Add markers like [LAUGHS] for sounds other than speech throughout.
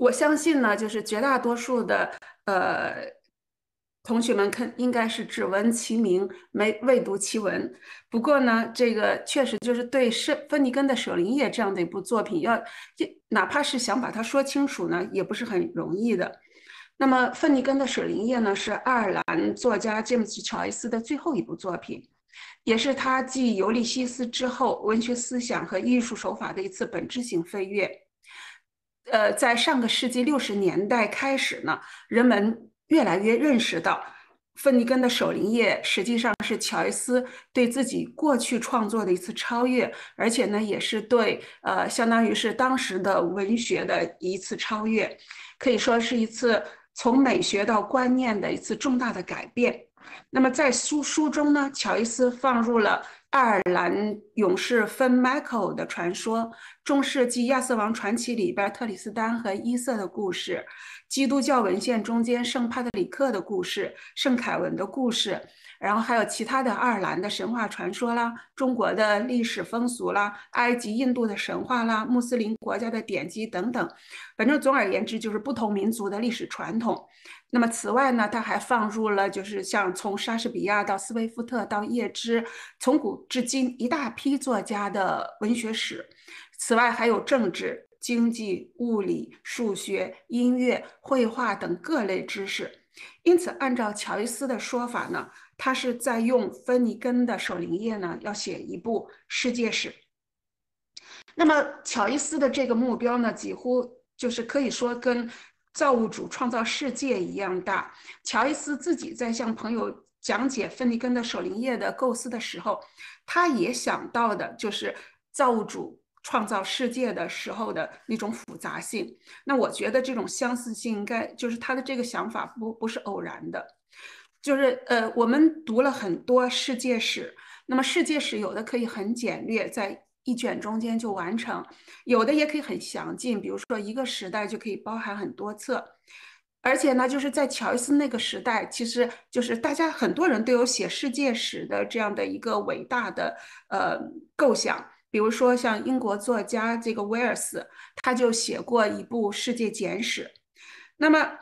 我相信呢，就是绝大多数的呃同学们，肯应该是只闻其名，没未读其文。不过呢，这个确实就是对舍芬尼根的《舍林叶》这样的一部作品，要就哪怕是想把它说清楚呢，也不是很容易的。那么，芬尼根的《舍林叶》呢，是爱尔兰作家詹姆斯·乔伊斯的最后一部作品，也是他继《尤利西斯》之后文学思想和艺术手法的一次本质性飞跃。呃，在上个世纪六十年代开始呢，人们越来越认识到，《芬尼根的守灵夜》实际上是乔伊斯对自己过去创作的一次超越，而且呢，也是对呃，相当于是当时的文学的一次超越，可以说是一次从美学到观念的一次重大的改变。那么在书书中呢，乔伊斯放入了。爱尔兰勇士芬·迈克的传说，中世纪亚瑟王传奇里边特里斯丹和伊瑟的故事，基督教文献中间圣帕特里克的故事、圣凯文的故事，然后还有其他的爱尔兰的神话传说啦、中国的历史风俗啦、埃及、印度的神话啦、穆斯林国家的典籍等等，反正总而言之就是不同民族的历史传统。那么此外呢，他还放入了就是像从莎士比亚到斯威夫特到叶芝，从古至今一大批作家的文学史。此外还有政治、经济、物理、数学、音乐、绘画等各类知识。因此，按照乔伊斯的说法呢，他是在用芬尼根的守灵夜呢，要写一部世界史。那么乔伊斯的这个目标呢，几乎就是可以说跟。造物主创造世界一样大。乔伊斯自己在向朋友讲解《芬尼根的守灵夜》的构思的时候，他也想到的就是造物主创造世界的时候的那种复杂性。那我觉得这种相似性应该就是他的这个想法不不是偶然的。就是呃，我们读了很多世界史，那么世界史有的可以很简略，在。一卷中间就完成，有的也可以很详尽，比如说一个时代就可以包含很多册，而且呢，就是在乔伊斯那个时代，其实就是大家很多人都有写世界史的这样的一个伟大的呃构想，比如说像英国作家这个威尔斯，他就写过一部世界简史，那么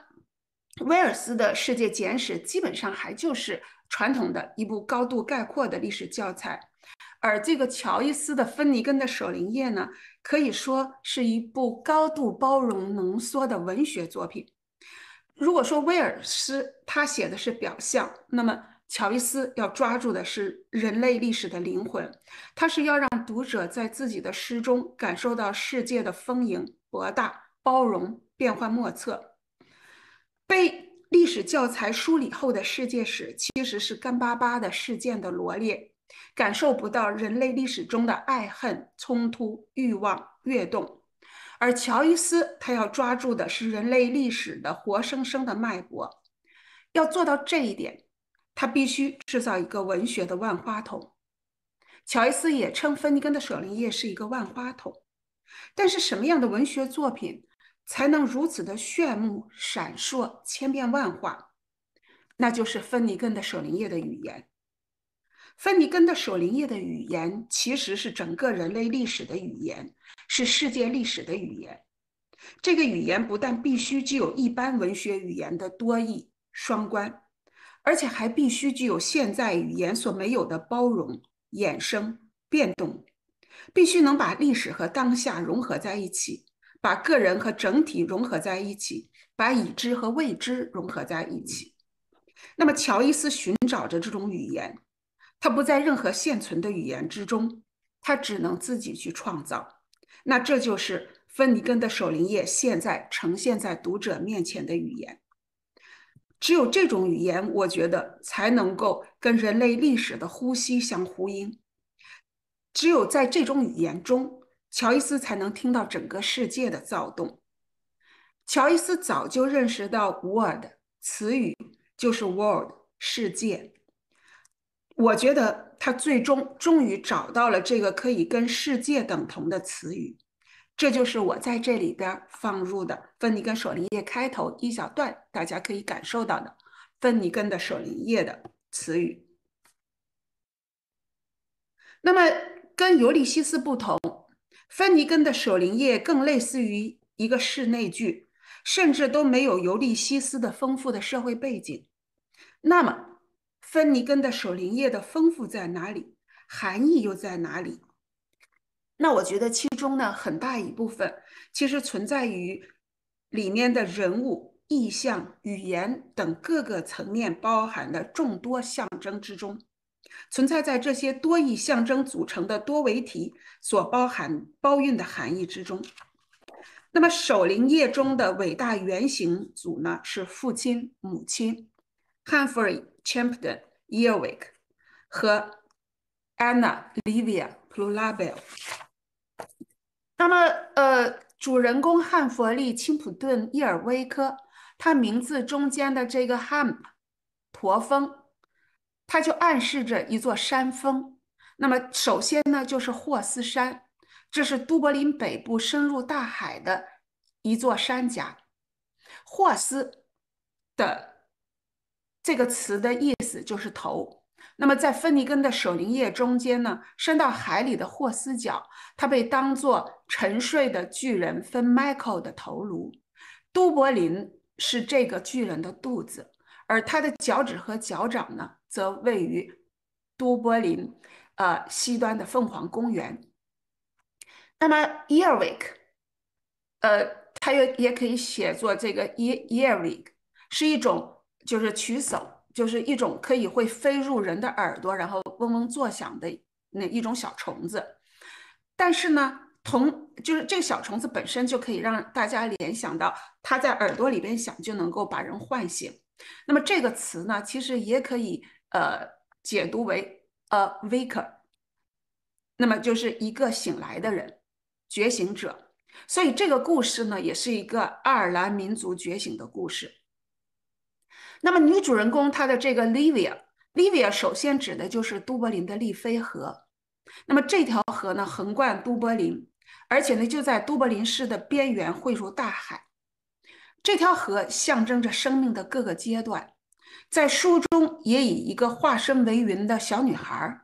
威尔斯的世界简史基本上还就是传统的一部高度概括的历史教材。而这个乔伊斯的《芬尼根的守灵叶》呢，可以说是一部高度包容浓缩的文学作品。如果说威尔斯他写的是表象，那么乔伊斯要抓住的是人类历史的灵魂。他是要让读者在自己的诗中感受到世界的丰盈、博大、包容、变幻莫测。被历史教材梳理后的世界史，其实是干巴巴的事件的罗列。感受不到人类历史中的爱恨冲突、欲望跃动，而乔伊斯他要抓住的是人类历史的活生生的脉搏。要做到这一点，他必须制造一个文学的万花筒。乔伊斯也称《芬尼根的舍灵叶》是一个万花筒，但是什么样的文学作品才能如此的炫目、闪烁、千变万化？那就是《芬尼根的舍灵叶》的语言。芬尼根的索林叶的语言其实是整个人类历史的语言，是世界历史的语言。这个语言不但必须具有一般文学语言的多义、双关，而且还必须具有现在语言所没有的包容、衍生、变动，必须能把历史和当下融合在一起，把个人和整体融合在一起，把已知和未知融合在一起。那么，乔伊斯寻找着这种语言。它不在任何现存的语言之中，它只能自己去创造。那这就是芬尼根的守灵夜现在呈现在读者面前的语言。只有这种语言，我觉得才能够跟人类历史的呼吸相呼应。只有在这种语言中，乔伊斯才能听到整个世界的躁动。乔伊斯早就认识到，word（ 词语）就是 world（ 世界）。我觉得他最终终于找到了这个可以跟世界等同的词语，这就是我在这里边放入的《芬尼根舍林叶》开头一小段，大家可以感受到的《芬尼根的舍林叶》的词语。那么，跟《尤利西斯》不同，《芬尼根的舍林叶》更类似于一个室内剧，甚至都没有《尤利西斯》的丰富的社会背景。那么，芬尼根的守灵液的丰富在哪里？含义又在哪里？那我觉得其中呢，很大一部分其实存在于里面的人物、意象、语言等各个层面包含的众多象征之中，存在在这些多义象征组成的多维体所包含包蕴的含义之中。那么，守灵液中的伟大原型组呢，是父亲、母亲、汉弗瑞。Champden e 普 r w i c k 和 Anna、Livia、p l u l a b e l 那么，呃，主人公汉弗利·青普顿·伊尔威科，他名字中间的这个“汉”驼峰，它就暗示着一座山峰。那么，首先呢，就是霍斯山，这是都柏林北部深入大海的一座山甲，霍斯的。这个词的意思就是头。那么，在芬尼根的守灵夜中间呢，伸到海里的霍斯角，它被当作沉睡的巨人芬迈克的头颅。都柏林是这个巨人的肚子，而他的脚趾和脚掌呢，则位于都柏林，呃西端的凤凰公园。那么 e a r e w i g 呃，它又也可以写作这个 e a r e w i g 是一种。就是取走，就是一种可以会飞入人的耳朵，然后嗡嗡作响的那一种小虫子。但是呢，同就是这个小虫子本身就可以让大家联想到，它在耳朵里边响就能够把人唤醒。那么这个词呢，其实也可以呃解读为 a waker，那么就是一个醒来的人，觉醒者。所以这个故事呢，也是一个爱尔兰民族觉醒的故事。那么，女主人公她的这个 Livia，Livia 首先指的就是都柏林的利菲河。那么这条河呢，横贯都柏林，而且呢就在都柏林市的边缘汇入大海。这条河象征着生命的各个阶段，在书中也以一个化身为云的小女孩、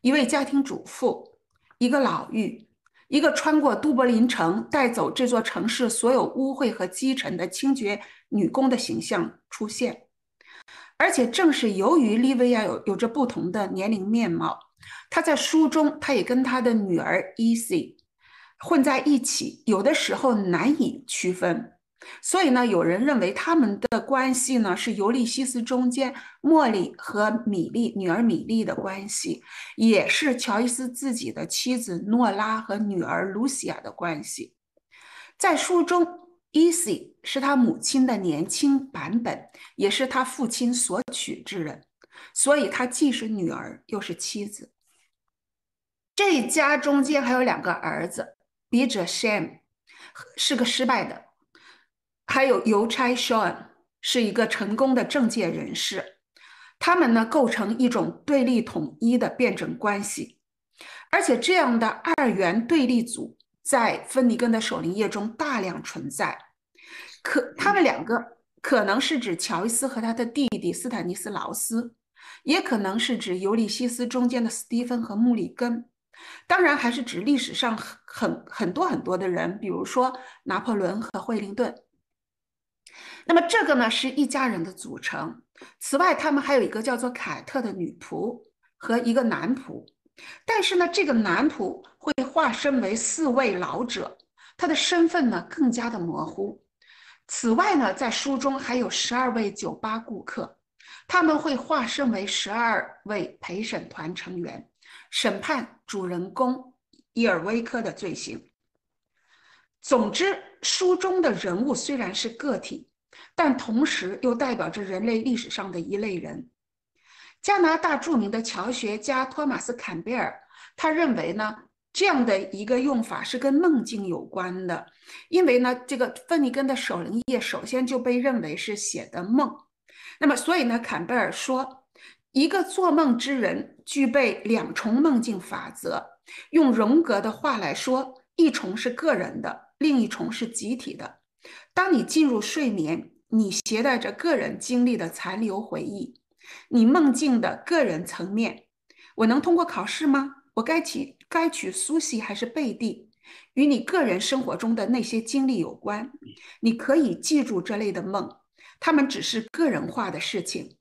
一位家庭主妇、一个老妪、一个穿过都柏林城带走这座城市所有污秽和积尘的清洁女工的形象出现。而且正是由于利维亚有有着不同的年龄面貌，他在书中，他也跟他的女儿伊西混在一起，有的时候难以区分。所以呢，有人认为他们的关系呢是尤利西斯中间茉莉和米莉女儿米莉的关系，也是乔伊斯自己的妻子诺拉和女儿卢西亚的关系，在书中。Easy 是他母亲的年轻版本，也是他父亲所娶之人，所以他既是女儿又是妻子。这家中间还有两个儿子，笔者 Sham 是个失败的，还有邮差 s h a n 是一个成功的政界人士。他们呢构成一种对立统一的辩证关系，而且这样的二元对立组在芬尼根的守灵夜中大量存在。可他们两个可能是指乔伊斯和他的弟弟斯坦尼斯劳斯，也可能是指尤利西斯中间的斯蒂芬和穆里根，当然还是指历史上很很很多很多的人，比如说拿破仑和惠灵顿。那么这个呢是一家人的组成。此外，他们还有一个叫做凯特的女仆和一个男仆，但是呢，这个男仆会化身为四位老者，他的身份呢更加的模糊。此外呢，在书中还有十二位酒吧顾客，他们会化身为十二位陪审团成员，审判主人公伊尔维科的罪行。总之，书中的人物虽然是个体，但同时又代表着人类历史上的一类人。加拿大著名的桥学家托马斯·坎贝尔，他认为呢？这样的一个用法是跟梦境有关的，因为呢，这个芬尼根的守灵夜首先就被认为是写的梦。那么，所以呢，坎贝尔说，一个做梦之人具备两重梦境法则。用荣格的话来说，一重是个人的，另一重是集体的。当你进入睡眠，你携带着个人经历的残留回忆，你梦境的个人层面。我能通过考试吗？我该起该娶苏西还是贝蒂，与你个人生活中的那些经历有关。你可以记住这类的梦，他们只是个人化的事情。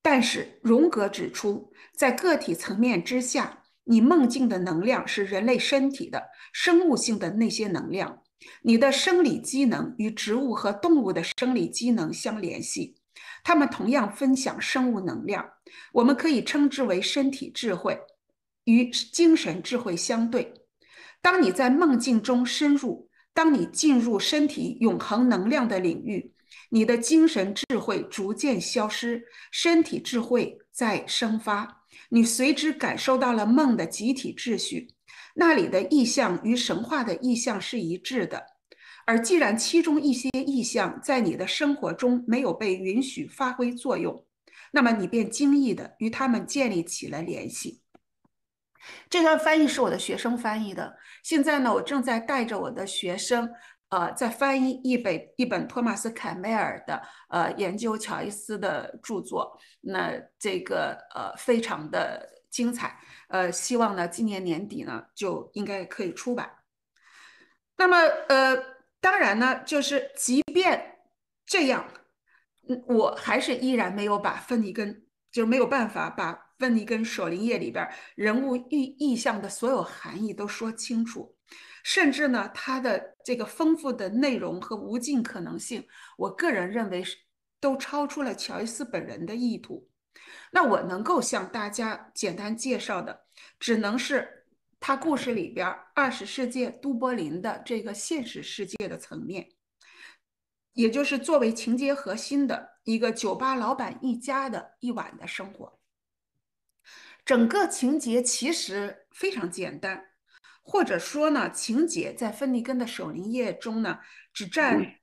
但是荣格指出，在个体层面之下，你梦境的能量是人类身体的生物性的那些能量。你的生理机能与植物和动物的生理机能相联系，它们同样分享生物能量。我们可以称之为身体智慧。与精神智慧相对，当你在梦境中深入，当你进入身体永恒能量的领域，你的精神智慧逐渐消失，身体智慧在生发。你随之感受到了梦的集体秩序，那里的意象与神话的意象是一致的。而既然其中一些意象在你的生活中没有被允许发挥作用，那么你便惊易地与他们建立起了联系。这段翻译是我的学生翻译的。现在呢，我正在带着我的学生，呃，在翻译一本一本托马斯·凯梅尔的呃研究乔伊斯的著作。那这个呃非常的精彩，呃，希望呢今年年底呢就应该可以出版。那么呃，当然呢，就是即便这样，嗯，我还是依然没有把芬尼根，就是没有办法把。《芬尼跟守灵夜》里边人物意意象的所有含义都说清楚，甚至呢，它的这个丰富的内容和无尽可能性，我个人认为是都超出了乔伊斯本人的意图。那我能够向大家简单介绍的，只能是他故事里边二十世纪都柏林的这个现实世界的层面，也就是作为情节核心的一个酒吧老板一家的一晚的生活。整个情节其实非常简单，或者说呢，情节在芬尼根的守灵夜中呢，只占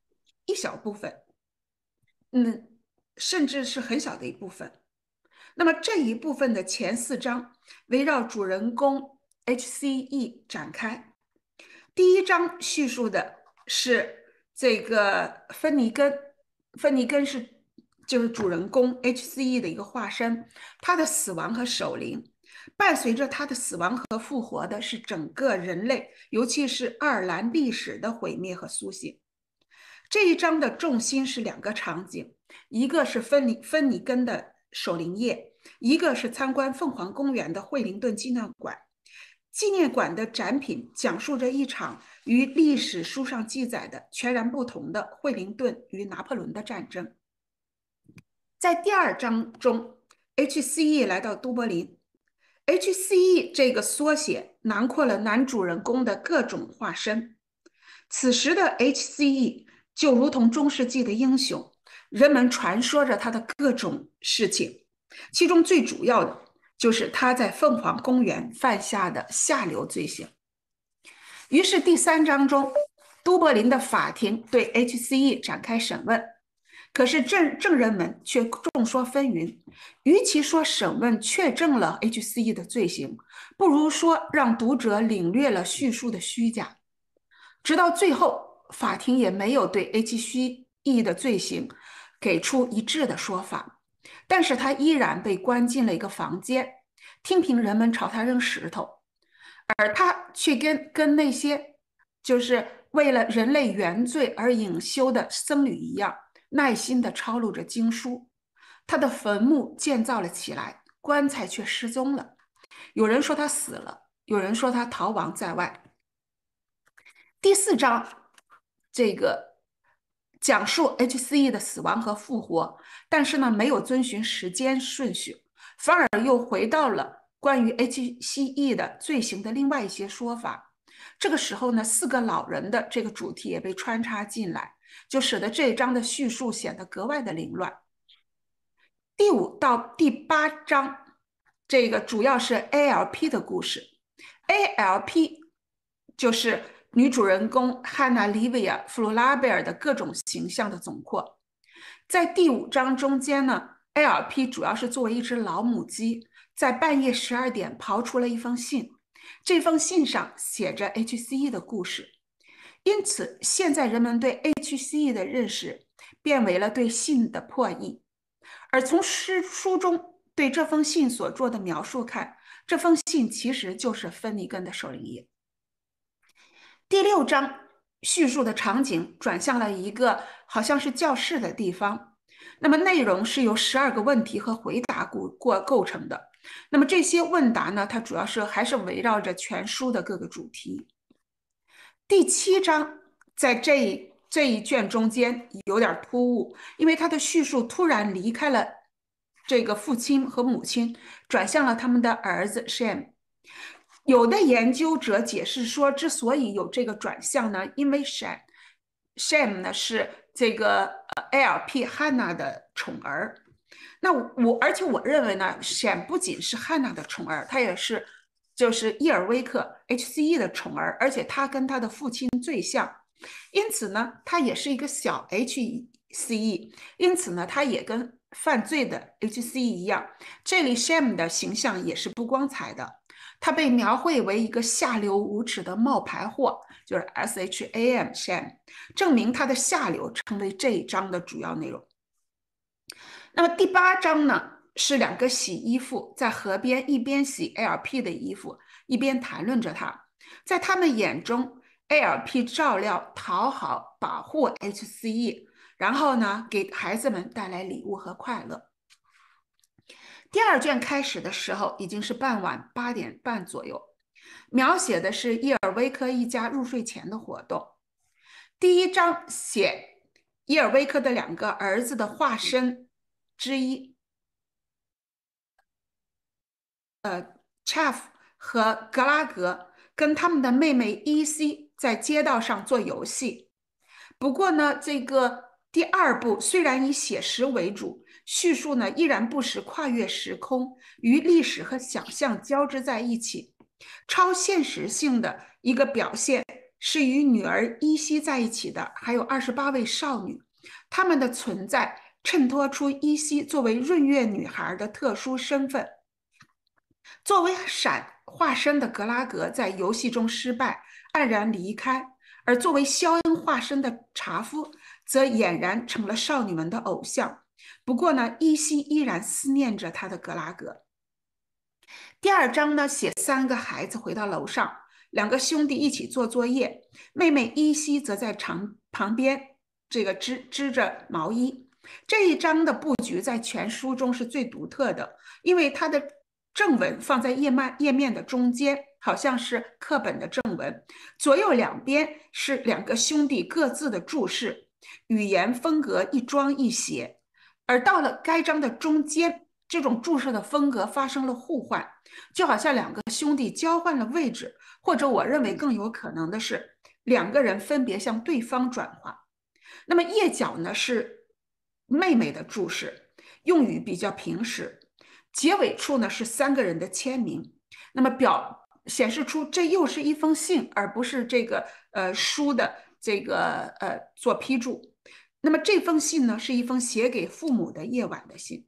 一小部分，嗯，甚至是很小的一部分。那么这一部分的前四章围绕主人公 H.C.E 展开，第一章叙述的是这个芬尼根，芬尼根是。就是主人公 HCE 的一个化身，他的死亡和守灵，伴随着他的死亡和复活的是整个人类，尤其是爱尔兰历史的毁灭和苏醒。这一章的重心是两个场景，一个是芬尼芬尼根的守灵夜，一个是参观凤凰公园的惠灵顿纪念馆。纪念馆的展品讲述着一场与历史书上记载的全然不同的惠灵顿与拿破仑的战争。在第二章中，HCE 来到都柏林。HCE 这个缩写囊括了男主人公的各种化身。此时的 HCE 就如同中世纪的英雄，人们传说着他的各种事情，其中最主要的就是他在凤凰公园犯下的下流罪行。于是第三章中，都柏林的法庭对 HCE 展开审问。可是证证人们却众说纷纭，与其说审问确证了 HCE 的罪行，不如说让读者领略了叙述的虚假。直到最后，法庭也没有对 HCE 的罪行给出一致的说法，但是他依然被关进了一个房间，听凭人们朝他扔石头，而他却跟跟那些就是为了人类原罪而隐修的僧侣一样。耐心的抄录着经书，他的坟墓建造了起来，棺材却失踪了。有人说他死了，有人说他逃亡在外。第四章这个讲述 HCE 的死亡和复活，但是呢，没有遵循时间顺序，反而又回到了关于 HCE 的罪行的另外一些说法。这个时候呢，四个老人的这个主题也被穿插进来。就使得这一章的叙述显得格外的凌乱。第五到第八章，这个主要是 ALP 的故事，ALP 就是女主人公汉娜·丽维亚·弗卢拉贝尔的各种形象的总括。在第五章中间呢，ALP 主要是作为一只老母鸡，在半夜十二点刨出了一封信，这封信上写着 HCE 的故事。因此，现在人们对 HCE 的认识变为了对信的破译，而从诗书中对这封信所做的描述看，这封信其实就是芬尼根的手记。第六章叙述的场景转向了一个好像是教室的地方，那么内容是由十二个问题和回答过过构成的。那么这些问答呢？它主要是还是围绕着全书的各个主题。第七章在这一这一卷中间有点突兀，因为他的叙述突然离开了这个父亲和母亲，转向了他们的儿子 Sham。有的研究者解释说，之所以有这个转向呢，因为 Sham Sham 呢是这个 L.P. 汉娜的宠儿。那我而且我认为呢，Sham 不仅是汉娜的宠儿，他也是就是伊尔威克。HCE 的宠儿，而且他跟他的父亲最像，因此呢，他也是一个小 HCE，因此呢，他也跟犯罪的 HCE 一样。这里 Sham 的形象也是不光彩的，他被描绘为一个下流无耻的冒牌货，就是 S H A M Sham，证明他的下流成为这一章的主要内容。那么第八章呢，是两个洗衣服在河边一边洗 LP 的衣服。一边谈论着他，在他们眼中，ALP 照料、讨好、保护 HCE，然后呢，给孩子们带来礼物和快乐。第二卷开始的时候，已经是傍晚八点半左右，描写的是伊尔威科一家入睡前的活动。第一章写伊尔威科的两个儿子的化身之一，呃 c h e f 和格拉格跟他们的妹妹伊西在街道上做游戏。不过呢，这个第二部虽然以写实为主，叙述呢依然不时跨越时空，与历史和想象交织在一起。超现实性的一个表现是与女儿伊西在一起的还有二十八位少女，她们的存在衬托出伊西作为闰月女孩的特殊身份。作为闪。化身的格拉格在游戏中失败，黯然离开；而作为肖恩化身的查夫，则俨然成了少女们的偶像。不过呢，依稀依然思念着他的格拉格。第二章呢，写三个孩子回到楼上，两个兄弟一起做作业，妹妹依稀则在床旁边这个织织着毛衣。这一章的布局在全书中是最独特的，因为它的。正文放在页面页面的中间，好像是课本的正文，左右两边是两个兄弟各自的注释，语言风格一装一写。而到了该章的中间，这种注释的风格发生了互换，就好像两个兄弟交换了位置，或者我认为更有可能的是两个人分别向对方转化。那么页角呢是妹妹的注释，用语比较平实。结尾处呢是三个人的签名，那么表显示出这又是一封信，而不是这个呃书的这个呃做批注。那么这封信呢是一封写给父母的夜晚的信。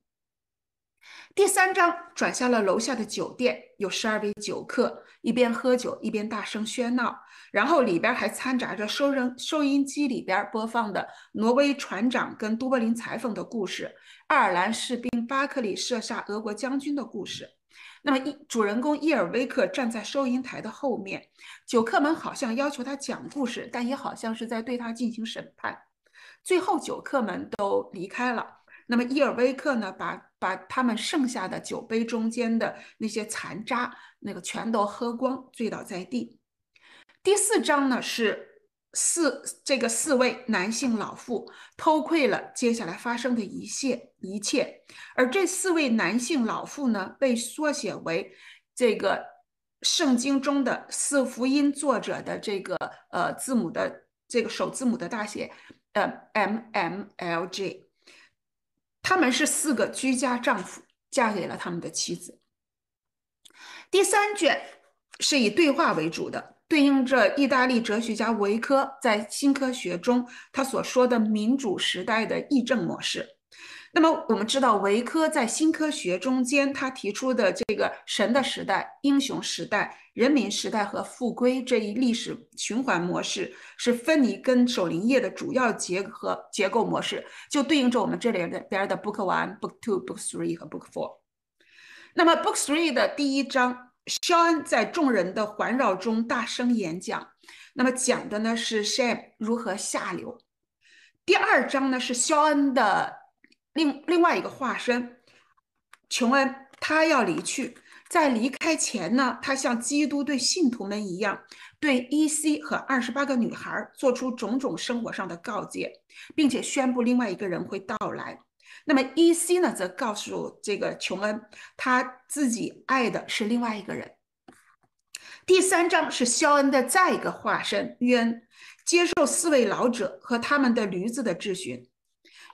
第三章转向了楼下的酒店，有十二位酒客一边喝酒一边大声喧闹，然后里边还掺杂着收音收音机里边播放的挪威船长跟都柏林裁缝的故事，爱尔兰士兵巴克里射杀俄国将军的故事。那么一主人公伊尔威克站在收银台的后面，酒客们好像要求他讲故事，但也好像是在对他进行审判。最后酒客们都离开了。那么伊尔威克呢？把把他们剩下的酒杯中间的那些残渣，那个全都喝光，醉倒在地。第四章呢是四这个四位男性老妇偷窥了接下来发生的一切一切，而这四位男性老妇呢被缩写为这个圣经中的四福音作者的这个呃字母的这个首字母的大写呃 M M L G。他们是四个居家丈夫，嫁给了他们的妻子。第三卷是以对话为主的，对应着意大利哲学家维科在《新科学》中他所说的民主时代的议政模式。那么我们知道，维科在新科学中间他提出的这个神的时代、英雄时代、人民时代和复归这一历史循环模式，是芬尼跟守灵业的主要结合结构模式，就对应着我们这里边的 Book One、Book Two、Book Three 和 Book Four。那么 Book Three 的第一章，肖恩在众人的环绕中大声演讲，那么讲的呢是 Shame 如何下流。第二章呢是肖恩的。另另外一个化身，琼恩，他要离去，在离开前呢，他像基督对信徒们一样，对伊西和二十八个女孩做出种种生活上的告诫，并且宣布另外一个人会到来。那么伊西呢，则告诉这个琼恩，他自己爱的是另外一个人。第三章是肖恩的再一个化身约恩，接受四位老者和他们的驴子的质询。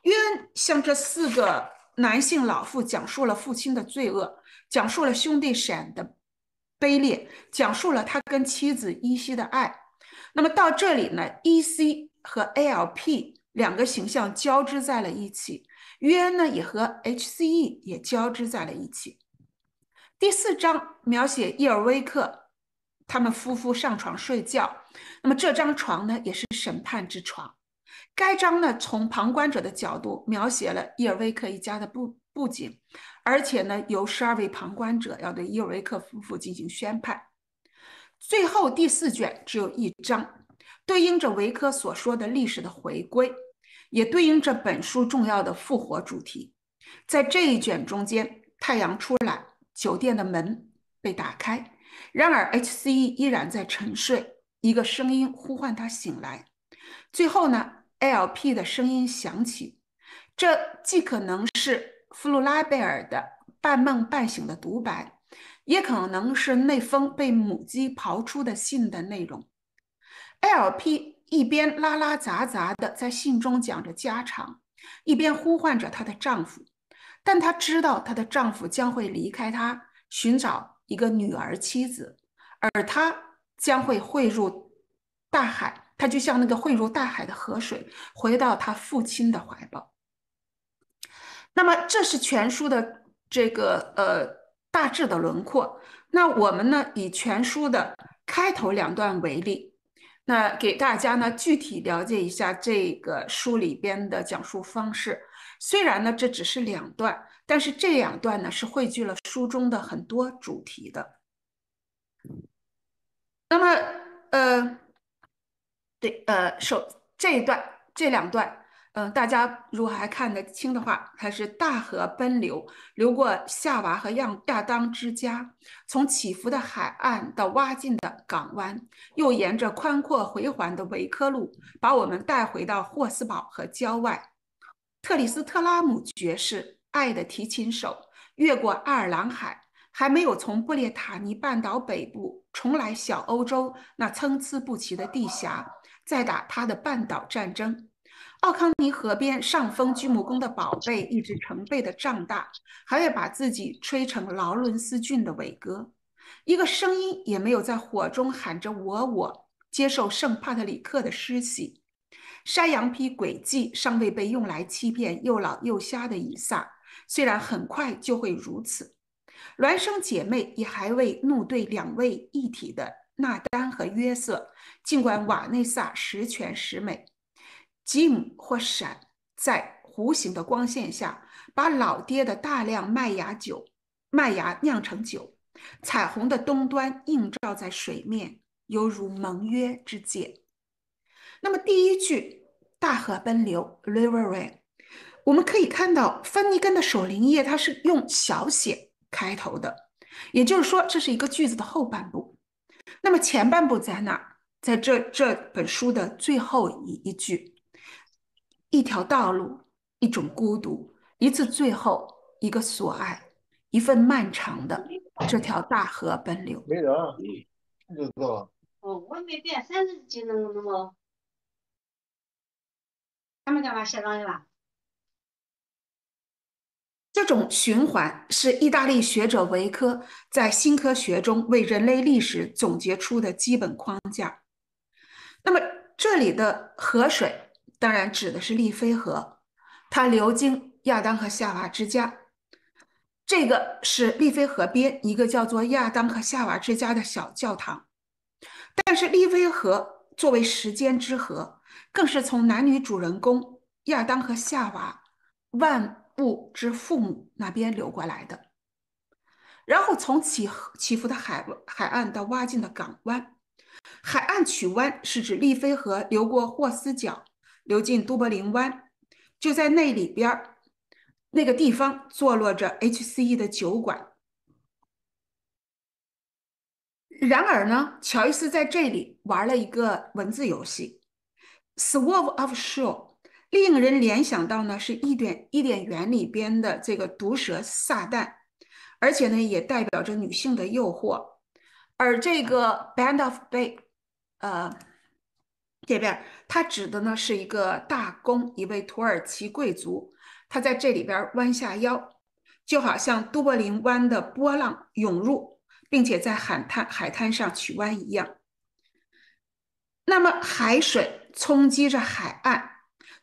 约恩向这四个男性老妇讲述了父亲的罪恶，讲述了兄弟闪的卑劣，讲述了他跟妻子伊西的爱。那么到这里呢，E.C. 和 A.L.P. 两个形象交织在了一起，约恩呢也和 H.C.E. 也交织在了一起。第四章描写伊尔威克他们夫妇上床睡觉，那么这张床呢也是审判之床。该章呢，从旁观者的角度描写了伊尔维克一家的布布景，而且呢，由十二位旁观者要对伊尔维克夫妇进行宣判。最后第四卷只有一章，对应着维科所说的历史的回归，也对应着本书重要的复活主题。在这一卷中间，太阳出来，酒店的门被打开，然而 HCE 依然在沉睡，一个声音呼唤他醒来。最后呢？L.P. 的声音响起，这既可能是弗鲁拉贝尔的半梦半醒的独白，也可能是那封被母鸡刨出的信的内容。L.P. 一边拉拉杂杂的在信中讲着家常，一边呼唤着她的丈夫，但她知道她的丈夫将会离开她，寻找一个女儿妻子，而她将会汇入大海。他就像那个汇入大海的河水，回到他父亲的怀抱。那么，这是全书的这个呃大致的轮廓。那我们呢，以全书的开头两段为例，那给大家呢具体了解一下这个书里边的讲述方式。虽然呢这只是两段，但是这两段呢是汇聚了书中的很多主题的。那么，呃。对，呃，首这一段，这两段，嗯，大家如果还看得清的话，它是大河奔流，流过夏娃和亚亚当之家，从起伏的海岸到挖进的港湾，又沿着宽阔回环的维科路，把我们带回到霍斯堡和郊外，特里斯特拉姆爵士爱的提琴手，越过爱尔兰海，还没有从布列塔尼半岛北部重来小欧洲那参差不齐的地峡。在打他的半岛战争，奥康尼河边上峰巨木宫的宝贝一直成倍的胀大，还未把自己吹成劳伦斯郡的伟哥。一个声音也没有在火中喊着“我我”，接受圣帕特里克的施洗。山羊皮诡计尚未被用来欺骗又老又瞎的以撒，虽然很快就会如此。孪生姐妹也还未怒对两位一体的纳丹和约瑟。尽管瓦内萨十全十美，吉姆或闪在弧形的光线下，把老爹的大量麦芽酒麦芽酿成酒。彩虹的东端映照在水面，犹如盟约之箭。那么第一句大河奔流 r i v e r r a n 我们可以看到芬尼根的守灵夜，它是用小写开头的，也就是说这是一个句子的后半部。那么前半部在哪儿？在这这本书的最后一一句：“一条道路，一种孤独，一次最后一个所爱，一份漫长的这条大河奔流。”没人，哦，我没三十几他们干嘛卸妆去了？这种循环是意大利学者维科在《新科学》中为人类历史总结出的基本框架。那么这里的河水当然指的是利菲河，它流经亚当和夏娃之家。这个是利菲河边一个叫做亚当和夏娃之家的小教堂。但是利菲河作为时间之河，更是从男女主人公亚当和夏娃万物之父母那边流过来的。然后从起起伏的海海岸到挖进的港湾。海岸曲湾是指利菲河流过霍斯角，流进都柏林湾，就在那里边那个地方坐落着 HCE 的酒馆。然而呢，乔伊斯在这里玩了一个文字游戏 s w e v e of shore，令人联想到呢是一点一点园里边的这个毒蛇撒旦，而且呢也代表着女性的诱惑。而这个 Band of Bay，呃，这边它指的呢是一个大公，一位土耳其贵族，他在这里边弯下腰，就好像都柏林湾的波浪涌入，并且在海滩海滩上取弯一样。那么海水冲击着海岸，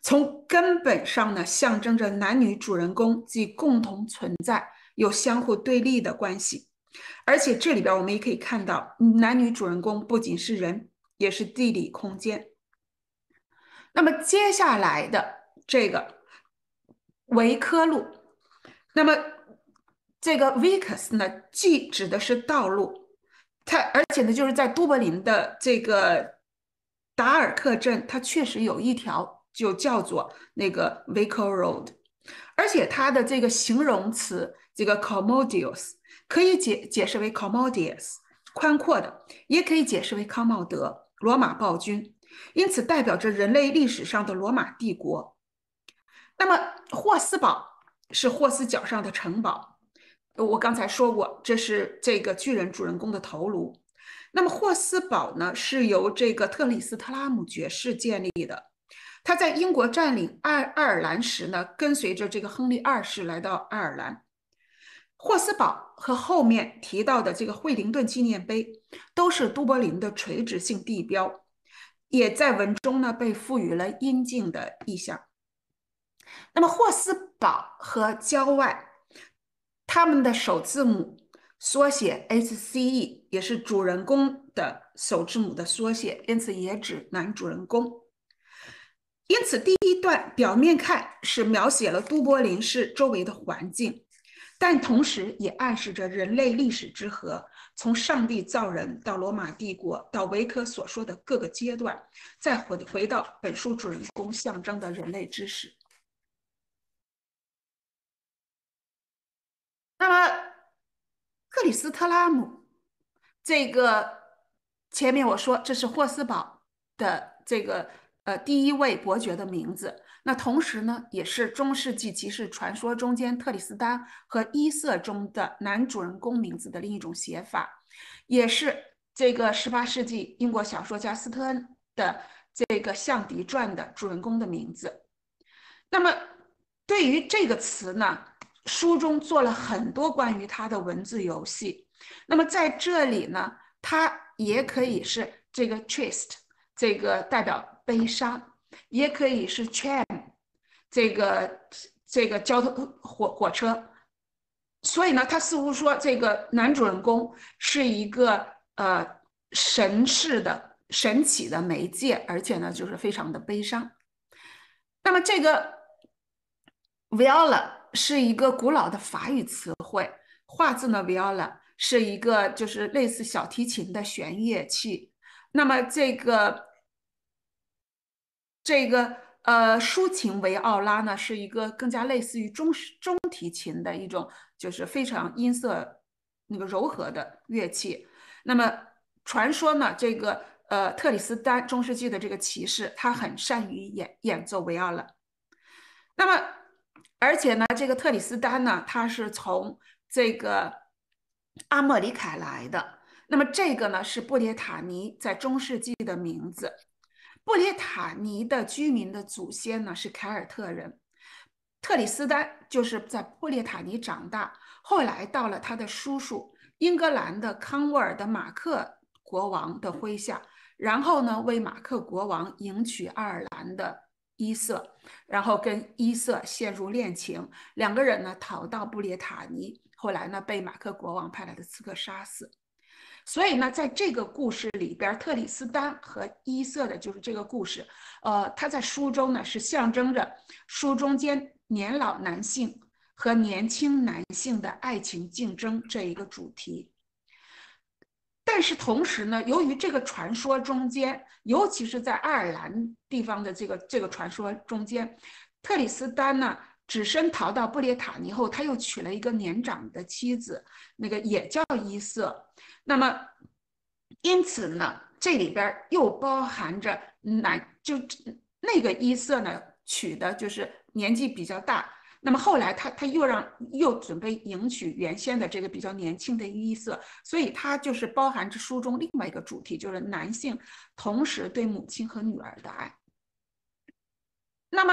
从根本上呢，象征着男女主人公既共同存在又相互对立的关系。而且这里边我们也可以看到，男女主人公不仅是人，也是地理空间。那么接下来的这个维科路，那么这个 Vicus 呢，既指的是道路，它而且呢就是在都柏林的这个达尔克镇，它确实有一条就叫做那个 Vicar Road，而且它的这个形容词这个 Commodious。可以解解释为 Commodious，宽阔的，也可以解释为康茂德，罗马暴君，因此代表着人类历史上的罗马帝国。那么霍斯堡是霍斯脚上的城堡，我刚才说过，这是这个巨人主人公的头颅。那么霍斯堡呢，是由这个特里斯特拉姆爵士建立的，他在英国占领爱爱尔兰时呢，跟随着这个亨利二世来到爱尔兰，霍斯堡。和后面提到的这个惠灵顿纪念碑，都是都柏林的垂直性地标，也在文中呢被赋予了阴茎的意象。那么霍斯堡和郊外，他们的首字母缩写 SCE 也是主人公的首字母的缩写，因此也指男主人公。因此第一段表面看是描写了都柏林市周围的环境。但同时也暗示着人类历史之河，从上帝造人到罗马帝国到维科所说的各个阶段，再回回到本书主人公象征的人类知识。那么，克里斯特拉姆，这个前面我说这是霍斯堡的这个。呃，第一位伯爵的名字，那同时呢，也是中世纪骑士传说中间特里斯丹和伊瑟中的男主人公名字的另一种写法，也是这个十八世纪英国小说家斯特恩的这个《象迪传》的主人公的名字。那么，对于这个词呢，书中做了很多关于它的文字游戏。那么在这里呢，它也可以是这个 t r i s t 这个代表悲伤，也可以是 tram，这个这个交通火火车，所以呢，他似乎说这个男主人公是一个呃神似的神奇的媒介，而且呢就是非常的悲伤。那么这个 viola 是一个古老的法语词汇，画字呢 viola 是一个就是类似小提琴的弦乐器，那么这个。这个呃，抒情维奥拉呢，是一个更加类似于中中提琴的一种，就是非常音色那个柔和的乐器。那么传说呢，这个呃，特里斯丹中世纪的这个骑士，他很善于演演奏维奥拉。那么而且呢，这个特里斯丹呢，他是从这个阿莫里凯来的。那么这个呢，是布列塔尼在中世纪的名字。布列塔尼的居民的祖先呢是凯尔特人，特里斯丹就是在布列塔尼长大，后来到了他的叔叔英格兰的康沃尔的马克国王的麾下，然后呢为马克国王迎娶爱尔兰的伊瑟，然后跟伊瑟陷入恋情，两个人呢逃到布列塔尼，后来呢被马克国王派来的刺客杀死。所以呢，在这个故事里边，特里斯丹和伊瑟的就是这个故事，呃，他在书中呢是象征着书中间年老男性和年轻男性的爱情竞争这一个主题。但是同时呢，由于这个传说中间，尤其是在爱尔兰地方的这个这个传说中间，特里斯丹呢。只身逃到布列塔尼后，他又娶了一个年长的妻子，那个也叫伊瑟。那么，因此呢，这里边又包含着男就那个伊瑟呢娶的就是年纪比较大。那么后来他他又让又准备迎娶原先的这个比较年轻的伊瑟，所以他就是包含着书中另外一个主题，就是男性同时对母亲和女儿的爱。那么。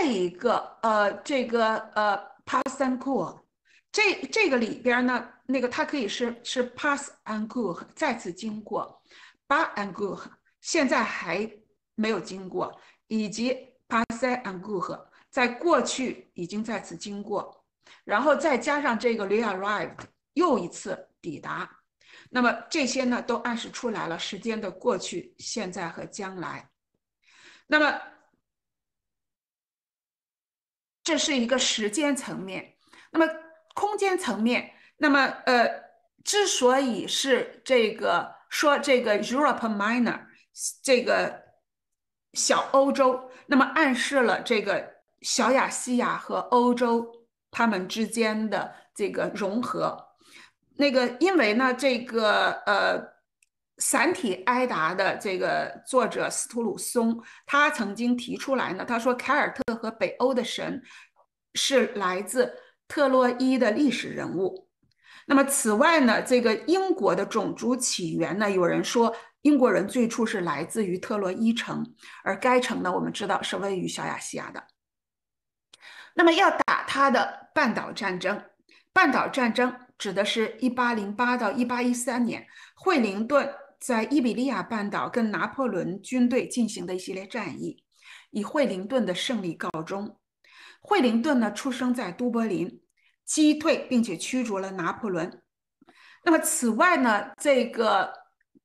这一个呃，这个呃，pass and go，这这个里边呢，那个它可以是是 pass and go 再次经过 b u t and go 现在还没有经过，以及 pass and go 在过去已经再次经过，然后再加上这个 rearrived 又一次抵达，那么这些呢都暗示出来了时间的过去、现在和将来，那么。这是一个时间层面，那么空间层面，那么呃，之所以是这个说这个 Europe Minor 这个小欧洲，那么暗示了这个小亚细亚和欧洲他们之间的这个融合，那个因为呢这个呃。散体埃达的这个作者斯图鲁松，他曾经提出来呢，他说凯尔特和北欧的神是来自特洛伊的历史人物。那么此外呢，这个英国的种族起源呢，有人说英国人最初是来自于特洛伊城，而该城呢，我们知道是位于小亚细亚的。那么要打他的半岛战争，半岛战争指的是1808到1813年惠灵顿。在伊比利亚半岛跟拿破仑军队进行的一系列战役，以惠灵顿的胜利告终。惠灵顿呢，出生在都柏林，击退并且驱逐了拿破仑。那么，此外呢，这个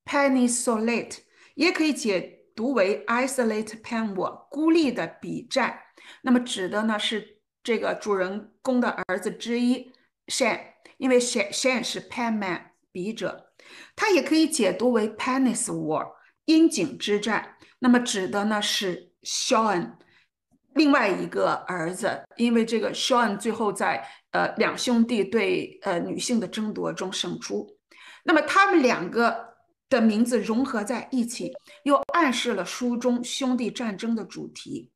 p e n i y s o l a t e 也可以解读为 Isolate Pen，我孤立的笔战。那么指的呢是这个主人公的儿子之一 Shane，因为 s h a n Shane 是 Penman，笔者。它也可以解读为 Penis War 阴茎之战，那么指的呢是 Sean 另外一个儿子，因为这个 Sean 最后在呃两兄弟对呃女性的争夺中胜出，那么他们两个的名字融合在一起，又暗示了书中兄弟战争的主题，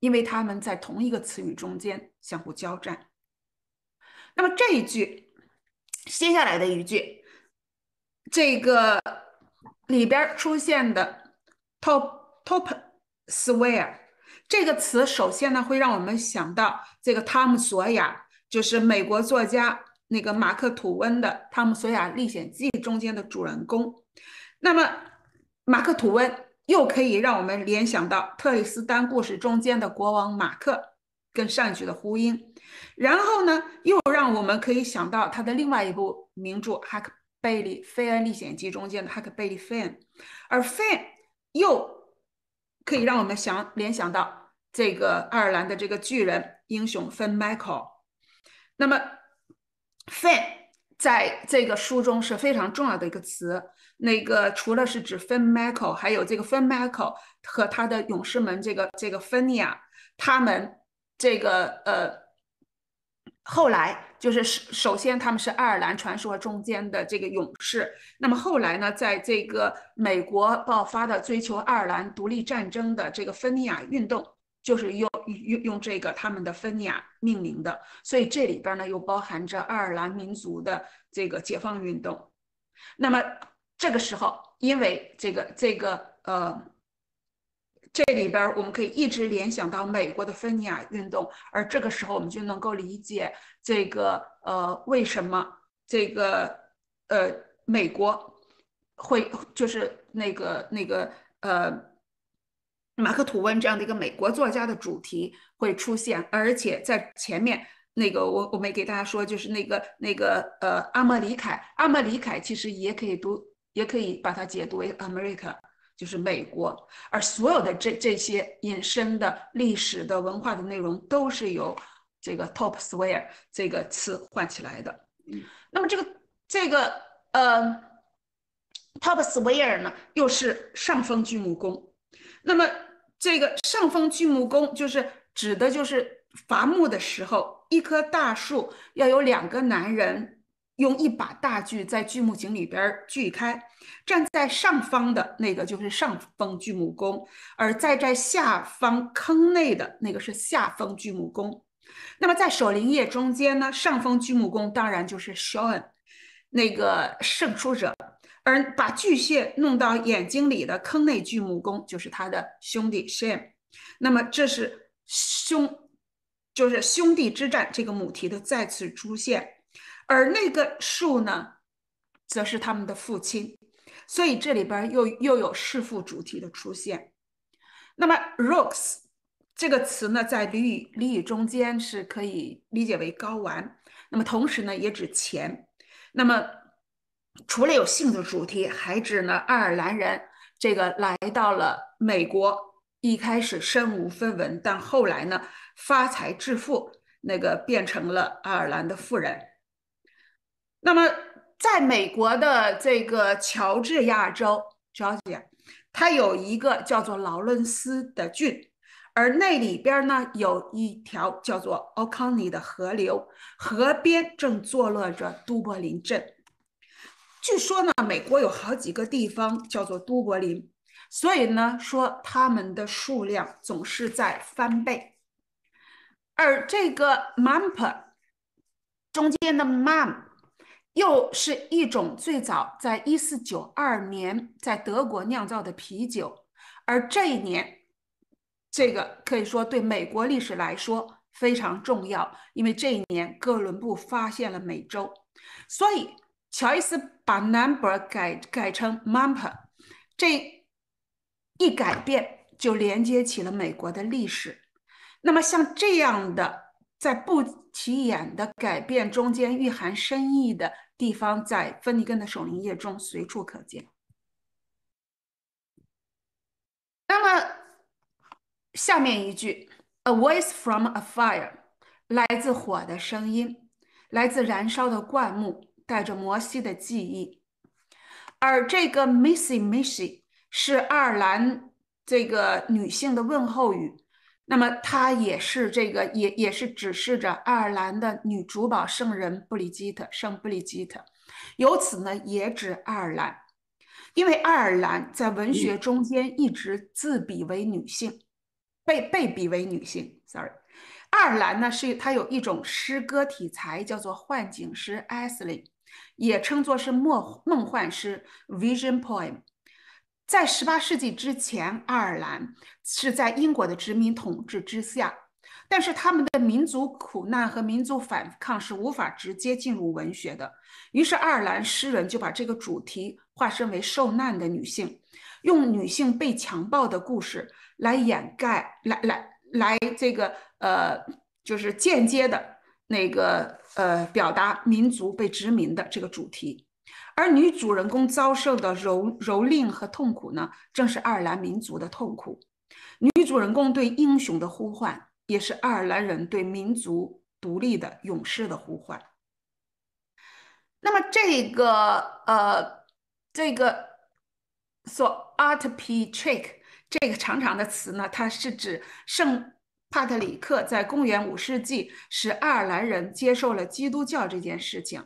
因为他们在同一个词语中间相互交战。那么这一句，接下来的一句。这个里边出现的 “top top s w e a r 这个词，首先呢会让我们想到这个汤姆索亚，就是美国作家那个马克吐温的《汤姆索亚历险记》中间的主人公。那么马克吐温又可以让我们联想到《特里斯坦》故事中间的国王马克，跟上一句的呼应。然后呢，又让我们可以想到他的另外一部名著《哈克》。贝利菲恩历险记中间的哈克贝利菲恩，而菲恩又可以让我们想联想到这个爱尔兰的这个巨人英雄芬迈克尔。那么，菲 n 在这个书中是非常重要的一个词。那个除了是指芬迈克尔，还有这个芬迈克尔和他的勇士们，这个这个芬尼亚，他们这个呃。后来就是首首先他们是爱尔兰传说中间的这个勇士，那么后来呢，在这个美国爆发的追求爱尔兰独立战争的这个芬尼亚运动，就是用用用这个他们的芬尼亚命名的，所以这里边呢又包含着爱尔兰民族的这个解放运动。那么这个时候，因为这个这个呃。这里边儿，我们可以一直联想到美国的芬尼亚运动，而这个时候，我们就能够理解这个呃，为什么这个呃美国会就是那个那个呃马克吐温这样的一个美国作家的主题会出现，而且在前面那个我我没给大家说，就是那个那个呃阿莫里凯，阿莫里凯其实也可以读，也可以把它解读为 America。就是美国，而所有的这这些引申的历史的文化的内容，都是由这个 top swear 这个词换起来的。那么这个这个呃 top swear 呢，又是上峰锯木工。那么这个上峰锯木工，就是指的就是伐木的时候，一棵大树要有两个男人。用一把大锯在锯木井里边锯开，站在上方的那个就是上峰锯木工，而站在下方坑内的那个是下峰锯木工。那么在守灵夜中间呢，上峰锯木工当然就是 Sean 那个胜出者，而把巨蟹弄到眼睛里的坑内锯木工就是他的兄弟 Shane。那么这是兄，就是兄弟之战这个母题的再次出现。而那个树呢，则是他们的父亲，所以这里边又又有弑父主题的出现。那么，rocks 这个词呢，在俚语俚语中间是可以理解为睾丸，那么同时呢，也指钱。那么，除了有性的主题，还指呢，爱尔兰人这个来到了美国，一开始身无分文，但后来呢，发财致富，那个变成了爱尔兰的富人。那么，在美国的这个乔治亚州，小姐，它有一个叫做劳伦斯的郡，而那里边呢有一条叫做奥康尼的河流，河边正坐落着都柏林镇。据说呢，美国有好几个地方叫做都柏林，所以呢，说他们的数量总是在翻倍。而这个 map 中间的 map。又是一种最早在一四九二年在德国酿造的啤酒，而这一年，这个可以说对美国历史来说非常重要，因为这一年哥伦布发现了美洲，所以乔伊斯把 Number 改改成 m u m p e r 这一改变就连接起了美国的历史。那么像这样的。在不起眼的改变中间蕴含深意的地方，在芬尼根的守灵夜中随处可见。那么下面一句：“A voice from a fire，来自火的声音，来自燃烧的灌木，带着摩西的记忆。”而这个 “Missy Missy” 是爱尔兰这个女性的问候语。那么，她也是这个，也也是指示着爱尔兰的女主保圣人布里吉特，圣布里吉特，由此呢，也指爱尔兰，因为爱尔兰在文学中间一直自比为女性，被被比为女性。s o r r y 爱尔兰呢是它有一种诗歌题材叫做幻景诗 （Ely），也称作是梦梦幻诗 （Vision Poem）。在十八世纪之前，爱尔兰是在英国的殖民统治之下，但是他们的民族苦难和民族反抗是无法直接进入文学的。于是，爱尔兰诗人就把这个主题化身为受难的女性，用女性被强暴的故事来掩盖，来来来，这个呃，就是间接的，那个呃，表达民族被殖民的这个主题。而女主人公遭受的蹂蹂躏和痛苦呢，正是爱尔兰民族的痛苦。女主人公对英雄的呼唤，也是爱尔兰人对民族独立的勇士的呼唤。那么，这个呃，这个所 Art p t r i c k 这个长长的词呢，它是指圣帕特里克在公元五世纪使爱尔兰人接受了基督教这件事情。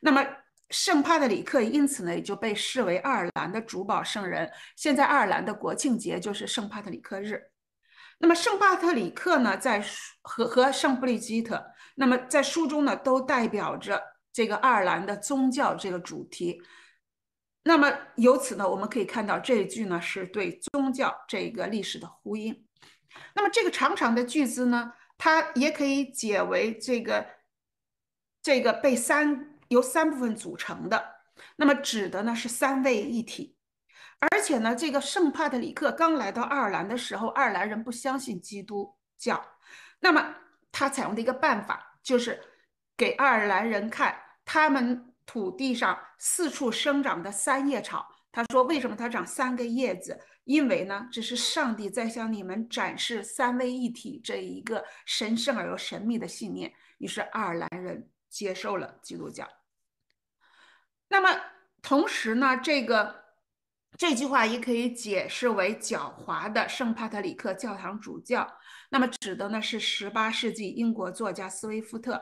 那么。圣帕特里克因此呢也就被视为爱尔兰的主保圣人。现在爱尔兰的国庆节就是圣帕特里克日。那么圣帕特里克呢，在和和圣布利基特，那么在书中呢都代表着这个爱尔兰的宗教这个主题。那么由此呢，我们可以看到这一句呢是对宗教这个历史的呼应。那么这个长长的句子呢，它也可以解为这个这个被三。由三部分组成的，那么指的呢是三位一体。而且呢，这个圣帕特里克刚来到爱尔兰的时候，爱尔兰人不相信基督教。那么他采用的一个办法就是给爱尔兰人看他们土地上四处生长的三叶草。他说：“为什么它长三个叶子？因为呢，这是上帝在向你们展示三位一体这一个神圣而又神秘的信念。”于是爱尔兰人接受了基督教。那么同时呢，这个这句话也可以解释为狡猾的圣帕特里克教堂主教。那么指的呢是十八世纪英国作家斯威夫特，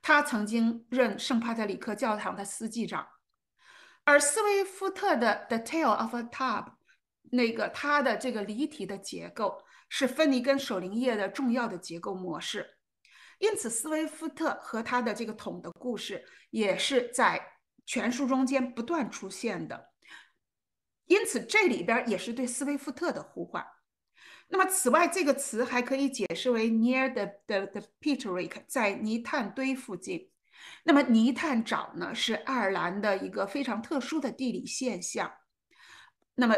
他曾经任圣帕特里克教堂的司祭长。而斯威夫特的《The Tale of a Tub》那个他的这个离体的结构是芬尼根守灵夜的重要的结构模式。因此，斯威夫特和他的这个桶的故事也是在。全书中间不断出现的，因此这里边也是对斯威夫特的呼唤。那么，此外这个词还可以解释为 near the the the p e t e r i c k 在泥炭堆附近。那么泥炭沼呢，是爱尔兰的一个非常特殊的地理现象。那么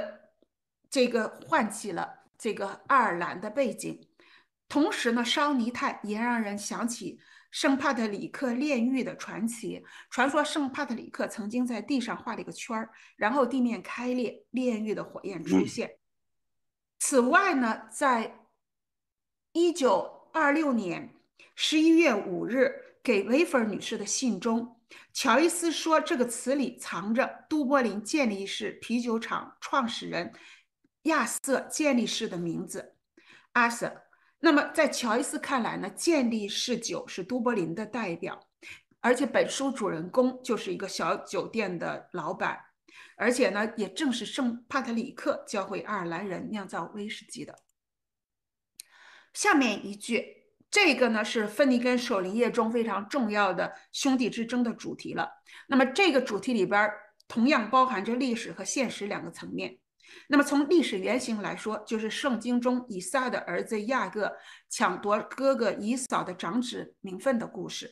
这个唤起了这个爱尔兰的背景，同时呢，烧泥炭也让人想起。圣帕特里克炼狱的传奇传说，圣帕特里克曾经在地上画了一个圈儿，然后地面开裂，炼狱的火焰出现。此外呢，在一九二六年十一月五日给威弗尔女士的信中，乔伊斯说这个词里藏着都柏林建立式啤酒厂创始人亚瑟建立式的名字，阿瑟。那么，在乔伊斯看来呢，建立式酒是都柏林的代表，而且本书主人公就是一个小酒店的老板，而且呢，也正是圣帕特里克教会爱尔兰人酿造威士忌的。下面一句，这个呢是芬尼根守灵夜中非常重要的兄弟之争的主题了。那么，这个主题里边同样包含着历史和现实两个层面。那么，从历史原型来说，就是圣经中以撒的儿子亚各抢夺哥哥以扫的长子名分的故事；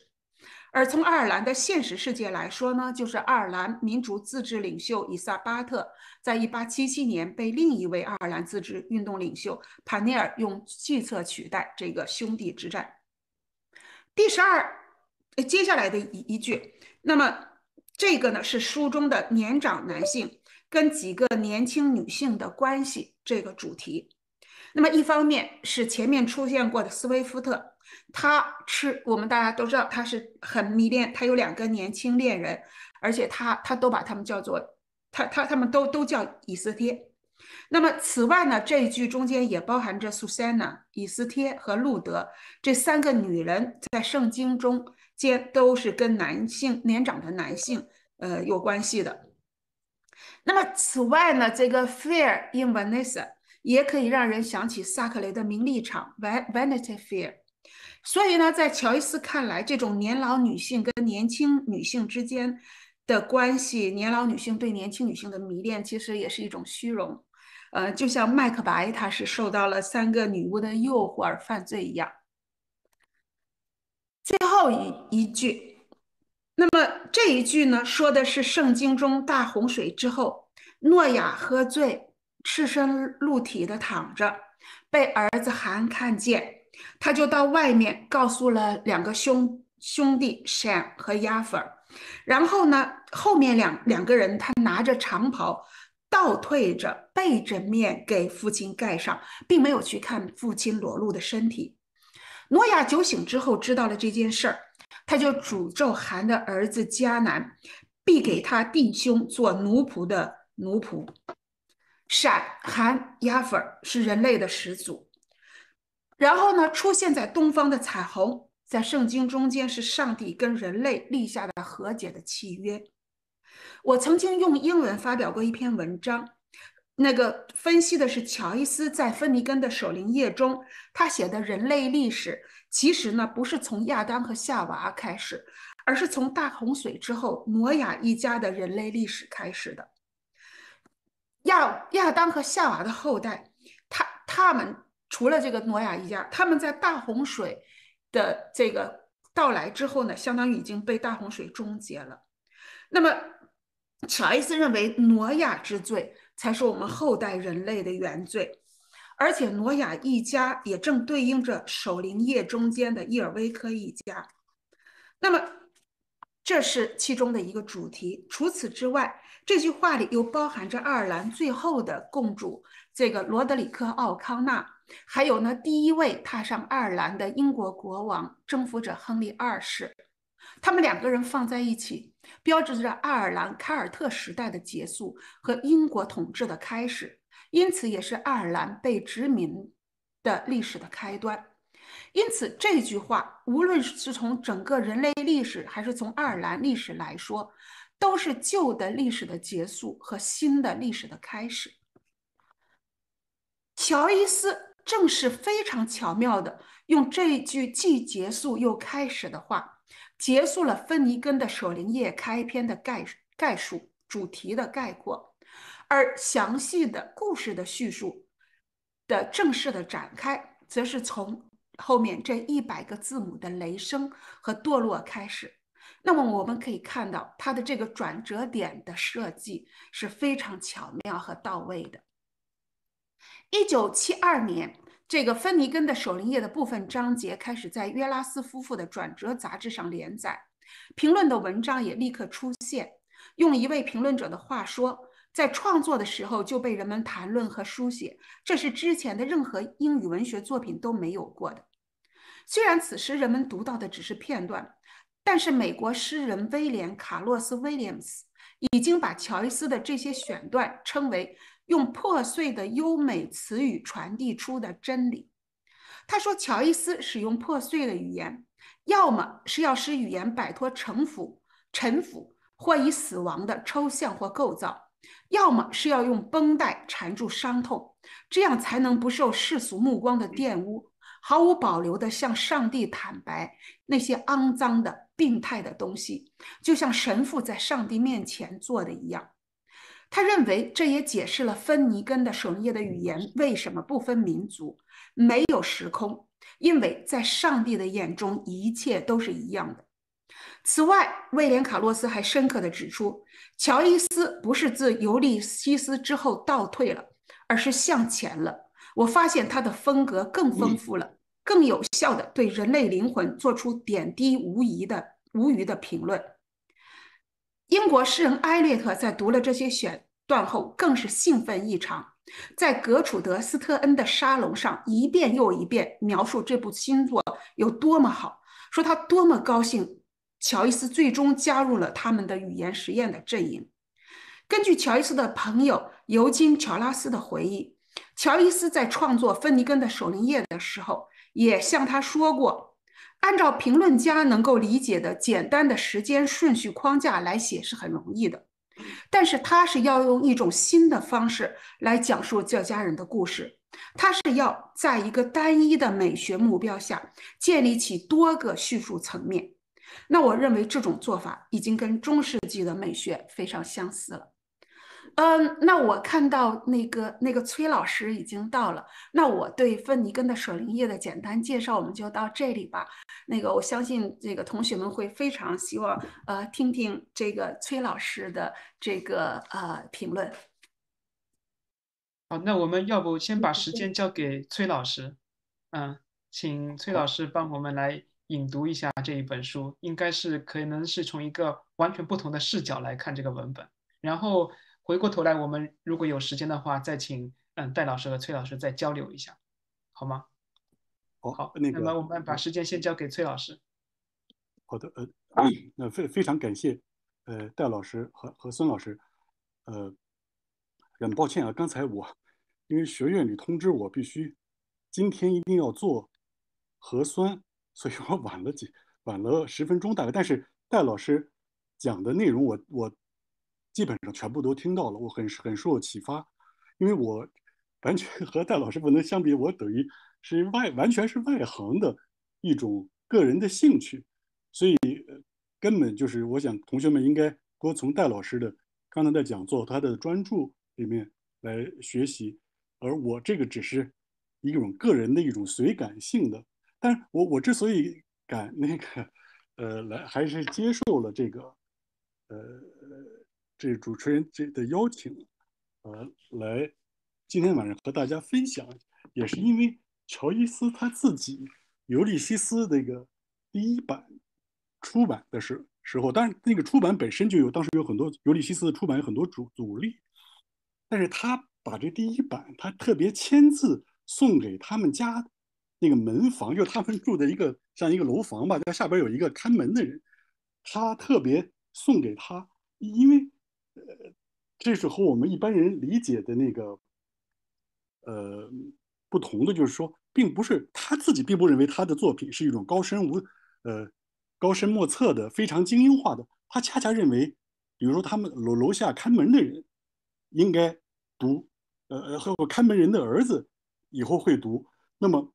而从爱尔兰的现实世界来说呢，就是爱尔兰民族自治领袖以撒·巴特在1877年被另一位爱尔兰自治运动领袖帕尼尔用计策取代这个兄弟之战。第十二，接下来的一一句，那么这个呢是书中的年长男性。跟几个年轻女性的关系这个主题，那么一方面是前面出现过的斯威夫特，他吃我们大家都知道他是很迷恋，他有两个年轻恋人，而且他他都把他们叫做他他他们都都叫以斯帖。那么此外呢，这一句中间也包含着苏珊娜、以斯帖和路德这三个女人，在圣经中间都是跟男性年长的男性呃有关系的。那么此外呢，这个 fear in Vanessa 也可以让人想起萨克雷的名利场 Vanity f e a r 所以呢，在乔伊斯看来，这种年老女性跟年轻女性之间的关系，年老女性对年轻女性的迷恋，其实也是一种虚荣。呃，就像麦克白，他是受到了三个女巫的诱惑而犯罪一样。最后一一句。那么这一句呢，说的是圣经中大洪水之后，诺亚喝醉，赤身露体的躺着，被儿子韩看见，他就到外面告诉了两个兄兄弟闪和亚伯，然后呢，后面两两个人他拿着长袍，倒退着背着面给父亲盖上，并没有去看父亲裸露的身体。诺亚酒醒之后知道了这件事儿。他就诅咒韩的儿子迦南，必给他弟兄做奴仆的奴仆。闪、含、亚粉是人类的始祖。然后呢，出现在东方的彩虹，在圣经中间是上帝跟人类立下的和解的契约。我曾经用英文发表过一篇文章，那个分析的是乔伊斯在《芬尼根的守灵夜》中他写的人类历史。其实呢，不是从亚当和夏娃开始，而是从大洪水之后挪亚一家的人类历史开始的。亚亚当和夏娃的后代，他他们除了这个挪亚一家，他们在大洪水的这个到来之后呢，相当于已经被大洪水终结了。那么，乔伊斯认为挪亚之罪才是我们后代人类的原罪。而且，挪亚一家也正对应着守灵夜中间的伊尔威科一家。那么，这是其中的一个主题。除此之外，这句话里又包含着爱尔兰最后的共主这个罗德里克·奥康纳，还有呢第一位踏上爱尔兰的英国国王征服者亨利二世。他们两个人放在一起，标志着爱尔兰凯尔特时代的结束和英国统治的开始。因此，也是爱尔兰被殖民的历史的开端。因此，这句话无论是从整个人类历史，还是从爱尔兰历史来说，都是旧的历史的结束和新的历史的开始。乔伊斯正是非常巧妙的用这句既结束又开始的话，结束了《芬尼根的舍灵叶开篇的概概述主题的概括。而详细的故事的叙述的正式的展开，则是从后面这一百个字母的雷声和堕落开始。那么我们可以看到，它的这个转折点的设计是非常巧妙和到位的。一九七二年，这个芬尼根的守灵夜的部分章节开始在约拉斯夫妇的转折杂志上连载，评论的文章也立刻出现。用一位评论者的话说，在创作的时候就被人们谈论和书写，这是之前的任何英语文学作品都没有过的。虽然此时人们读到的只是片段，但是美国诗人威廉·卡洛斯·威廉斯已经把乔伊斯的这些选段称为“用破碎的优美词语传递出的真理”。他说：“乔伊斯使用破碎的语言，要么是要使语言摆脱城府、沉腐，或以死亡的抽象或构造。”要么是要用绷带缠住伤痛，这样才能不受世俗目光的玷污，毫无保留地向上帝坦白那些肮脏的病态的东西，就像神父在上帝面前做的一样。他认为这也解释了芬尼根的守夜的语言为什么不分民族，没有时空，因为在上帝的眼中一切都是一样的。此外，威廉·卡洛斯还深刻的指出，乔伊斯不是自《尤利西斯》之后倒退了，而是向前了。我发现他的风格更丰富了，更有效的对人类灵魂做出点滴无疑的无余的评论。英国诗人艾略特在读了这些选段后，更是兴奋异常，在格楚德·斯特恩的沙龙上一遍又一遍描述这部新作有多么好，说他多么高兴。乔伊斯最终加入了他们的语言实验的阵营。根据乔伊斯的朋友尤金·乔拉斯的回忆，乔伊斯在创作《芬尼根的守灵夜》的时候，也向他说过，按照评论家能够理解的简单的时间顺序框架来写是很容易的。但是他是要用一种新的方式来讲述这家人的故事，他是要在一个单一的美学目标下建立起多个叙述层面。那我认为这种做法已经跟中世纪的美学非常相似了。嗯，那我看到那个那个崔老师已经到了。那我对芬尼根的舍灵叶的简单介绍，我们就到这里吧。那个，我相信这个同学们会非常希望呃听听这个崔老师的这个呃评论。好，那我们要不先把时间交给崔老师？嗯，请崔老师帮我们来。引读一下这一本书，应该是可能是从一个完全不同的视角来看这个文本。然后回过头来，我们如果有时间的话，再请嗯戴老师和崔老师再交流一下，好吗？好，那个，那么我们把时间先交给崔老师。好的，呃，那非非常感谢呃戴老师和和孙老师，呃，很抱歉啊，刚才我因为学院里通知我必须今天一定要做核酸。所以，我晚了几，晚了十分钟大概。但是戴老师讲的内容，我我基本上全部都听到了，我很很受启发。因为我完全和戴老师不能相比，我等于是外完全是外行的一种个人的兴趣，所以根本就是我想同学们应该多从戴老师的刚才的讲座、他的专注里面来学习，而我这个只是一种个人的一种随感性的。但是我我之所以敢那个，呃，来还是接受了这个，呃，这主持人这的邀请，呃，来今天晚上和大家分享，也是因为乔伊斯他自己《尤利西斯》那个第一版出版的时时候，但是那个出版本身就有，当时有很多《尤利西斯》的出版有很多阻阻力，但是他把这第一版他特别签字送给他们家。那个门房就是他们住的一个像一个楼房吧，在下边有一个看门的人，他特别送给他，因为呃，这是和我们一般人理解的那个呃不同的，就是说，并不是他自己并不认为他的作品是一种高深无呃高深莫测的非常精英化的，他恰恰认为，比如说他们楼楼下看门的人应该读，呃呃，和看门人的儿子以后会读，那么。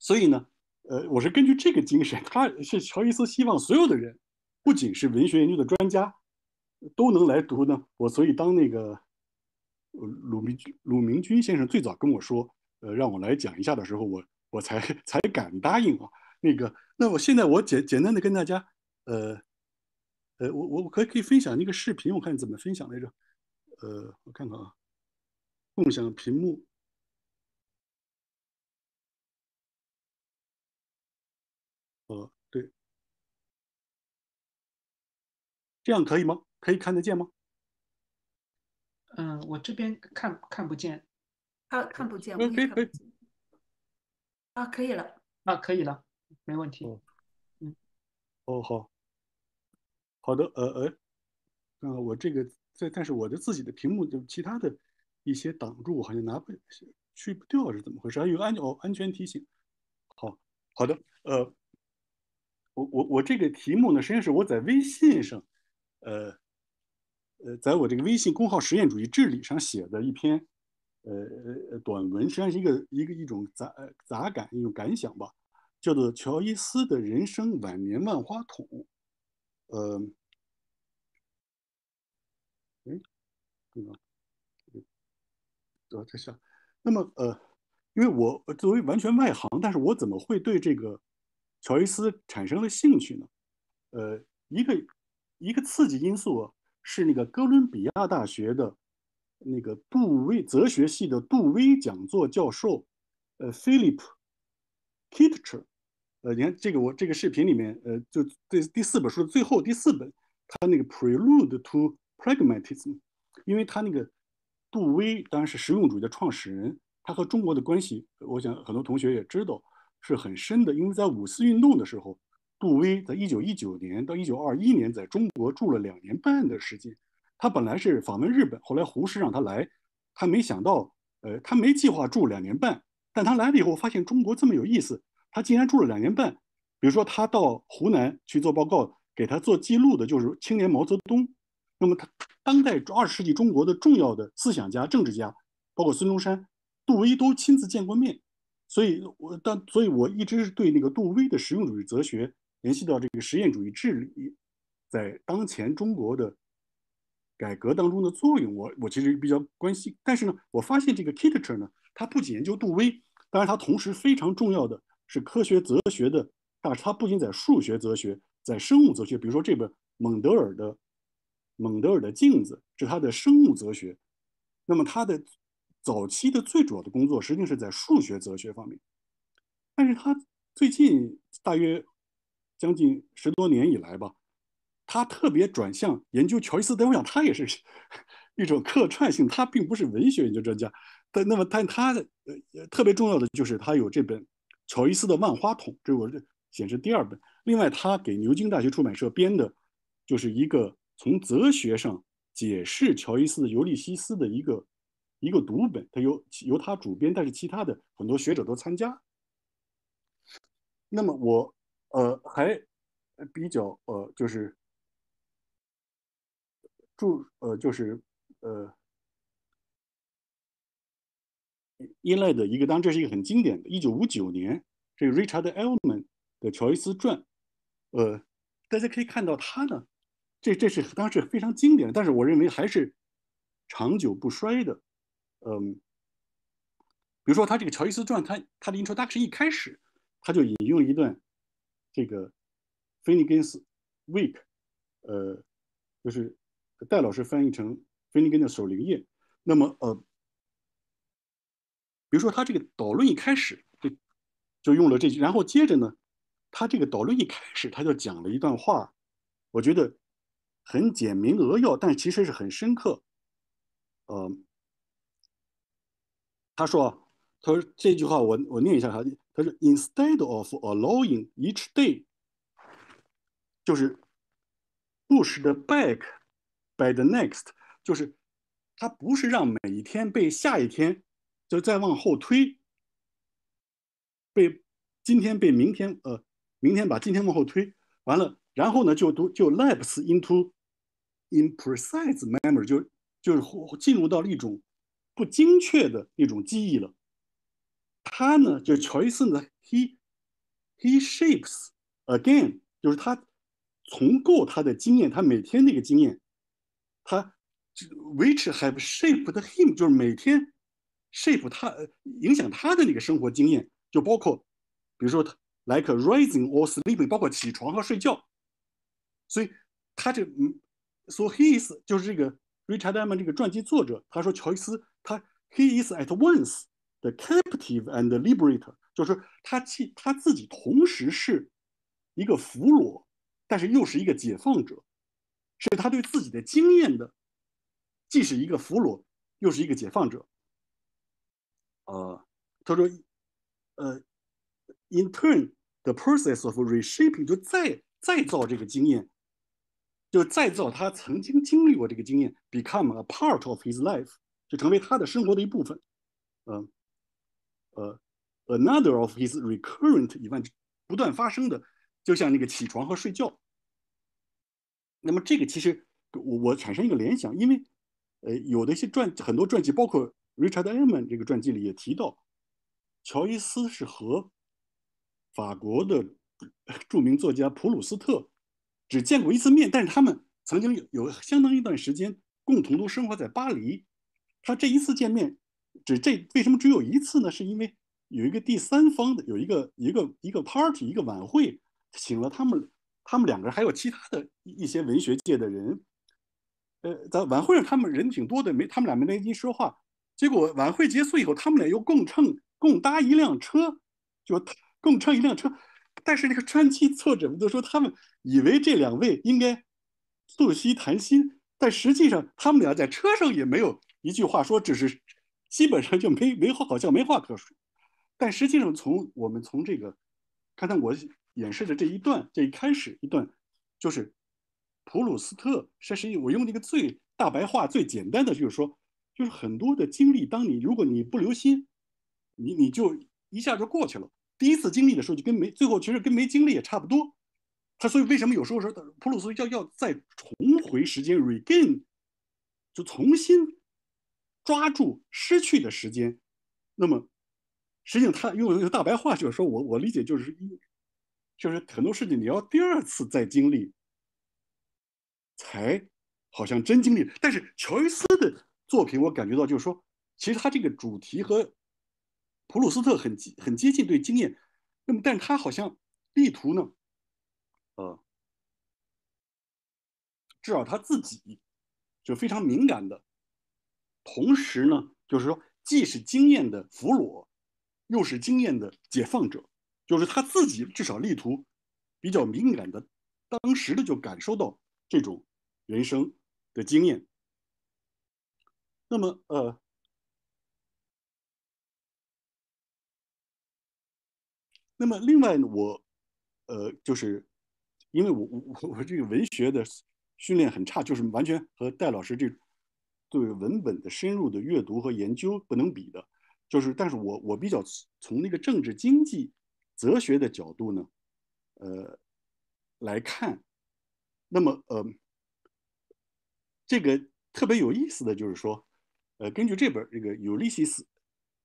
所以呢，呃，我是根据这个精神，他是乔伊斯希望所有的人，不仅是文学研究的专家，都能来读呢。我所以当那个鲁明鲁明君先生最早跟我说，呃，让我来讲一下的时候，我我才才敢答应啊。那个，那我现在我简简单的跟大家，呃，呃，我我我可以可以分享一个视频，我看怎么分享来着，呃，我看看啊，共享屏幕。呃，对，这样可以吗？可以看得见吗？嗯，我这边看看不见，啊，看不见，我可以。不啊，可以了。啊，可以了，没问题。嗯，哦，好，好的，呃呃，那我这个在，但是我的自己的屏幕就其他的一些挡住，好像拿不去不掉是怎么回事？还有安哦安全提醒，好，好的，呃。我我我这个题目呢，实际上是我在微信上，呃，呃，在我这个微信公号“实验主义治理”上写的一篇，呃，短文，实际上是一个一个一种杂杂感，一种感想吧，叫做《乔伊斯的人生晚年万花筒》。呃，哎，刚刚，嗯，我那么呃，因为我作为完全外行，但是我怎么会对这个？乔伊斯产生了兴趣呢？呃，一个一个刺激因素啊、是那个哥伦比亚大学的那个杜威哲学系的杜威讲座教授，呃，Philip Kitcher。呃，你看这个我这个视频里面，呃，就第第四本书的最后第四本，他那个 Prelude to Pragmatism，因为他那个杜威当然是实用主义的创始人，他和中国的关系，我想很多同学也知道。是很深的，因为在五四运动的时候，杜威在1919年到1921年在中国住了两年半的时间。他本来是访问日本，后来胡适让他来，他没想到，呃，他没计划住两年半，但他来了以后发现中国这么有意思，他竟然住了两年半。比如说，他到湖南去做报告，给他做记录的就是青年毛泽东。那么，他当代二十世纪中国的重要的思想家、政治家，包括孙中山、杜威都亲自见过面。所以，我但所以我一直是对那个杜威的实用主义哲学联系到这个实验主义治理，在当前中国的改革当中的作用，我我其实比较关心。但是呢，我发现这个 k i t c h e r 呢，他不仅研究杜威，当然他同时非常重要的是科学哲学的，但是他不仅在数学哲学，在生物哲学，比如说这本蒙德尔的《蒙德尔的镜子》是他的生物哲学，那么他的。早期的最主要的工作，实际上是在数学哲学方面。但是他最近大约将近十多年以来吧，他特别转向研究乔伊斯。但我想他也是一种客串性，他并不是文学研究专家。但那么，但他呃呃特别重要的就是他有这本《乔伊斯的万花筒》，这我显示第二本。另外，他给牛津大学出版社编的，就是一个从哲学上解释乔伊斯《尤利西斯》的一个。一个读本，他由由他主编，但是其他的很多学者都参加。那么我呃还比较呃就是注呃就是呃依赖的一个当，然这是一个很经典的，一九五九年这个 Richard Elman 的乔伊斯传，呃，大家可以看到他呢，这这是当时非常经典的，但是我认为还是长久不衰的。嗯，比如说他这个《乔伊斯传》，他他的 introduction 一开始，他就引用一段这个《Finnegan's Week，呃，就是戴老师翻译成《Finnegan 的手灵夜》。那么，呃，比如说他这个导论一开始就就用了这句，然后接着呢，他这个导论一开始他就讲了一段话，我觉得很简明扼要，但其实是很深刻，呃。他说：“他说这句话，我我念一下。他他说，instead of allowing each day，就是 pushed back by the next，就是他不是让每一天被下一天就再往后推，被今天被明天，呃，明天把今天往后推完了，然后呢就读就 laps into imprecise memory，就就是进入到了一种。”不精确的那种记忆了。他呢，就乔伊 e 呢，he he shapes again，就是他重构他的经验，他每天那个经验，他 which have shaped him，就是每天 shape 他影响他的那个生活经验，就包括比如说 like rising or sleeping，包括起床和睡觉。所以他这嗯，so he is 就是这个。Richard d i a m o n d 这个传记作者他说乔伊斯他 He is at once the captive and liberator，就是他既他自己同时是一个俘虏，但是又是一个解放者，是他对自己的经验的，既是一个俘虏，又是一个解放者。呃，他说，呃，In turn the process of reshaping 就再再造这个经验。就再造他曾经经历过这个经验，become a part of his life，就成为他的生活的一部分。嗯，呃，another of his recurrent event，不断发生的，就像那个起床和睡觉。那么这个其实我我产生一个联想，因为呃有的一些传很多传记，包括 Richard Eiman 这个传记里也提到，乔伊斯是和法国的著名作家普鲁斯特。只见过一次面，但是他们曾经有有相当一段时间共同都生活在巴黎。他这一次见面，只这为什么只有一次呢？是因为有一个第三方的，有一个一个一个 party，一个晚会，请了他们，他们两个人还有其他的一些文学界的人。呃，在晚会上他们人挺多的，没他们俩没来得及说话。结果晚会结束以后，他们俩又共乘共搭一辆车，就共乘一辆车。但是那个川崎作者都说，他们以为这两位应该促膝谈心，但实际上他们俩在车上也没有一句话说，只是基本上就没没话，好像没话可说。但实际上，从我们从这个刚才我演示的这一段这一开始一段，就是普鲁斯特，这是我用那个最大白话最简单的，就是说，就是很多的经历，当你如果你不留心，你你就一下就过去了。第一次经历的时候就跟没最后，其实跟没经历也差不多。他所以为什么有时候说普鲁斯要要再重回时间 regain，就重新抓住失去的时间。那么，实际上他用一个大白话就是说，我我理解就是一，就是很多事情你要第二次再经历，才好像真经历。但是乔伊斯的作品，我感觉到就是说，其实他这个主题和。普鲁斯特很很接近对经验，那么，但他好像力图呢，呃，至少他自己就非常敏感的，同时呢，就是说，既是经验的俘虏，又是经验的解放者，就是他自己至少力图比较敏感的，当时的就感受到这种人生的经验，那么，呃。那么另外呢，我，呃，就是，因为我我我这个文学的训练很差，就是完全和戴老师这对文本的深入的阅读和研究不能比的，就是，但是我我比较从那个政治经济哲学的角度呢，呃，来看，那么呃，这个特别有意思的就是说，呃，根据这本这个《Ulysses》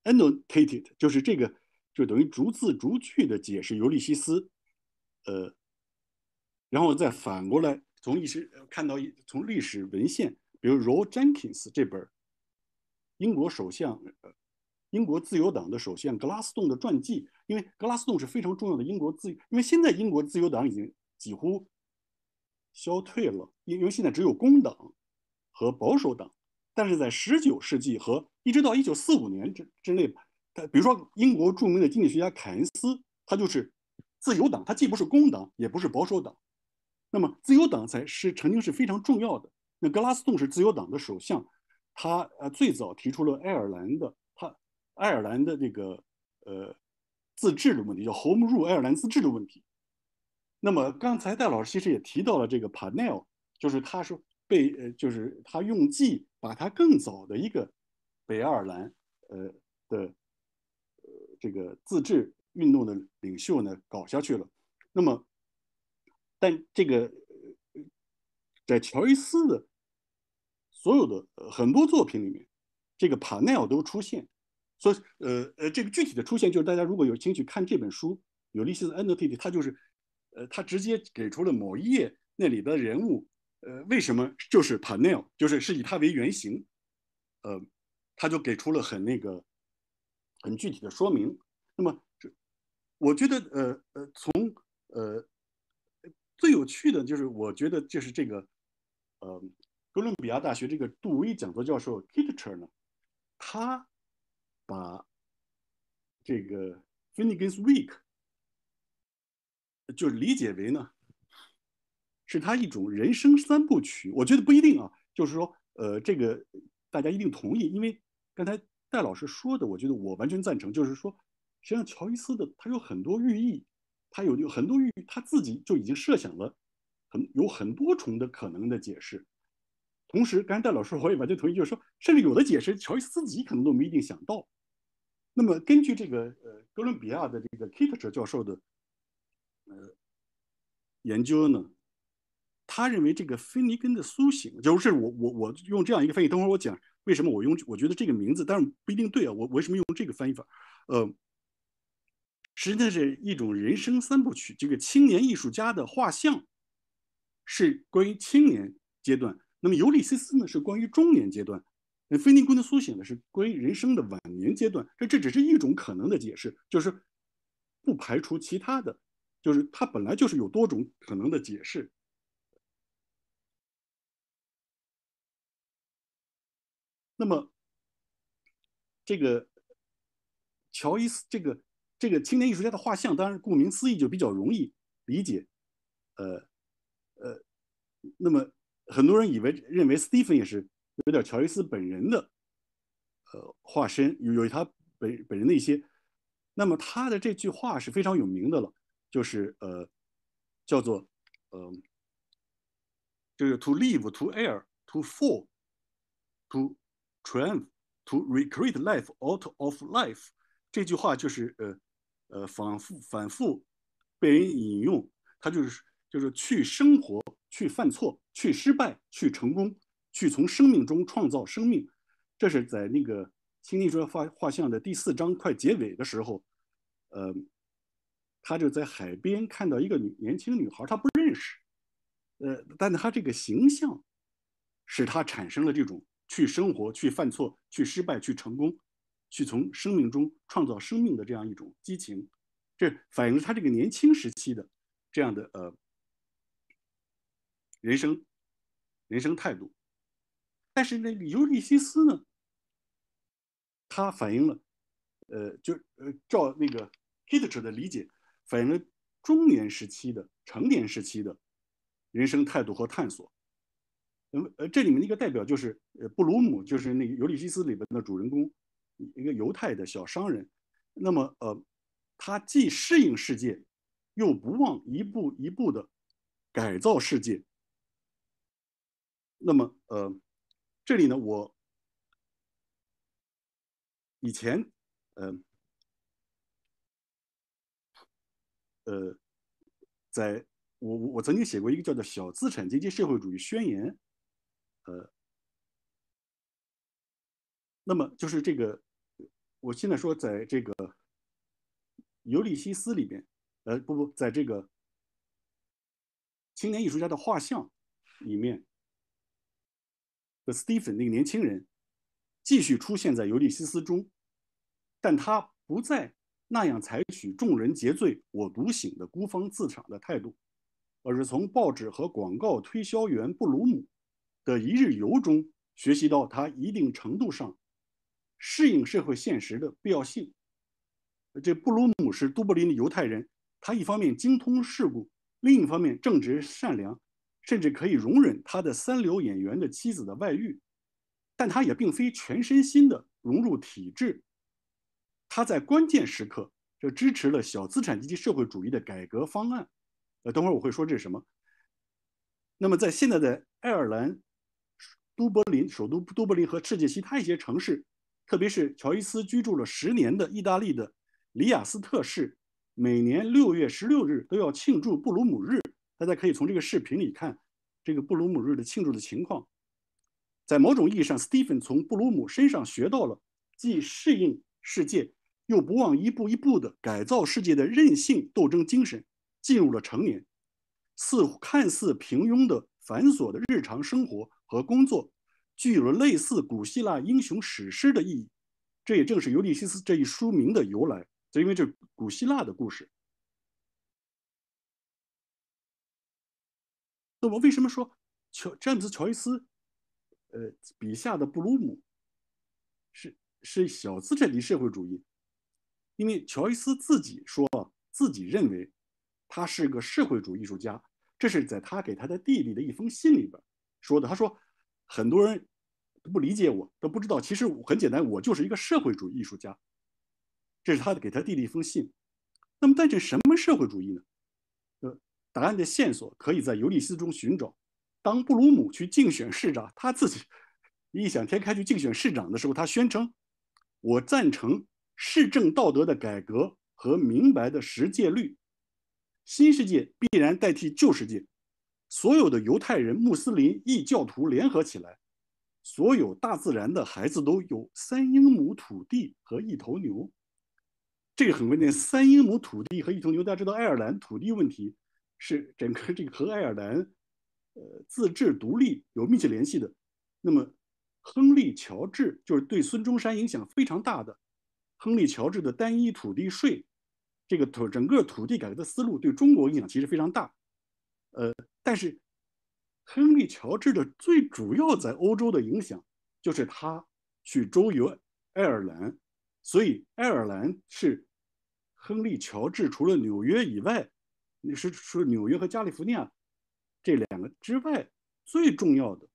annotated，就是这个。就等于逐字逐句的解释《尤利西斯》，呃，然后再反过来从历史看到从历史文献，比如《k i n 斯》这本英国首相、英国自由党的首相格拉斯顿的传记，因为格拉斯顿是非常重要的英国自由，因为现在英国自由党已经几乎消退了，因因为现在只有工党，和保守党，但是在十九世纪和一直到一九四五年之之内。他比如说英国著名的经济学家凯恩斯，他就是自由党，他既不是工党，也不是保守党。那么自由党才是曾经是非常重要的。那格拉斯顿是自由党的首相，他呃最早提出了爱尔兰的他爱尔兰的这个呃自治的问题，叫 Home Rule 爱尔兰自治的问题。那么刚才戴老师其实也提到了这个 p a n e l l 就是他说被呃就是他用计把他更早的一个北爱尔兰呃的。这个自治运动的领袖呢，搞下去了。那么，但这个在乔伊斯的所有的很多作品里面，这个帕内尔都出现。所以，呃呃，这个具体的出现就是大家如果有兴趣看这本书，《尤利西斯》德弟弟，他就是，呃，他直接给出了某一页那里的人物，呃，为什么就是帕内尔，就是是以他为原型。呃，他就给出了很那个。很具体的说明。那么，这我觉得，呃呃，从呃最有趣的就是，我觉得就是这个，呃，哥伦比亚大学这个杜威讲座教授 k i t c h e r 呢，他把这个《Finnegans w e e k 就理解为呢是他一种人生三部曲。我觉得不一定啊，就是说，呃，这个大家一定同意，因为刚才。戴老师说的，我觉得我完全赞成，就是说，实际上乔伊斯的他有很多寓意，他有有很多寓，意，他自己就已经设想了很有很多重的可能的解释。同时，刚才戴老师我也完全同意，就是说，甚至有的解释乔伊斯自己可能都没一定想到。那么，根据这个呃哥伦比亚的这个 k i t c h e r 教授的呃研究呢，他认为这个《芬尼根的苏醒》就是我我我用这样一个翻译，等会儿我讲。为什么我用我觉得这个名字，当然不一定对啊。我为什么用这个翻译法？呃，实际上是一种人生三部曲。这个青年艺术家的画像是关于青年阶段，那么尤利西斯呢是关于中年阶段，那菲尼姑的苏醒呢是关于人生的晚年阶段。这这只是一种可能的解释，就是不排除其他的，就是它本来就是有多种可能的解释。那么，这个乔伊斯，这个这个青年艺术家的画像，当然顾名思义就比较容易理解。呃，呃，那么很多人以为认为斯蒂芬也是有点乔伊斯本人的，呃，化身有有他本本人的一些。那么他的这句话是非常有名的了，就是呃，叫做呃就是 “to live, to a i r to fall, to”。t r i u m p h to recreate life out of life，这句话就是呃呃反复反复被人引用，他就是就是去生活，去犯错，去失败，去成功，去从生命中创造生命。这是在那个《新灵说画画像》的第四章快结尾的时候，呃，他就在海边看到一个女年轻女孩，他不认识，呃，但是她这个形象使他产生了这种。去生活，去犯错，去失败，去成功，去从生命中创造生命的这样一种激情，这反映了他这个年轻时期的这样的呃人生人生态度。但是呢，尤利西斯呢，他反映了呃，就呃，照那个 Hitler 的理解，反映了中年时期的成年时期的人生态度和探索。那么呃，这里面的一个代表就是呃，布鲁姆，就是那《尤利西斯》里边的主人公，一个犹太的小商人。那么呃，他既适应世界，又不忘一步一步的改造世界。那么呃，这里呢，我以前呃呃，在我我我曾经写过一个叫做《小资产阶级社会主义宣言》。呃，那么就是这个，我现在说，在这个《尤利西斯》里边，呃，不不，在这个青年艺术家的画像里面，的 Stephen 那个年轻人，继续出现在《尤利西斯》中，但他不再那样采取“众人皆醉我独醒”的孤芳自赏的态度，而是从报纸和广告推销员布鲁姆。的一日游中学习到他一定程度上适应社会现实的必要性。这布鲁姆是都柏林的犹太人，他一方面精通世故，另一方面正直善良，甚至可以容忍他的三流演员的妻子的外遇，但他也并非全身心的融入体制。他在关键时刻就支持了小资产阶级社会主义的改革方案。呃，等会儿我会说这是什么。那么在现在的爱尔兰。都柏林首都都柏林和世界其他一些城市，特别是乔伊斯居住了十年的意大利的里雅斯特市，每年六月十六日都要庆祝布鲁姆日。大家可以从这个视频里看这个布鲁姆日的庆祝的情况。在某种意义上，斯蒂芬从布鲁姆身上学到了既适应世界，又不忘一步一步地改造世界的韧性斗争精神，进入了成年。似乎看似平庸的繁琐的日常生活。和工作，具有了类似古希腊英雄史诗的意义，这也正是《尤利西斯》这一书名的由来，就因为这古希腊的故事。那么，为什么说乔詹姆斯·乔伊斯，呃，笔下的布鲁姆，是是小资产级社会主义，因为乔伊斯自己说，自己认为他是个社会主义艺术家，这是在他给他的弟弟的一封信里边。说的，他说，很多人不理解我，都不知道，其实很简单，我就是一个社会主义艺术家。这是他给他弟弟一封信。那么，但着什么社会主义呢？呃，答案的线索可以在尤利西斯中寻找。当布鲁姆去竞选市长，他自己异想天开去竞选市长的时候，他宣称：“我赞成市政道德的改革和明白的实践律。新世界必然代替旧世界。”所有的犹太人、穆斯林、异教徒联合起来，所有大自然的孩子都有三英亩土地和一头牛。这个很关键，三英亩土地和一头牛。大家知道，爱尔兰土地问题是整个这个和爱尔兰呃自治独立有密切联系的。那么，亨利·乔治就是对孙中山影响非常大的。亨利·乔治的单一土地税，这个土整个土地改革的思路对中国影响其实非常大，呃。但是，亨利·乔治的最主要在欧洲的影响就是他去周游爱尔兰，所以爱尔兰是亨利·乔治除了纽约以外，是除纽约和加利福尼亚这两个之外最重要的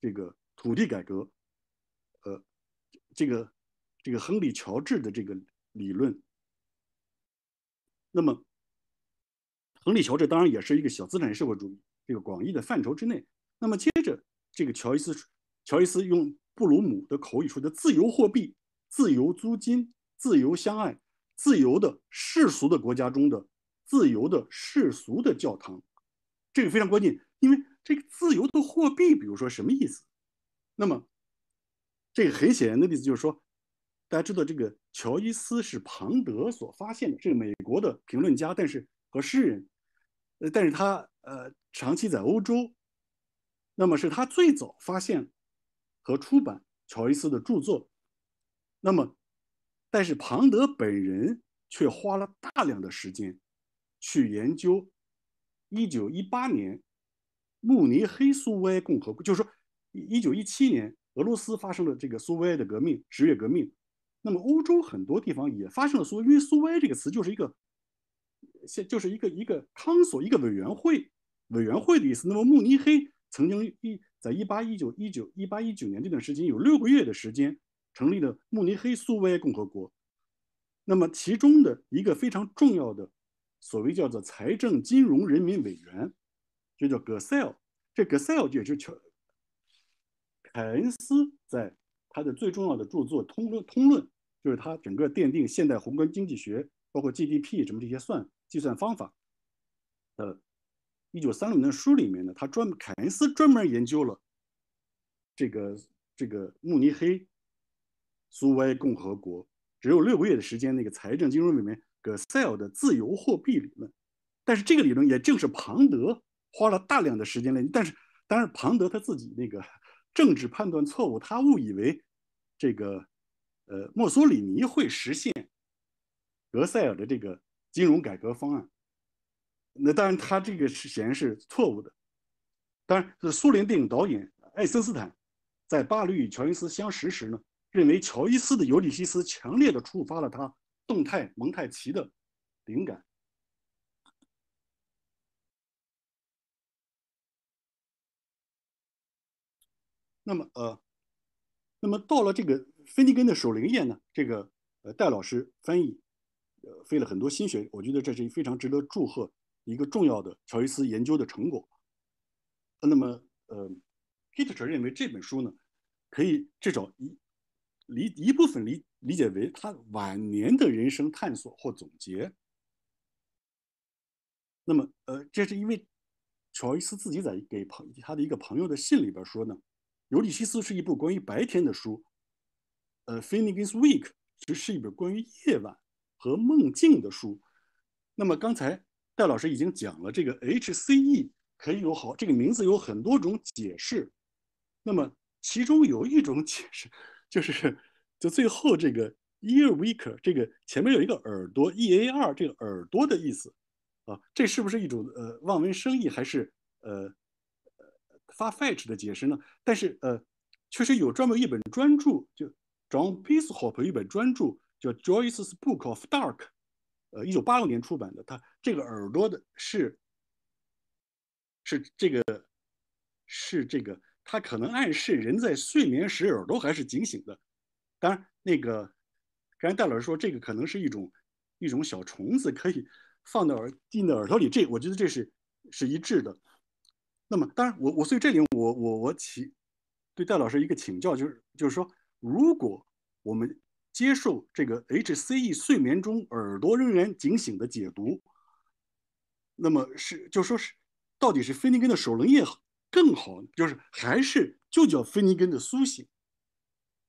这个土地改革，呃，这个这个亨利·乔治的这个理论。那么，亨利·乔治当然也是一个小资产社会主义。这个广义的范畴之内，那么接着，这个乔伊斯，乔伊斯用布鲁姆的口语说的“自由货币、自由租金、自由相爱、自由的世俗的国家中的自由的世俗的教堂”，这个非常关键，因为这个自由的货币，比如说什么意思？那么，这个很显然的例子就是说，大家知道这个乔伊斯是庞德所发现的，是美国的评论家，但是和诗人，呃，但是他呃。长期在欧洲，那么是他最早发现和出版乔伊斯的著作。那么，但是庞德本人却花了大量的时间去研究。一九一八年，慕尼黑苏维埃共和国，就是说，一九一七年俄罗斯发生了这个苏维埃的革命，十月革命。那么，欧洲很多地方也发生了苏，因为“苏维埃”这个词就是一个现，就是一个一个康索，一个委员会。委员会的意思。那么，慕尼黑曾经一在一八一九一九一八一九年这段时间有六个月的时间成立了慕尼黑苏维埃共和国。那么，其中的一个非常重要的所谓叫做财政金融人民委员，就叫格塞尔。这格塞尔也是乔凯恩斯在他的最重要的著作《通论》《通论》，就是他整个奠定现代宏观经济学，包括 GDP 什么这些算计算方法的。一九三零年的书里面呢，他专凯恩斯专门研究了这个这个慕尼黑苏维埃共和国只有六个月的时间，那个财政金融里面葛塞尔的自由货币理论，但是这个理论也正是庞德花了大量的时间来，但是当然庞德他自己那个 [LAUGHS] 政治判断错误，他误以为这个呃墨索里尼会实现格塞尔的这个金融改革方案。那当然，他这个是显然是错误的。当然，苏联电影导演爱森斯坦在巴黎与乔伊斯相识时呢，认为乔伊斯的《尤利西斯》强烈的触发了他动态蒙太奇的灵感。那么，呃，那么到了这个《芬尼根的守灵夜》呢，这个呃戴老师翻译，呃费了很多心血，我觉得这是非常值得祝贺。一个重要的乔伊斯研究的成果。那么，呃 p e t e r 认为这本书呢，可以至少一理一部分理理解为他晚年的人生探索或总结。那么，呃，这是因为乔伊斯自己在给朋他的一个朋友的信里边说呢，《尤利西斯》是一部关于白天的书，呃，《f i n n i g i a n s Week》只是一本关于夜晚和梦境的书。那么刚才。戴老师已经讲了这个 HCE 可以有好这个名字有很多种解释，那么其中有一种解释就是，就最后这个 e a r w e e k 这个前面有一个耳朵 ear 这个耳朵的意思啊，这是不是一种呃望文生义还是呃发 fetch 的解释呢？但是呃，确实有专门一本专著，就 John p e a c e h o p 一本专著叫 Joyce's Book of Dark。呃，一九八六年出版的，它这个耳朵的是，是这个，是这个，它可能暗示人在睡眠时耳朵还是警醒的。当然，那个刚才戴老师说这个可能是一种一种小虫子，可以放到耳进的耳朵里。这我觉得这是是一致的。那么，当然我我所以这里我我我请对戴老师一个请教，就是就是说，如果我们接受这个 HCE 睡眠中耳朵仍然警醒的解读，那么是就说是到底是菲尼根的首轮夜更好就是还是就叫菲尼根的苏醒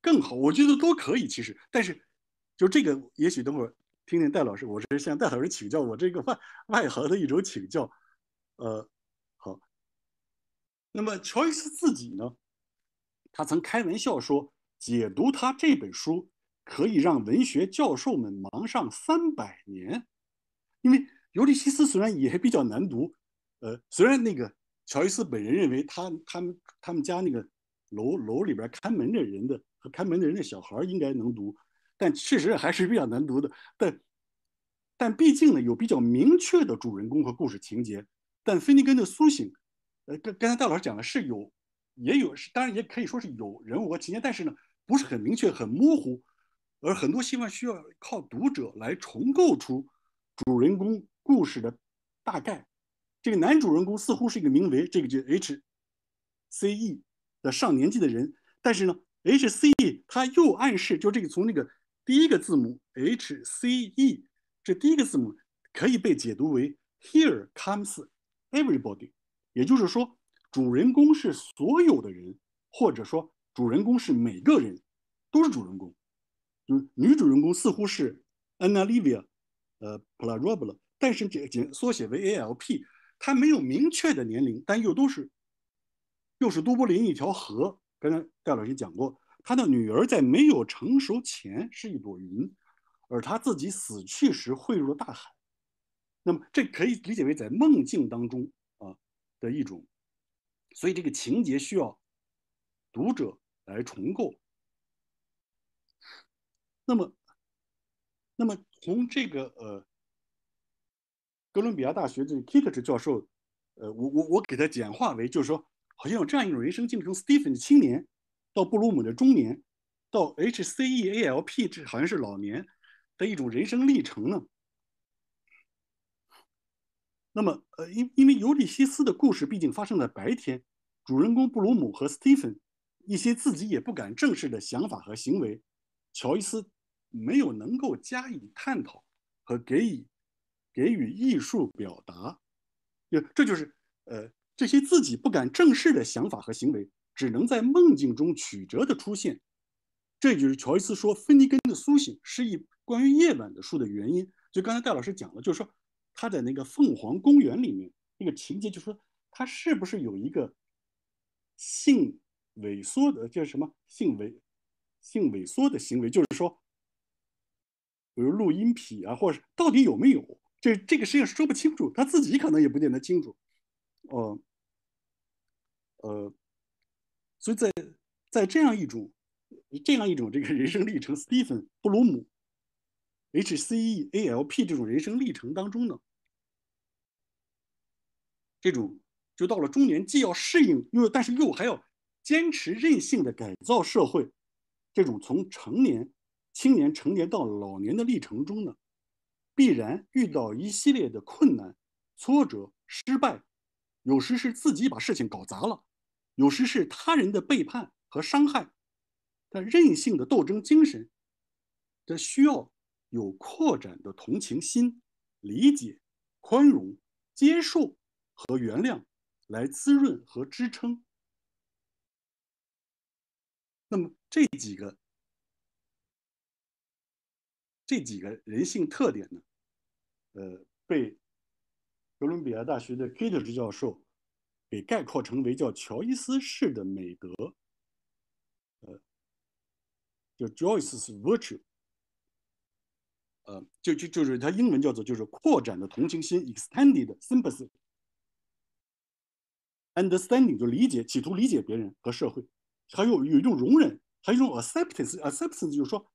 更好？我觉得都可以，其实，但是就这个，也许等会儿听听戴老师，我是向戴老师请教，我这个外 [LAUGHS] 外行的一种请教。呃，好。那么乔伊斯自己呢，他曾开玩笑说，解读他这本书。可以让文学教授们忙上三百年，因为《尤利西斯》虽然也比较难读，呃，虽然那个乔伊斯本人认为他他们他们家那个楼楼里边看门的人的和看门的人的小孩应该能读，但确实还是比较难读的。但但毕竟呢，有比较明确的主人公和故事情节。但《菲尼根的苏醒》，呃，跟刚才戴老师讲的是有，也有是，当然也可以说是有人物和情节，但是呢，不是很明确，很模糊。而很多新闻需要靠读者来重构出主人公故事的大概。这个男主人公似乎是一个名为这个叫 H C E 的上年纪的人，但是呢，H C E 他又暗示，就这个从那个第一个字母 H C E 这第一个字母可以被解读为 Here comes everybody，也就是说，主人公是所有的人，或者说主人公是每个人都是主人公。嗯，女主人公似乎是 Anna l i v i a 呃，Palarobla，但是姐姐，缩写为 A L P。她没有明确的年龄，但又都是，又是多柏林一条河。刚才戴老师讲过，他的女儿在没有成熟前是一朵云，而他自己死去时汇入了大海。那么，这可以理解为在梦境当中啊的一种，所以这个情节需要读者来重构。那么，那么从这个呃，哥伦比亚大学的 Kitch 教授，呃，我我我给他简化为，就是说，好像有这样一种人生历：从 s t e p h e n 的青年，到布鲁姆的中年，到 H C E A L P，这好像是老年的一种人生历程呢。那么，呃，因因为尤利西斯的故事毕竟发生在白天，主人公布鲁姆和 Stephen 一些自己也不敢正视的想法和行为，乔伊斯。没有能够加以探讨和给予给予艺术表达，就这就是呃这些自己不敢正视的想法和行为，只能在梦境中曲折的出现。这就是乔伊斯说《芬尼根的苏醒》是一关于夜晚的书的原因。就刚才戴老师讲了，就是说他在那个凤凰公园里面那个情节，就说他是不是有一个性萎缩的，就是什么性萎性萎缩的行为，就是说。比如录音癖啊，或者到底有没有？这这个事情说不清楚，他自己可能也不见得清楚。呃，呃，所以在在这样一种这样一种这个人生历程，斯蒂芬·布鲁姆 （H.C.E.A.L.P.） 这种人生历程当中呢，这种就到了中年，既要适应，又但是又还要坚持任性的改造社会，这种从成年。青年成年到老年的历程中呢，必然遇到一系列的困难、挫折、失败，有时是自己把事情搞砸了，有时是他人的背叛和伤害。但任性的斗争精神，的需要有扩展的同情心、理解、宽容、接受和原谅来滋润和支撑。那么这几个。这几个人性特点呢，呃，被哥伦比亚大学的 g a t e r s 教授给概括成为叫乔伊斯式的美德，呃，叫 Joyce's virtue，呃，就就就是它英文叫做就是扩展的同情心 （extended sympathy），understanding 就理解，企图理解别人和社会，还有有一种容忍，还有一种 acceptance，acceptance 就是说。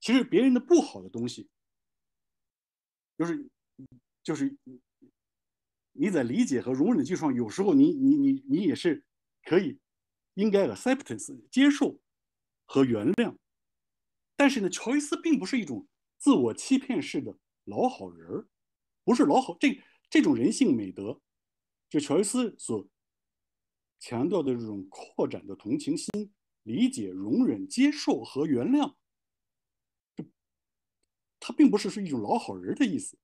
其实别人的不好的东西，就是就是你在理解和容忍的基础上，有时候你你你你也是可以应该 acceptance 接受和原谅。但是呢，乔伊斯并不是一种自我欺骗式的老好人儿，不是老好这这种人性美德。就乔伊斯所强调的这种扩展的同情心、理解、容忍、接受和原谅。他并不是说一种老好人的意思。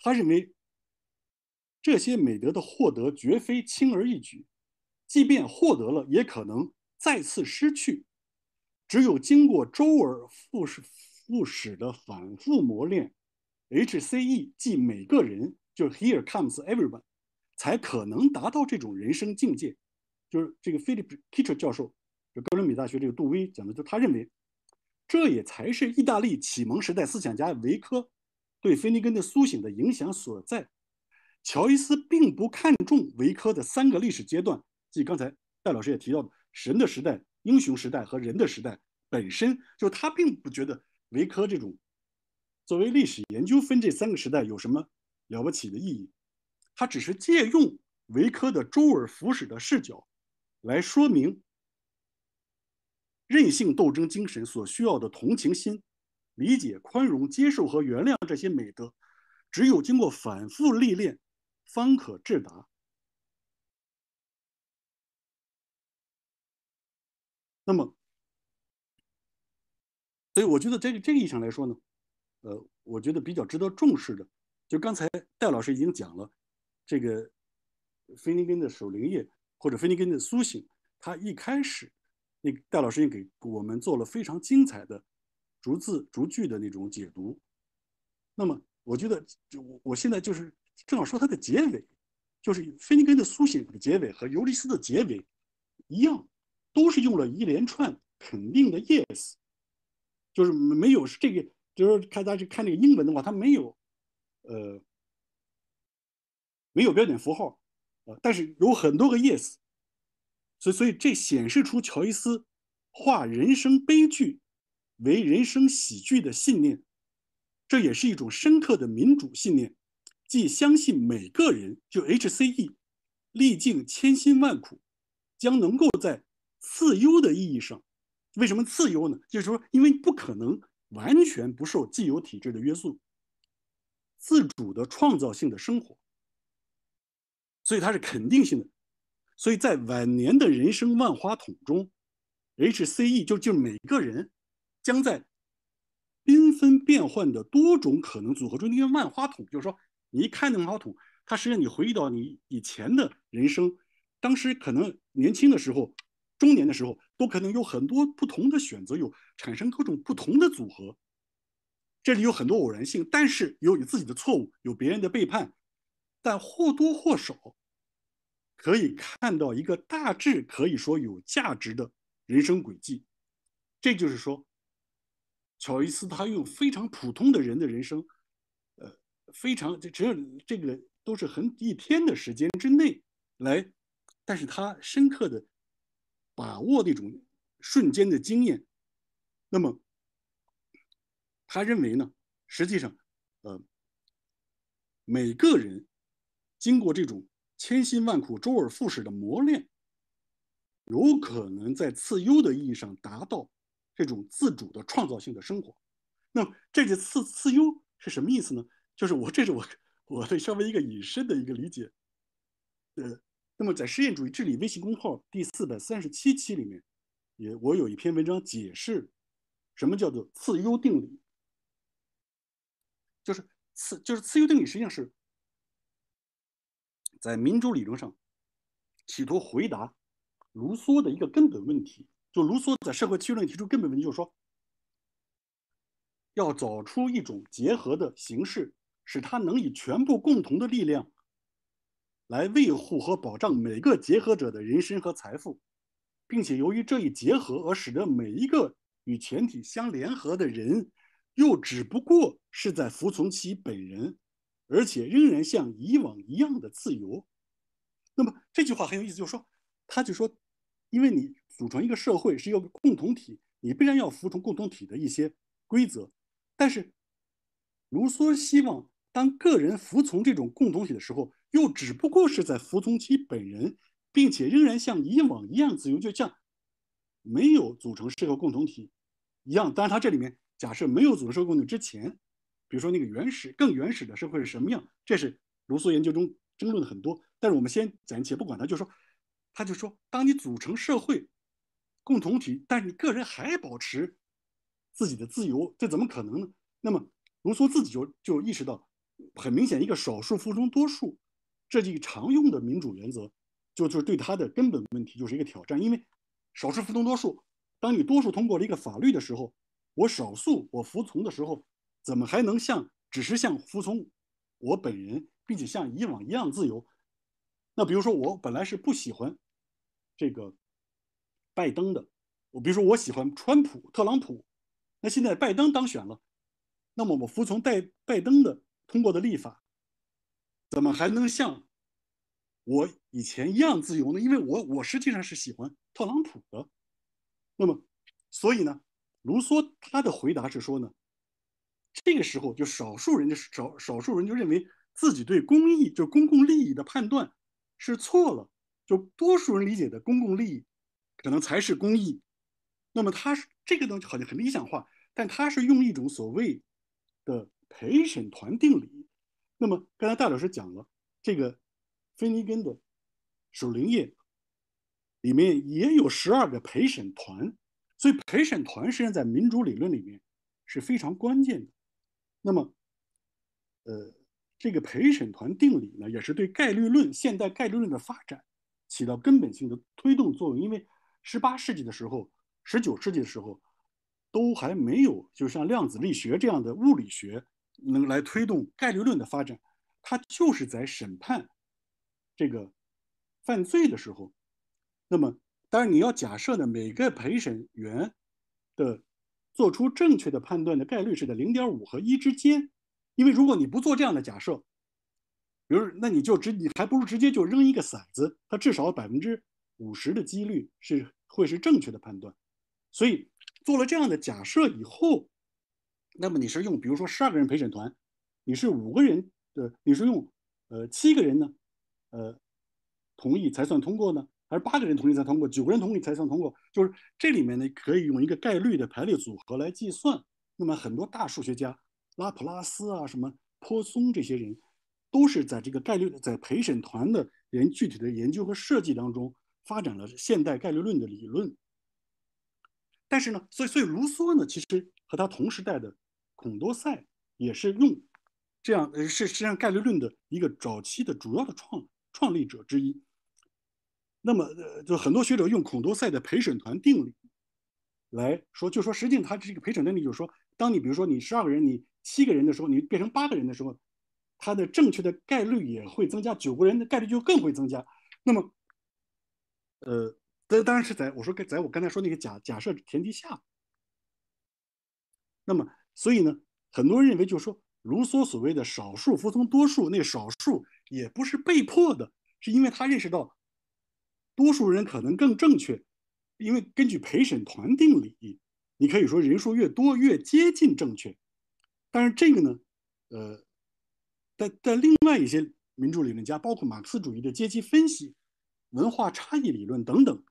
他认为，这些美德的获得绝非轻而易举，即便获得了，也可能再次失去。只有经过周而复始、复始的反复磨练，HCE 即每个人，就是 Here Comes Everyone，才可能达到这种人生境界。就是这个 Philip Kitcher 教授，就哥伦比亚大学这个杜威讲的，就他认为。这也才是意大利启蒙时代思想家维科对《菲尼根的苏醒》的影响所在。乔伊斯并不看重维科的三个历史阶段，即刚才戴老师也提到的神的时代、英雄时代和人的时代，本身就他并不觉得维科这种作为历史研究分这三个时代有什么了不起的意义。他只是借用维科的周而复始的视角来说明。任性斗争精神所需要的同情心、理解、宽容、接受和原谅这些美德，只有经过反复历练，方可至达。那么，所以我觉得这个这个意义上来说呢，呃，我觉得比较值得重视的，就刚才戴老师已经讲了，这个菲尼根的守灵夜或者菲尼根的苏醒，他一开始。那戴老师也给我们做了非常精彩的逐字逐句的那种解读。那么，我觉得就我我现在就是正好说它的结尾，就是《菲尼根的苏醒》的结尾和尤利斯的结尾一样，都是用了一连串肯定的 “yes”，就是没有是这个，就是看大家看那个英文的话，它没有呃没有标点符号呃，但是有很多个 “yes”。所以，所以这显示出乔伊斯化人生悲剧为人生喜剧的信念，这也是一种深刻的民主信念，即相信每个人就 HCE 历尽千辛万苦，将能够在次优的意义上，为什么次优呢？就是说，因为不可能完全不受既有体制的约束，自主的创造性的生活，所以它是肯定性的。所以在晚年的人生万花筒中，HCE 就就是每个人将在缤纷变幻的多种可能组合中，因为万花筒就是说你一开那万花筒，它实际上你回忆到你以前的人生，当时可能年轻的时候、中年的时候，都可能有很多不同的选择，有产生各种不同的组合，这里有很多偶然性，但是有你自己的错误，有别人的背叛，但或多或少。可以看到一个大致可以说有价值的人生轨迹，这就是说，乔伊斯他用非常普通的人的人生，呃，非常这只有这个都是很一天的时间之内来，但是他深刻的把握那种瞬间的经验，那么他认为呢，实际上，呃，每个人经过这种。千辛万苦、周而复始的磨练，有可能在次优的意义上达到这种自主的创造性的生活。那么，这个次次优是什么意思呢？就是我，这是我我对稍微一个引申的一个理解。呃，那么在实验主义治理微信公号第四百三十七期里面，也我有一篇文章解释什么叫做次优定理，就是次就是次优定理实际上是。在民主理论上，企图回答卢梭的一个根本问题。就卢梭在社会契约论提出根本问题，就是说，要找出一种结合的形式，使它能以全部共同的力量来维护和保障每个结合者的人身和财富，并且由于这一结合而使得每一个与全体相联合的人，又只不过是在服从其本人。而且仍然像以往一样的自由，那么这句话很有意思，就是说，他就说，因为你组成一个社会是一个共同体，你必然要服从共同体的一些规则，但是，卢梭希望当个人服从这种共同体的时候，又只不过是在服从其本人，并且仍然像以往一样自由，就像没有组成社会共同体一样。当然，他这里面假设没有组成社会共同体之前。比如说那个原始更原始的社会是什么样？这是卢梭研究中争论的很多。但是我们先暂且不管它，就说，他就说，当你组成社会共同体，但是你个人还保持自己的自由，这怎么可能呢？那么卢梭自己就就意识到，很明显，一个少数服从多数，这一个常用的民主原则，就就对他的根本问题就是一个挑战。因为少数服从多数，当你多数通过了一个法律的时候，我少数我服从的时候。怎么还能像只是像服从我本人，并且像以往一样自由？那比如说，我本来是不喜欢这个拜登的，我比如说我喜欢川普特朗普，那现在拜登当选了，那么我服从拜拜登的通过的立法，怎么还能像我以前一样自由呢？因为我我实际上是喜欢特朗普的，那么所以呢，卢梭他的回答是说呢？这个时候，就少数人就少少数人就认为自己对公益就公共利益的判断是错了，就多数人理解的公共利益可能才是公益。那么，他是这个东西好像很理想化，但他是用一种所谓的陪审团定理。那么，刚才大老师讲了，这个菲尼根的守灵夜里面也有十二个陪审团，所以陪审团实际上在民主理论里面是非常关键的。那么，呃，这个陪审团定理呢，也是对概率论现代概率论的发展起到根本性的推动作用。因为十八世纪的时候、十九世纪的时候，都还没有就像量子力学这样的物理学能来推动概率论的发展。它就是在审判这个犯罪的时候，那么当然你要假设呢，每个陪审员的。做出正确的判断的概率是在零点五和一之间，因为如果你不做这样的假设，比如那你就直你还不如直接就扔一个骰子，它至少百分之五十的几率是会是正确的判断。所以做了这样的假设以后，那么你是用比如说十二个人陪审团，你是五个人的，你是用呃七个人呢，呃，同意才算通过呢？而八个人同意才通过，九个人同意才算通过。就是这里面呢，可以用一个概率的排列组合来计算。那么很多大数学家，拉普拉斯啊，什么泊松这些人，都是在这个概率在陪审团的人具体的研究和设计当中，发展了现代概率论的理论。但是呢，所以所以卢梭呢，其实和他同时代的孔多塞也是用这样是实际上概率论的一个早期的主要的创创立者之一。那么，呃，就很多学者用孔多塞的陪审团定理来说，就说，实际上他这个陪审团定理就是说，当你比如说你十二个人，你七个人的时候，你变成八个人的时候，他的正确的概率也会增加，九个人的概率就更会增加。那么，呃，这当然是在我说在我刚才说那个假假设前提下。那么，所以呢，很多人认为，就是说，卢梭所谓的少数服从多数，那少数也不是被迫的，是因为他认识到。多数人可能更正确，因为根据陪审团定理，你可以说人数越多越接近正确。但是这个呢，呃，在在另外一些民主理论家，包括马克思主义的阶级分析、文化差异理论等等，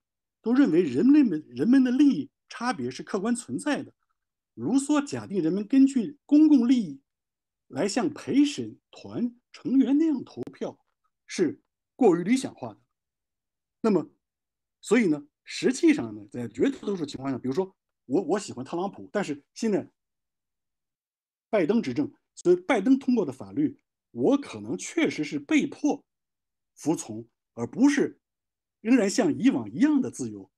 都认为人类们人们的利益差别是客观存在的。卢梭假定人们根据公共利益来像陪审团成员那样投票，是过于理想化的。那么，所以呢，实际上呢，在绝大多数情况下，比如说我我喜欢特朗普，但是现在拜登执政，所以拜登通过的法律，我可能确实是被迫服从，而不是仍然像以往一样的自由。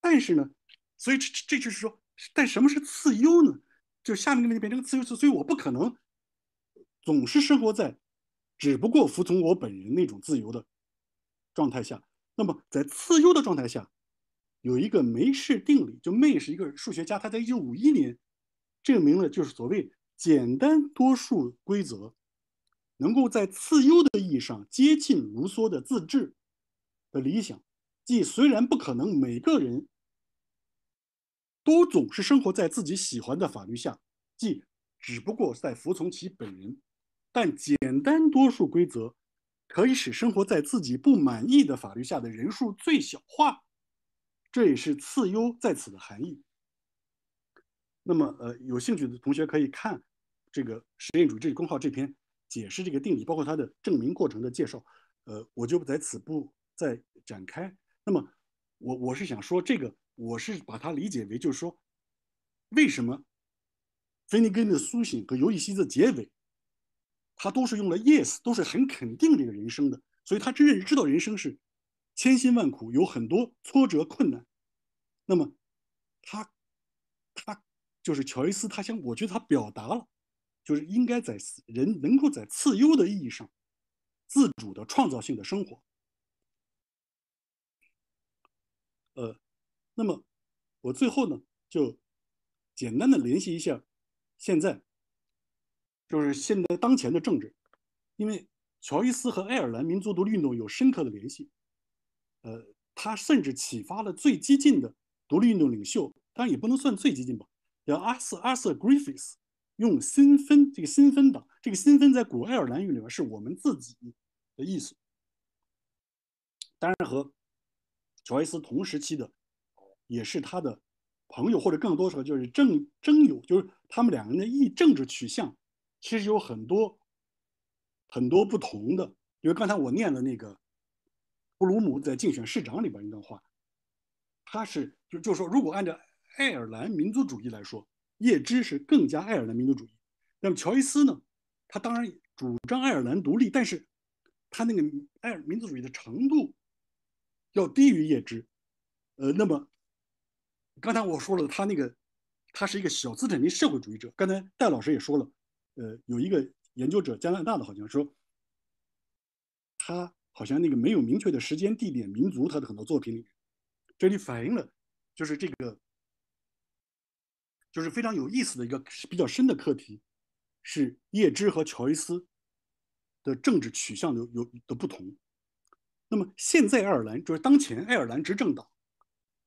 但是呢，所以这这就是说，但什么是次优呢？就下面的问题变成自由所以我不可能总是生活在只不过服从我本人那种自由的。状态下，那么在次优的状态下，有一个梅氏定理，就梅是一个数学家，他在一九五一年证明了，就是所谓简单多数规则能够在次优的意义上接近卢梭的自治的理想，即虽然不可能每个人都总是生活在自己喜欢的法律下，即只不过在服从其本人，但简单多数规则。可以使生活在自己不满意的法律下的人数最小化，这也是次优在此的含义。那么，呃，有兴趣的同学可以看这个实验主义公号这篇解释这个定理，包括它的证明过程的介绍。呃，我就在此不再展开。那么，我我是想说这个，我是把它理解为就是说，为什么《菲尼根的苏醒》和《尤利西斯》的结尾？他都是用了 yes，都是很肯定这个人生的，所以他真正知道人生是千辛万苦，有很多挫折困难。那么，他，他就是乔伊斯，他想，我觉得他表达了，就是应该在人能够在次优的意义上，自主的创造性的生活。呃，那么我最后呢，就简单的联系一下现在。就是现在当前的政治，因为乔伊斯和爱尔兰民族独立运动有深刻的联系，呃，他甚至启发了最激进的独立运动领袖，当然也不能算最激进吧。叫阿瑟阿瑟·格里菲斯，用新芬这个新芬党，这个新芬在古爱尔兰语里边是我们自己的意思。当然和乔伊斯同时期的，也是他的朋友，或者更多时候就是政争友，就是他们两个人的意政治取向。其实有很多很多不同的，因为刚才我念了那个布鲁姆在竞选市长里边一段话，他是就就说如果按照爱尔兰民族主义来说，叶芝是更加爱尔兰民族主义，那么乔伊斯呢，他当然主张爱尔兰独立，但是他那个爱尔民族主义的程度要低于叶芝。呃，那么刚才我说了，他那个他是一个小资产阶级社会主义者，刚才戴老师也说了。呃，有一个研究者，加拿大的，好像说，他好像那个没有明确的时间、地点、民族，他的很多作品里，这里反映了，就是这个，就是非常有意思的一个比较深的课题，是叶芝和乔伊斯的政治取向的有的不同。那么现在爱尔兰就是当前爱尔兰执政党，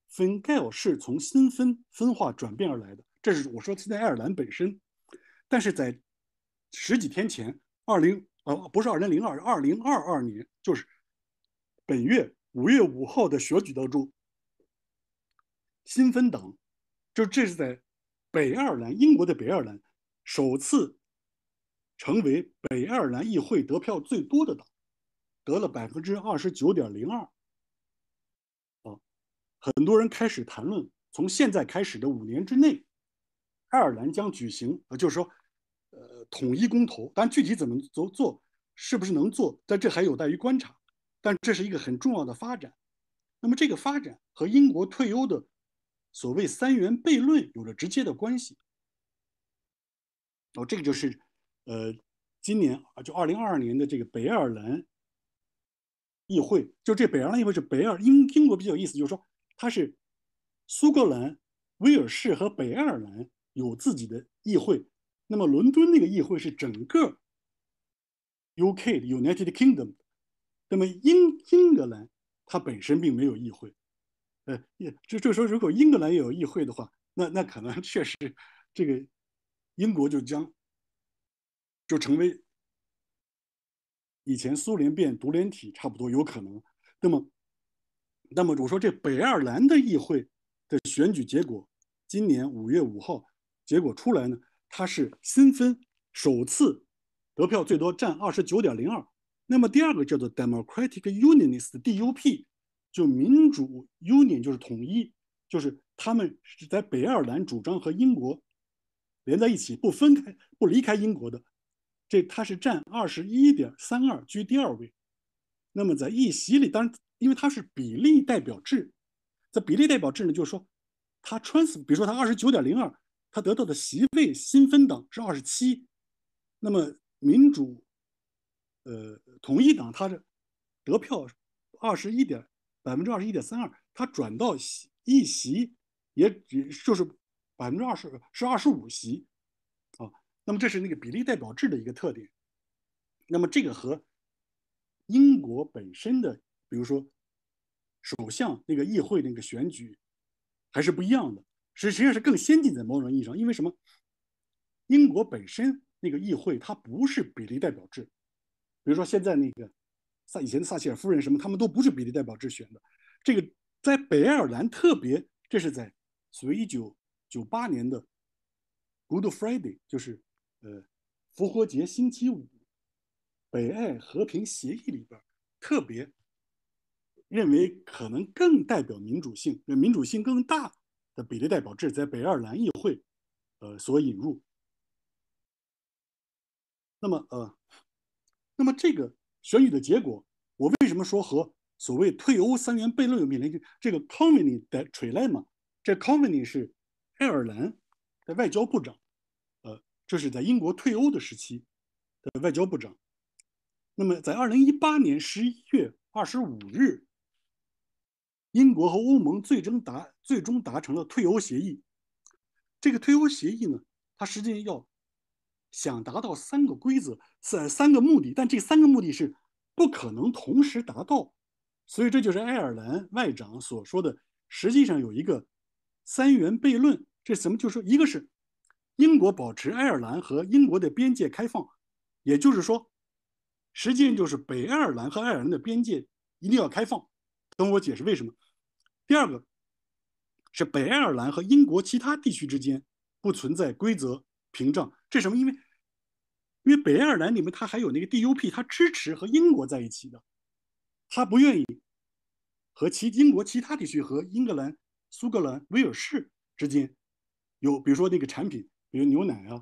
分盖尔是从新分分化转变而来的，这是我说现在爱尔兰本身，但是在。十几天前，二零呃不是二零零二，二零二二年，就是本月五月五号的选举当中，新芬党就这是在北爱尔兰，英国的北爱尔兰首次成为北爱尔兰议会得票最多的党，得了百分之二十九点零二。啊，很多人开始谈论，从现在开始的五年之内，爱尔兰将举行，呃，就是说。呃，统一公投，但具体怎么做做，是不是能做？但这还有待于观察。但这是一个很重要的发展。那么这个发展和英国退欧的所谓三元悖论有着直接的关系。哦，这个就是呃，今年就二零二二年的这个北爱尔兰议会，就这北爱尔兰议会是北爱尔英英国比较有意思，就是说它是苏格兰、威尔士和北爱尔兰有自己的议会。那么，伦敦那个议会是整个 U.K. 的 United Kingdom。那么，英英格兰它本身并没有议会。呃，也就就说如果英格兰有议会的话，那那可能确实，这个英国就将就成为以前苏联变独联体差不多有可能。那么，那么我说这北爱尔兰的议会的选举结果，今年五月五号结果出来呢？他是新芬首次得票最多，占二十九点零二。那么第二个叫做 Democratic Unions（DUP），i t 就民主 Union 就是统一，就是他们是在北爱尔兰主张和英国连在一起，不分开、不离开英国的。这他是占二十一点三二，居第二位。那么在议席里，当然因为它是比例代表制，在比例代表制呢，就是说他 Trans，比如说他二十九点零二。他得到的席位新分党是二十七，那么民主，呃，统一党，他的得票二十一点百分之二十一点三二，他转到席一席，也只就是百分之二十是二十五席，啊，那么这是那个比例代表制的一个特点，那么这个和英国本身的，比如说首相那个议会那个选举还是不一样的。实实际上是更先进的某种意义上，因为什么？英国本身那个议会它不是比例代表制，比如说现在那个撒以前的撒切尔夫人什么，他们都不是比例代表制选的。这个在北爱尔兰特别，这是在所谓1998年的 Good Friday，就是呃复活节星期五，北爱和平协议里边特别认为可能更代表民主性，民主性更大。比例代表制在北爱尔兰议会，呃，所引入。那么，呃，那么这个选举的结果，我为什么说和所谓退欧三元悖论有面临？这个 c o m m o n y 的 Trillan 嘛，这 c o m m o n y 是爱尔兰的外交部长，呃，这是在英国退欧的时期的外交部长。那么，在二零一八年十一月二十五日。英国和欧盟最终达最终达成了退欧协议。这个退欧协议呢，它实际上要想达到三个规则、三三个目的，但这三个目的是不可能同时达到。所以，这就是爱尔兰外长所说的，实际上有一个三元悖论。这什么？就说一个是英国保持爱尔兰和英国的边界开放，也就是说，实际上就是北爱尔兰和爱尔兰的边界一定要开放。等我解释为什么。第二个是北爱尔兰和英国其他地区之间不存在规则屏障，这什么？因为因为北爱尔兰里面它还有那个 DUP，它支持和英国在一起的，它不愿意和其英国其他地区和英格兰、苏格兰、威尔士之间有，比如说那个产品，比如牛奶啊，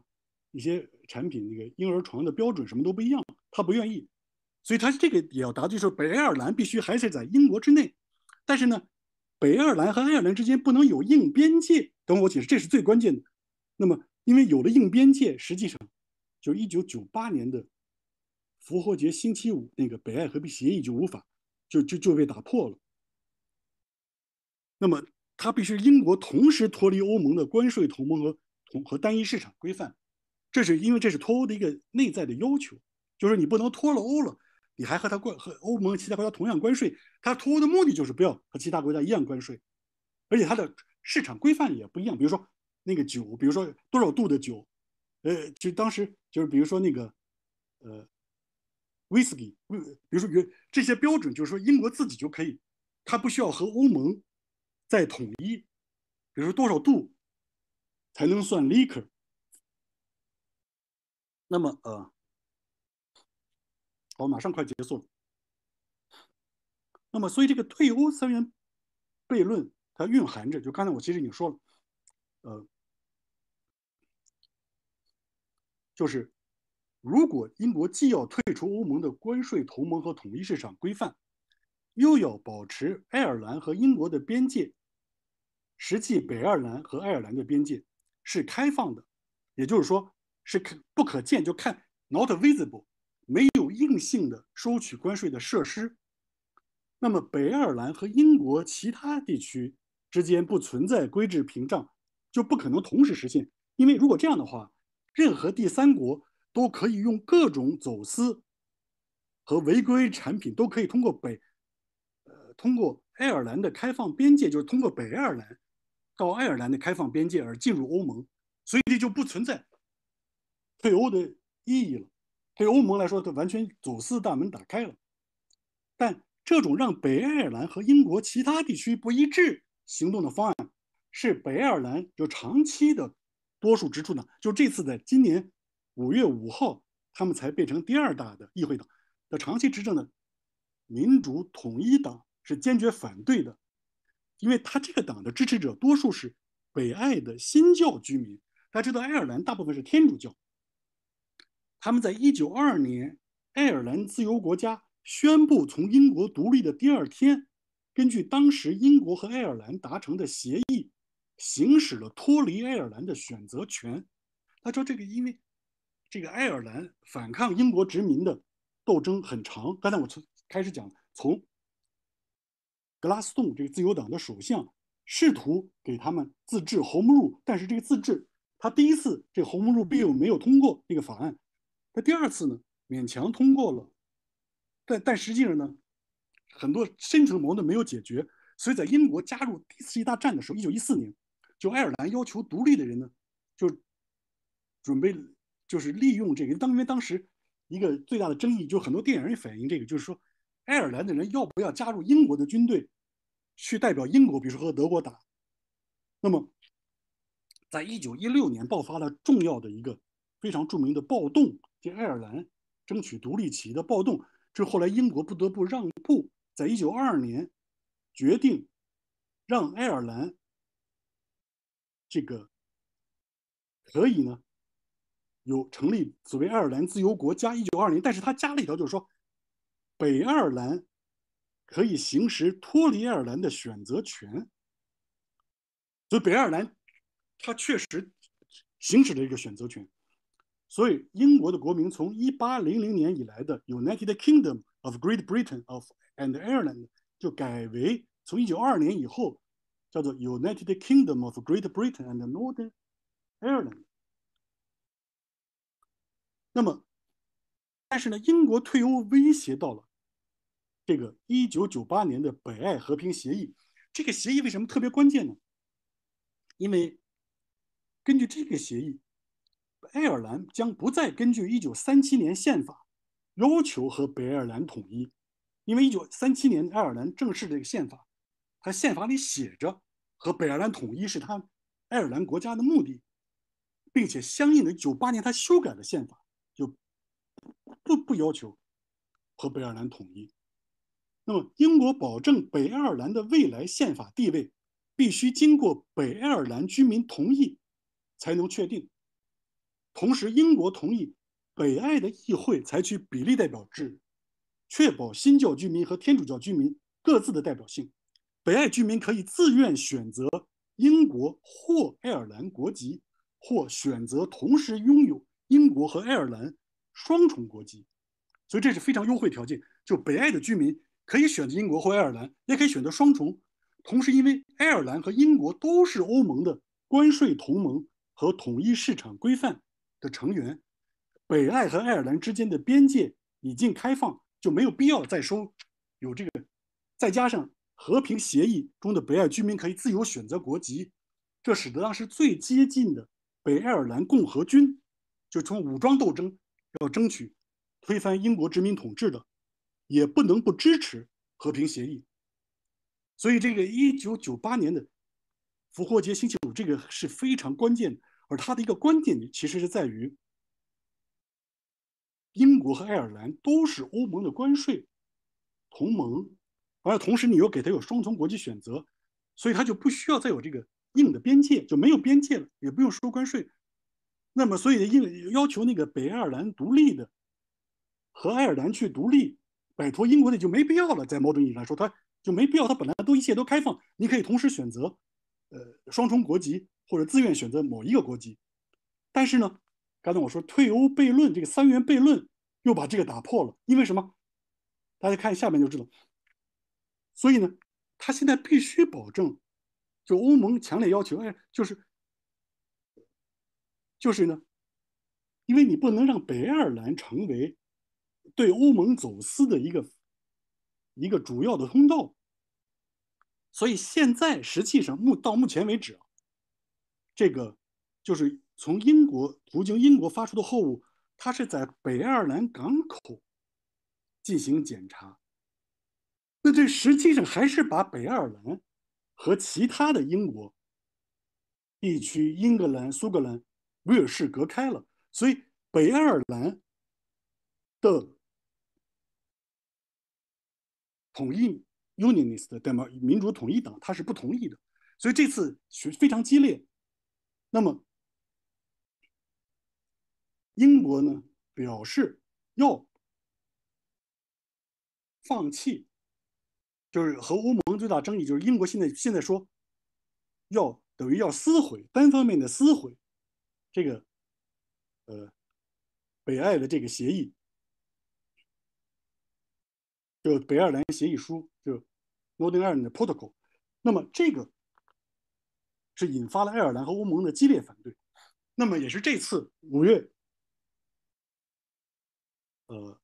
一些产品，那个婴儿床的标准什么都不一样，他不愿意。所以他这个也要答就是北爱尔兰必须还是在英国之内，但是呢，北爱尔兰和爱尔兰之间不能有硬边界。等我解释，这是最关键的。那么，因为有了硬边界，实际上，就一九九八年的复活节星期五那个北爱和平协议就无法，就就就被打破了。那么，他必须英国同时脱离欧盟的关税同盟和同和单一市场规范，这是因为这是脱欧的一个内在的要求，就是你不能脱了欧了。你还和他关和欧盟其他国家同样关税，他脱欧的目的就是不要和其他国家一样关税，而且它的市场规范也不一样。比如说那个酒，比如说多少度的酒，呃，就当时就是比如说那个呃，whisky，比如说这些标准，就是说英国自己就可以，它不需要和欧盟再统一，比如说多少度才能算 liquor。那么呃。好，马上快结束。了。那么，所以这个退欧三元悖论，它蕴含着，就刚才我其实已经说了，呃，就是如果英国既要退出欧盟的关税同盟和统一市场规范，又要保持爱尔兰和英国的边界，实际北爱尔兰和爱尔兰的边界是开放的，也就是说是不可见，就看 not visible。硬性的收取关税的设施，那么北爱尔兰和英国其他地区之间不存在规制屏障，就不可能同时实现。因为如果这样的话，任何第三国都可以用各种走私和违规产品，都可以通过北呃通过爱尔兰的开放边界，就是通过北爱尔兰到爱尔兰的开放边界而进入欧盟，所以这就不存在退欧的意义了。对欧盟来说，它完全走私大门打开了。但这种让北爱尔兰和英国其他地区不一致行动的方案，是北爱尔兰就长期的多数支持呢？就这次在今年五月五号，他们才变成第二大的议会党。的长期执政的民主统一党是坚决反对的，因为他这个党的支持者多数是北爱的新教居民。大家知道，爱尔兰大部分是天主教。他们在一九二年，爱尔兰自由国家宣布从英国独立的第二天，根据当时英国和爱尔兰达成的协议，行使了脱离爱尔兰的选择权。他说：“这个因为这个爱尔兰反抗英国殖民的斗争很长，刚才我从开始讲，从格拉斯顿这个自由党的首相试图给他们自治 Home Rule，但是这个自治他第一次这 Home Rule 没有通过这个法案。”那第二次呢，勉强通过了，但但实际上呢，很多深层矛盾没有解决，所以在英国加入第一次大战的时候，一九一四年，就爱尔兰要求独立的人呢，就准备就是利用这个，当因为当时一个最大的争议，就很多电影也反映这个，就是说，爱尔兰的人要不要加入英国的军队去代表英国，比如说和德国打，那么，在一九一六年爆发了重要的一个非常著名的暴动。这爱尔兰争取独立起义的暴动，这后来英国不得不让步，在一九二二年决定让爱尔兰这个可以呢有成立所谓爱尔兰自由国家。一九二二年，但是他加了一条，就是说北爱尔兰可以行使脱离爱尔兰的选择权，所以北爱尔兰他确实行使了一个选择权。所以，英国的国民从一八零零年以来的 United Kingdom of Great Britain of and Ireland 就改为从一九二年以后叫做 United Kingdom of Great Britain and Northern Ireland。那么，但是呢，英国退欧威胁到了这个一九九八年的北爱和平协议。这个协议为什么特别关键呢？因为根据这个协议。爱尔兰将不再根据1937年宪法要求和北爱尔兰统一，因为1937年爱尔兰正式这个宪法，它宪法里写着和北爱尔兰统一是他爱尔兰国家的目的，并且相应的98年他修改了宪法，就不不要求和北爱尔兰统一。那么英国保证北爱尔兰的未来宪法地位必须经过北爱尔兰居民同意才能确定。同时，英国同意北爱的议会采取比例代表制，确保新教居民和天主教居民各自的代表性。北爱居民可以自愿选择英国或爱尔兰国籍，或选择同时拥有英国和爱尔兰双重国籍。所以，这是非常优惠条件。就北爱的居民可以选择英国或爱尔兰，也可以选择双重。同时，因为爱尔兰和英国都是欧盟的关税同盟和统一市场规范。的成员，北爱和爱尔兰之间的边界已经开放，就没有必要再说有这个。再加上和平协议中的北爱居民可以自由选择国籍，这使得当时最接近的北爱尔兰共和军，就从武装斗争要争取推翻英国殖民统治的，也不能不支持和平协议。所以，这个一九九八年的复活节星期五，这个是非常关键的。而他的一个关键其实是在于，英国和爱尔兰都是欧盟的关税同盟，完了同时你又给他有双重国籍选择，所以他就不需要再有这个硬的边界，就没有边界了，也不用收关税。那么，所以硬要求那个北爱尔兰独立的和爱尔兰去独立摆脱英国的就没必要了。在某种意义上说，它就没必要，它本来都一切都开放，你可以同时选择，呃，双重国籍。或者自愿选择某一个国籍，但是呢，刚才我说退欧悖论，这个三元悖论又把这个打破了。因为什么？大家看下面就知道。所以呢，他现在必须保证，就欧盟强烈要求，哎，就是，就是呢，因为你不能让北爱尔兰成为对欧盟走私的一个一个主要的通道，所以现在实际上目到目前为止。这个就是从英国途经英国发出的货物，它是在北爱尔兰港口进行检查。那这实际上还是把北爱尔兰和其他的英国地区（英格兰、苏格兰、威尔士）隔开了。所以，北爱尔兰的统一 （Unionist） 的代民主统一党，他是不同意的。所以，这次是非常激烈。那么，英国呢表示要放弃，就是和欧盟最大争议就是英国现在现在说要等于要撕毁单方面的撕毁这个呃北爱的这个协议，就北爱尔兰协议书，就 Northern Ireland Protocol，那么这个。是引发了爱尔兰和欧盟的激烈反对，那么也是这次五月，呃，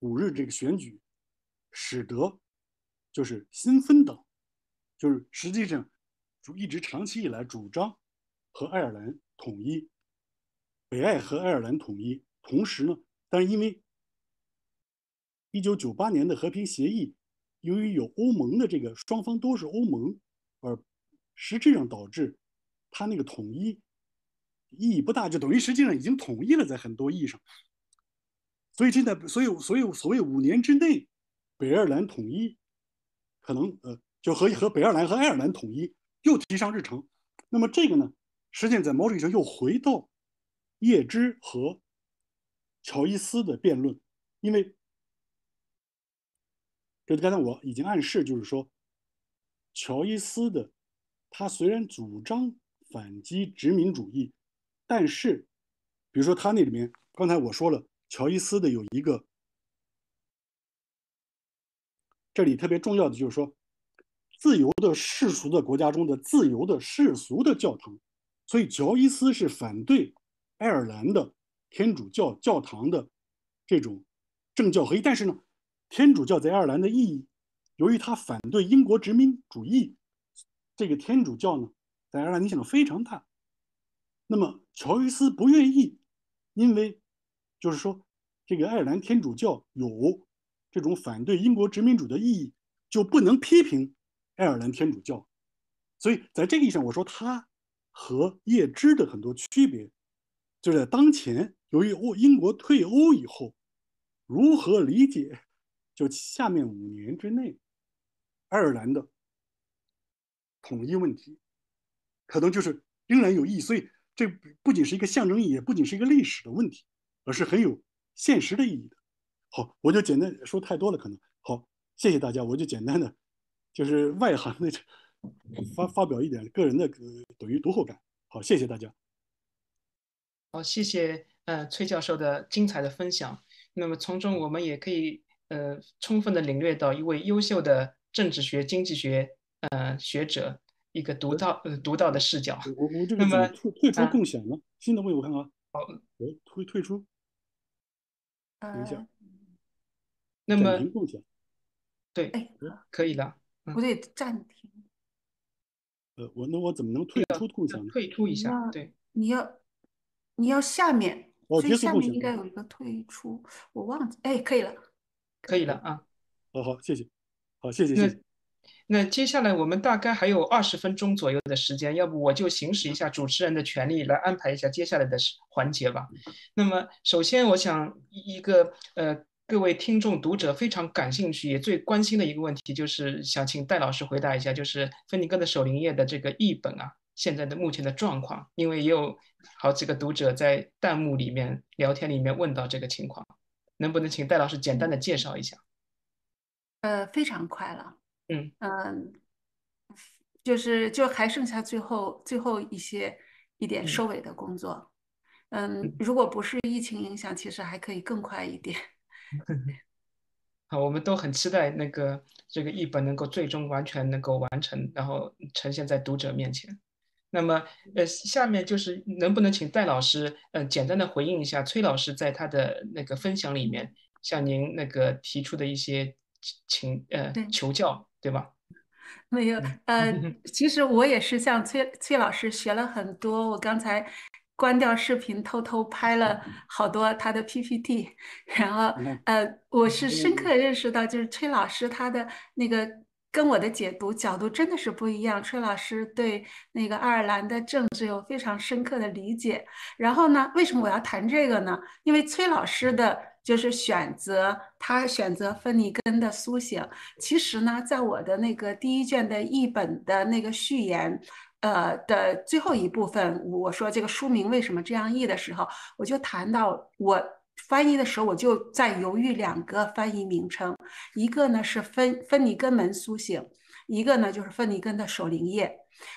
五日这个选举，使得就是新芬党，就是实际上主一直长期以来主张和爱尔兰统一，北爱和爱尔兰统一，同时呢，但因为一九九八年的和平协议，由于有欧盟的这个双方都是欧盟而。实际上导致，他那个统一意义不大，就等于实际上已经统一了，在很多意义上。所以现在，所以所以所谓五年之内北爱尔兰统一，可能呃，就和和北爱尔兰和爱尔兰统一又提上日程。那么这个呢，实际上在某种意义上又回到叶芝和乔伊斯的辩论，因为就刚才我已经暗示，就是说乔伊斯的。他虽然主张反击殖民主义，但是，比如说他那里面，刚才我说了，乔伊斯的有一个，这里特别重要的就是说，自由的世俗的国家中的自由的世俗的教堂，所以乔伊斯是反对爱尔兰的天主教教堂的这种政教合一，但是呢，天主教在爱尔兰的意义，由于他反对英国殖民主义。这个天主教呢，在爱尔兰影响非常大。那么乔伊斯不愿意，因为就是说，这个爱尔兰天主教有这种反对英国殖民主义的意，义，就不能批评爱尔兰天主教。所以在这个意义上，我说他和叶芝的很多区别，就在当前由于欧英国退欧以后，如何理解？就下面五年之内，爱尔兰的。统一问题，可能就是仍然有意义，所以这不仅是一个象征意义，也不仅是一个历史的问题，而是很有现实的意义的。好，我就简单说太多了，可能好，谢谢大家，我就简单的就是外行的 [LAUGHS] 发发表一点个人的等于读后感。好，谢谢大家。好，谢谢呃崔教授的精彩的分享。那么从中我们也可以呃充分的领略到一位优秀的政治学经济学。呃，学者一个独到、呃独到的视角。我我这边怎么退出共享呢？新的位我看看啊。好，我退退出。等一下。那么，对，哎，可以了。我得暂停。呃，我那我怎么能退出共享呢？退出一下。对，你要你要下面，所以下面应该有一个退出，我忘记。哎，可以了，可以了啊。好好，谢谢，好谢谢谢谢。那接下来我们大概还有二十分钟左右的时间，要不我就行使一下主持人的权利，来安排一下接下来的环节吧。那么首先，我想一个呃，各位听众读者非常感兴趣也最关心的一个问题，就是想请戴老师回答一下，就是《芬尼根的守灵夜》的这个译本啊，现在的目前的状况，因为也有好几个读者在弹幕里面聊天里面问到这个情况，能不能请戴老师简单的介绍一下？呃，非常快了。嗯嗯，就是就还剩下最后最后一些一点收尾的工作。嗯，如果不是疫情影响，其实还可以更快一点。[LAUGHS] 好，我们都很期待那个这个译本能够最终完全能够完成，然后呈现在读者面前。那么，呃，下面就是能不能请戴老师，嗯，简单的回应一下崔老师在他的那个分享里面向您那个提出的一些。请呃求教对吧？没有呃，其实我也是向崔崔老师学了很多。我刚才关掉视频，偷偷拍了好多他的 PPT，[LAUGHS] 然后呃，我是深刻认识到，就是崔老师他的那个跟我的解读角度真的是不一样。崔老师对那个爱尔兰的政治有非常深刻的理解。然后呢，为什么我要谈这个呢？因为崔老师的。就是选择他选择芬尼根的苏醒，其实呢，在我的那个第一卷的译本的那个序言，呃的最后一部分，我说这个书名为什么这样译的时候，我就谈到我翻译的时候，我就在犹豫两个翻译名称，一个呢是芬芬尼根门苏醒，一个呢就是芬尼根的守灵夜。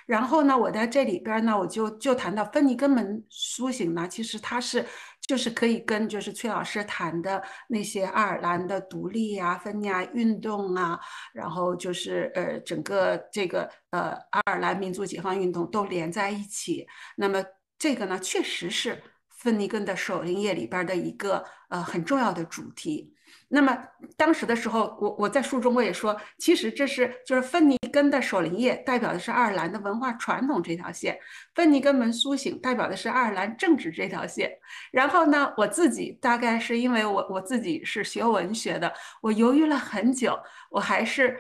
然后呢，我在这里边呢，我就就谈到芬尼根门苏醒呢，其实它是。就是可以跟就是崔老师谈的那些爱尔兰的独立啊、芬尼亚运动啊，然后就是呃整个这个呃爱尔兰民族解放运动都连在一起。那么这个呢，确实是芬尼根的守林业里边的一个呃很重要的主题。那么当时的时候，我我在书中我也说，其实这是就是芬尼根的守灵夜代表的是爱尔兰的文化传统这条线，芬尼根门苏醒代表的是爱尔兰政治这条线。然后呢，我自己大概是因为我我自己是学文学的，我犹豫了很久，我还是。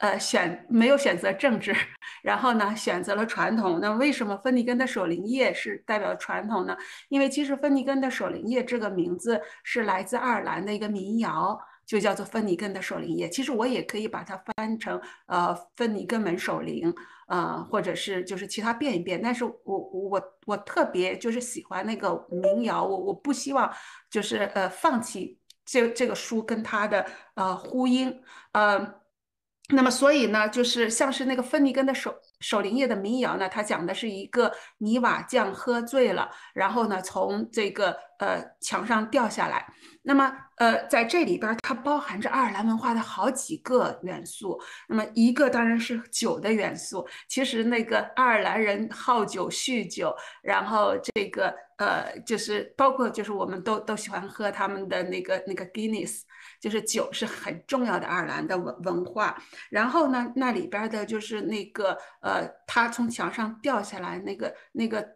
呃，选没有选择政治，然后呢，选择了传统。那为什么芬尼根的守灵夜是代表传统呢？因为其实芬尼根的守灵夜这个名字是来自爱尔兰的一个民谣，就叫做芬尼根的守灵夜。其实我也可以把它翻成呃芬尼根门守灵呃或者是就是其他变一变。但是我我我特别就是喜欢那个民谣，我我不希望就是呃放弃这这个书跟它的呃呼应，呃那么，所以呢，就是像是那个芬尼根的守守灵夜的民谣呢，它讲的是一个泥瓦匠喝醉了，然后呢，从这个。呃，墙上掉下来。那么，呃，在这里边它包含着爱尔兰文化的好几个元素。那么，一个当然是酒的元素。其实，那个爱尔兰人好酒、酗酒，然后这个呃，就是包括就是我们都都喜欢喝他们的那个那个 Guinness，就是酒是很重要的爱尔兰的文文化。然后呢，那里边的就是那个呃，它从墙上掉下来那个那个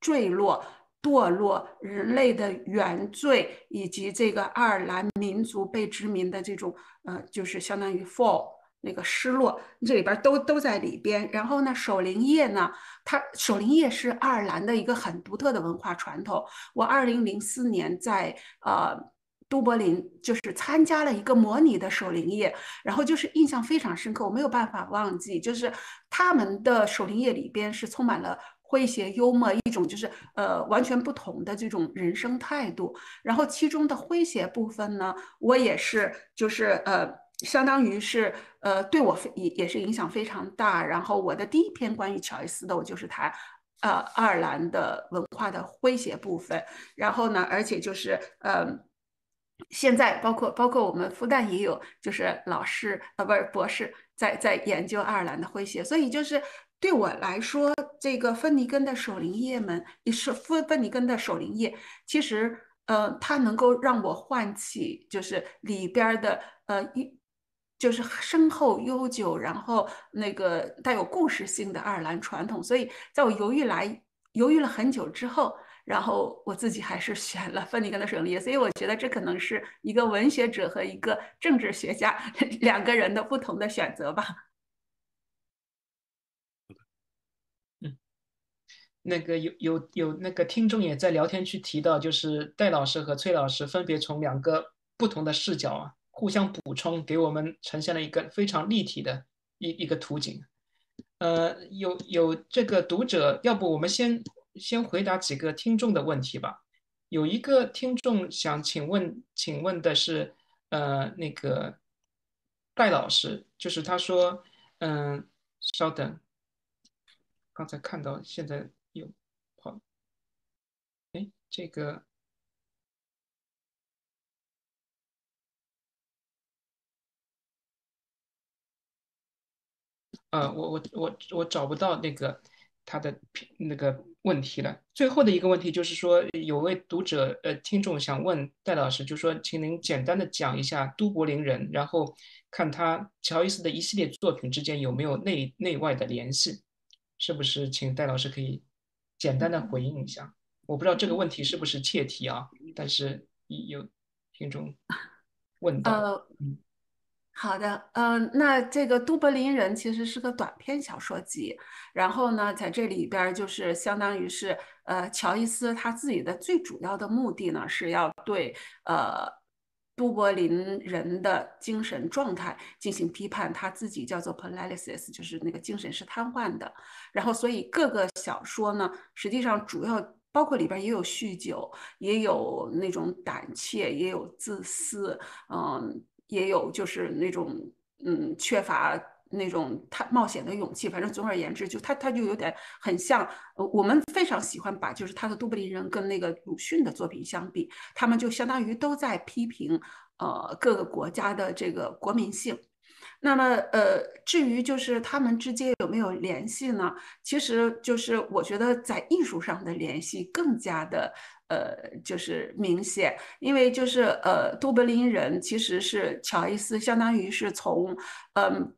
坠落。堕落，人类的原罪，以及这个爱尔兰民族被殖民的这种，呃，就是相当于 fall 那个失落，这里边都都在里边。然后呢，守灵夜呢，它守灵夜是爱尔兰的一个很独特的文化传统。我二零零四年在呃都柏林，就是参加了一个模拟的守灵夜，然后就是印象非常深刻，我没有办法忘记，就是他们的守灵夜里边是充满了。诙谐幽默，一种就是呃完全不同的这种人生态度。然后其中的诙谐部分呢，我也是就是呃，相当于是呃对我也也是影响非常大。然后我的第一篇关于乔伊斯的，我就是谈呃爱尔兰的文化的诙谐部分。然后呢，而且就是呃，现在包括包括我们复旦也有就是老师呃，不是博士在在研究爱尔兰的诙谐，所以就是对我来说。这个芬尼根的守灵夜们，也是芬芬尼根的守灵夜。其实，呃，它能够让我唤起，就是里边的呃一，就是深厚悠久，然后那个带有故事性的爱尔兰传统。所以，在我犹豫来犹豫了很久之后，然后我自己还是选了芬尼根的守灵夜。所以，我觉得这可能是一个文学者和一个政治学家 [LAUGHS] 两个人的不同的选择吧。那个有有有那个听众也在聊天区提到，就是戴老师和崔老师分别从两个不同的视角啊，互相补充，给我们呈现了一个非常立体的一一个图景。呃，有有这个读者，要不我们先先回答几个听众的问题吧。有一个听众想请问，请问的是，呃，那个戴老师，就是他说，嗯，稍等，刚才看到现在。这个，呃，我我我我找不到那个他的那个问题了。最后的一个问题就是说，有位读者呃听众想问戴老师，就说，请您简单的讲一下《都柏林人》，然后看他乔伊斯的一系列作品之间有没有内内外的联系，是不是？请戴老师可以简单的回应一下。我不知道这个问题是不是切题啊，但是有听众问到，呃，好的，嗯，那这个《都柏林人》其实是个短篇小说集，然后呢，在这里边就是相当于是，呃，乔伊斯他自己的最主要的目的呢是要对呃都柏林人的精神状态进行批判，他自己叫做 paralysis，就是那个精神是瘫痪的，然后所以各个小说呢，实际上主要包括里边也有酗酒，也有那种胆怯，也有自私，嗯，也有就是那种嗯缺乏那种他冒险的勇气。反正总而言之，就他他就有点很像我们非常喜欢把就是他的都柏林人跟那个鲁迅的作品相比，他们就相当于都在批评呃各个国家的这个国民性。那么，呃，至于就是他们之间有没有联系呢？其实就是我觉得在艺术上的联系更加的，呃，就是明显，因为就是呃，都柏林人其实是乔伊斯，相当于是从，嗯，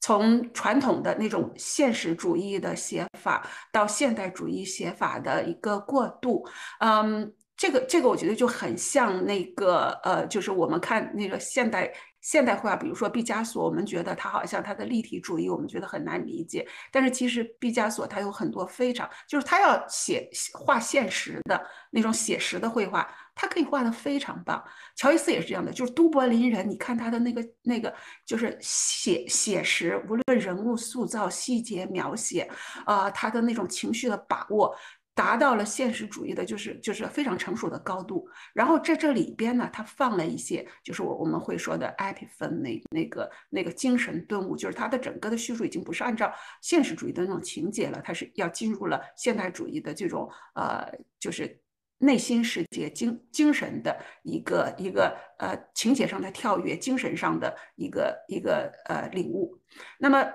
从传统的那种现实主义的写法到现代主义写法的一个过渡，嗯，这个这个我觉得就很像那个，呃，就是我们看那个现代。现代化，比如说毕加索，我们觉得他好像他的立体主义，我们觉得很难理解。但是其实毕加索他有很多非常，就是他要写画现实的那种写实的绘画，他可以画的非常棒。乔伊斯也是这样的，就是都柏林人，你看他的那个那个，就是写写实，无论人物塑造、细节描写，呃，他的那种情绪的把握。达到了现实主义的，就是就是非常成熟的高度。然后在这里边呢，他放了一些，就是我我们会说的艾比芬那那个那个精神顿悟，就是他的整个的叙述已经不是按照现实主义的那种情节了，他是要进入了现代主义的这种呃，就是内心世界精精神的一个一个呃情节上的跳跃，精神上的一个一个呃领悟。那么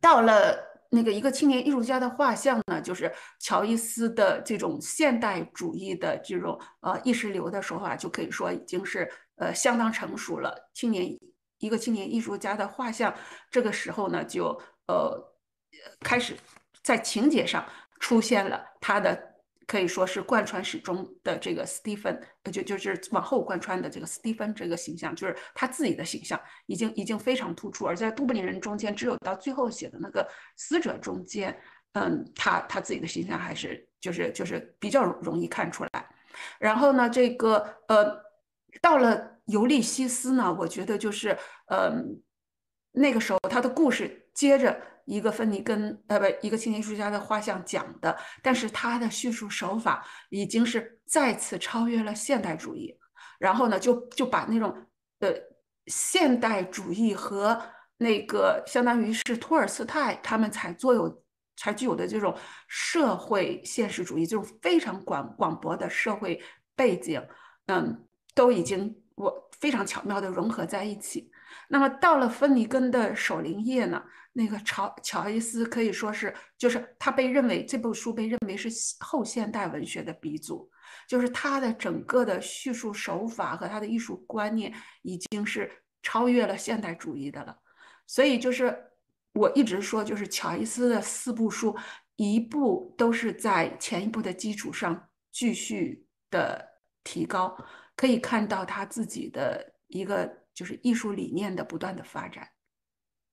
到了。那个一个青年艺术家的画像呢，就是乔伊斯的这种现代主义的这种呃意识流的手法，就可以说已经是呃相当成熟了。青年一个青年艺术家的画像，这个时候呢，就呃开始在情节上出现了他的。可以说是贯穿始终的这个斯蒂芬，就就是往后贯穿的这个斯蒂芬这个形象，就是他自己的形象已经已经非常突出，而在都柏林人中间，只有到最后写的那个死者中间，嗯，他他自己的形象还是就是就是比较容容易看出来。然后呢，这个呃，到了尤利西斯呢，我觉得就是嗯，那个时候他的故事接着。一个芬尼跟呃不，一个青年艺术家的画像讲的，但是他的叙述手法已经是再次超越了现代主义，然后呢，就就把那种呃现代主义和那个相当于是托尔斯泰他们才做有才具有的这种社会现实主义，就是非常广广博的社会背景，嗯，都已经我非常巧妙的融合在一起。那么到了《芬尼根的守灵夜》呢，那个乔乔伊斯可以说是，就是他被认为这部书被认为是后现代文学的鼻祖，就是他的整个的叙述手法和他的艺术观念已经是超越了现代主义的了。所以就是我一直说，就是乔伊斯的四部书，一部都是在前一部的基础上继续的提高，可以看到他自己的一个。就是艺术理念的不断的发展，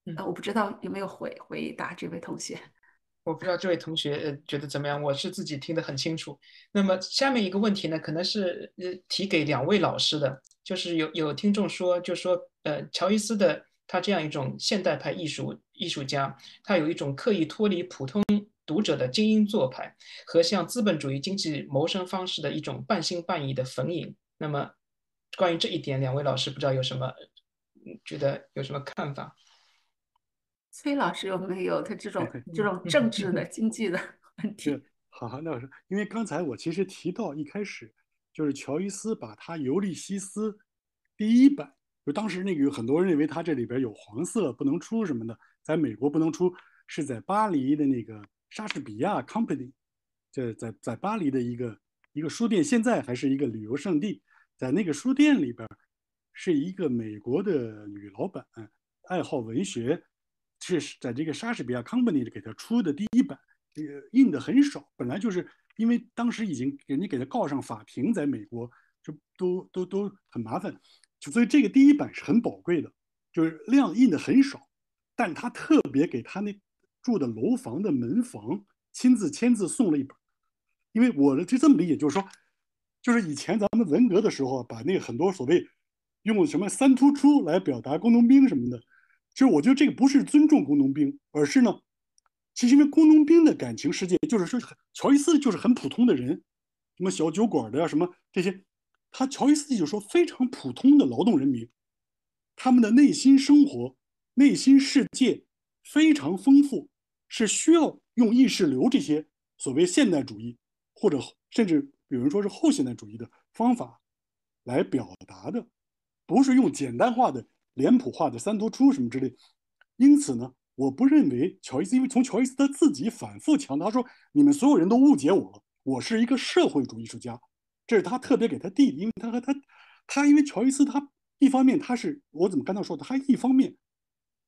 嗯，我不知道有没有回回答这位同学。[LAUGHS] 我不知道这位同学呃觉得怎么样？我是自己听得很清楚。那么下面一个问题呢，可能是呃提给两位老师的，就是有有听众说，就说呃乔伊斯的他这样一种现代派艺术艺术家，他有一种刻意脱离普通读者的精英做派，和像资本主义经济谋生方式的一种半信半疑的逢迎。那么。关于这一点，两位老师不知道有什么觉得有什么看法？崔老师有没有他这种 [LAUGHS] 这种政治的经济的 [LAUGHS] 问题？好，那我说，因为刚才我其实提到一开始就是乔伊斯把他《尤利西斯》第一版，就当时那个有很多人认为他这里边有黄色不能出什么的，在美国不能出，是在巴黎的那个莎士比亚 Company，这在在巴黎的一个一个书店，现在还是一个旅游胜地。在那个书店里边，是一个美国的女老板，爱好文学，是在这个莎士比亚 company 给她出的第一版，这个印的很少。本来就是因为当时已经人家给她告上法庭，在美国就都都都很麻烦，所以这个第一版是很宝贵的，就是量印的很少，但他特别给他那住的楼房的门房亲自签字送了一本，因为我的就这么理解，就是说。就是以前咱们文革的时候把那个很多所谓用什么“三突出”来表达工农兵什么的，其实我觉得这个不是尊重工农兵，而是呢，其实因为工农兵的感情世界就是说，乔伊斯就是很普通的人，什么小酒馆的呀，什么这些，他乔伊斯就就说非常普通的劳动人民，他们的内心生活、内心世界非常丰富，是需要用意识流这些所谓现代主义或者甚至。有人说是后现代主义的方法来表达的，不是用简单化的脸谱化的三突出什么之类。因此呢，我不认为乔伊斯，因为从乔伊斯他自己反复强调说，你们所有人都误解我了，我是一个社会主义艺术家。这是他特别给他弟弟，因为他和他，他因为乔伊斯，他一方面他是我怎么刚才说的，他一方面，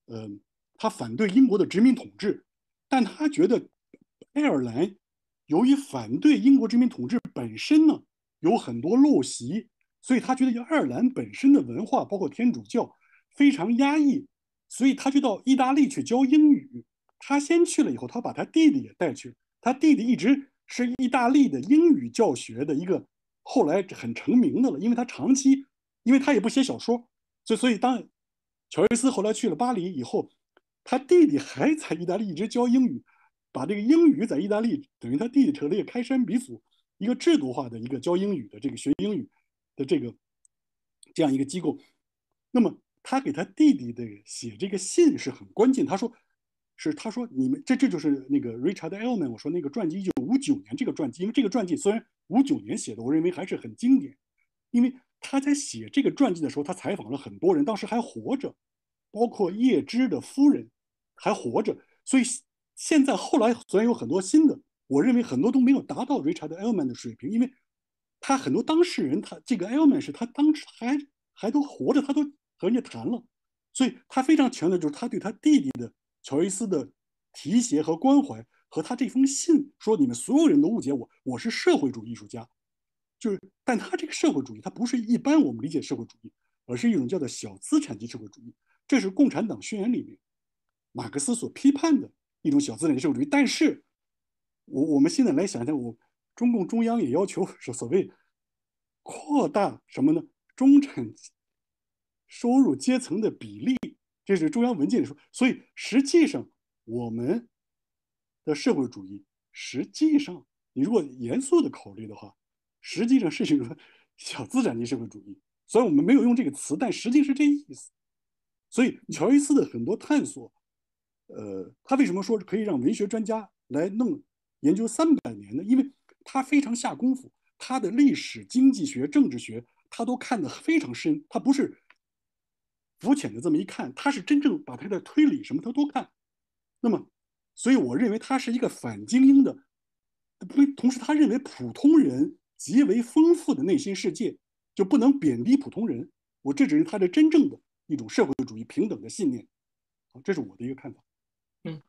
嗯，他反对英国的殖民统治，但他觉得爱尔兰。由于反对英国殖民统治本身呢有很多陋习，所以他觉得爱尔兰本身的文化，包括天主教，非常压抑，所以他就到意大利去教英语。他先去了以后，他把他弟弟也带去，他弟弟一直是意大利的英语教学的一个，后来很成名的了。因为他长期，因为他也不写小说，所以所以当乔伊斯后来去了巴黎以后，他弟弟还在意大利一直教英语。把这个英语在意大利等于他弟弟成了一个开山鼻祖，一个制度化的一个教英语的这个学英语的这个这样一个机构。那么他给他弟弟的写这个信是很关键。他说是他说你们这这就是那个 Richard Ellman 我说那个传记一九五九年这个传记，因为这个传记虽然五九年写的，我认为还是很经典，因为他在写这个传记的时候，他采访了很多人，当时还活着，包括叶芝的夫人还活着，所以。现在后来虽然有很多新的，我认为很多都没有达到 Richard Elman 的水平，因为他很多当事人，他这个 Elman 是他当时还还都活着，他都和人家谈了，所以他非常强调就是他对他弟弟的乔伊斯的提携和关怀，和他这封信说你们所有人都误解我，我是社会主义艺术家，就是但他这个社会主义他不是一般我们理解社会主义，而是一种叫做小资产级社会主义，这是共产党宣言里面马克思所批判的。一种小资产阶级社会主义，但是，我我们现在来想想，我中共中央也要求是所谓扩大什么呢？中产收入阶层的比例，这是中央文件里说。所以实际上，我们的社会主义，实际上，你如果严肃的考虑的话，实际上是一种 [LAUGHS] 小资产阶级社会主义。虽然我们没有用这个词，但实际是这意思。所以，乔伊斯的很多探索。呃，他为什么说可以让文学专家来弄研究三百年呢？因为他非常下功夫，他的历史、经济学、政治学，他都看得非常深，他不是肤浅的这么一看，他是真正把他的推理什么他都看。那么，所以我认为他是一个反精英的，不同时他认为普通人极为丰富的内心世界就不能贬低普通人。我这只是他的真正的一种社会主义平等的信念好，这是我的一个看法。嗯，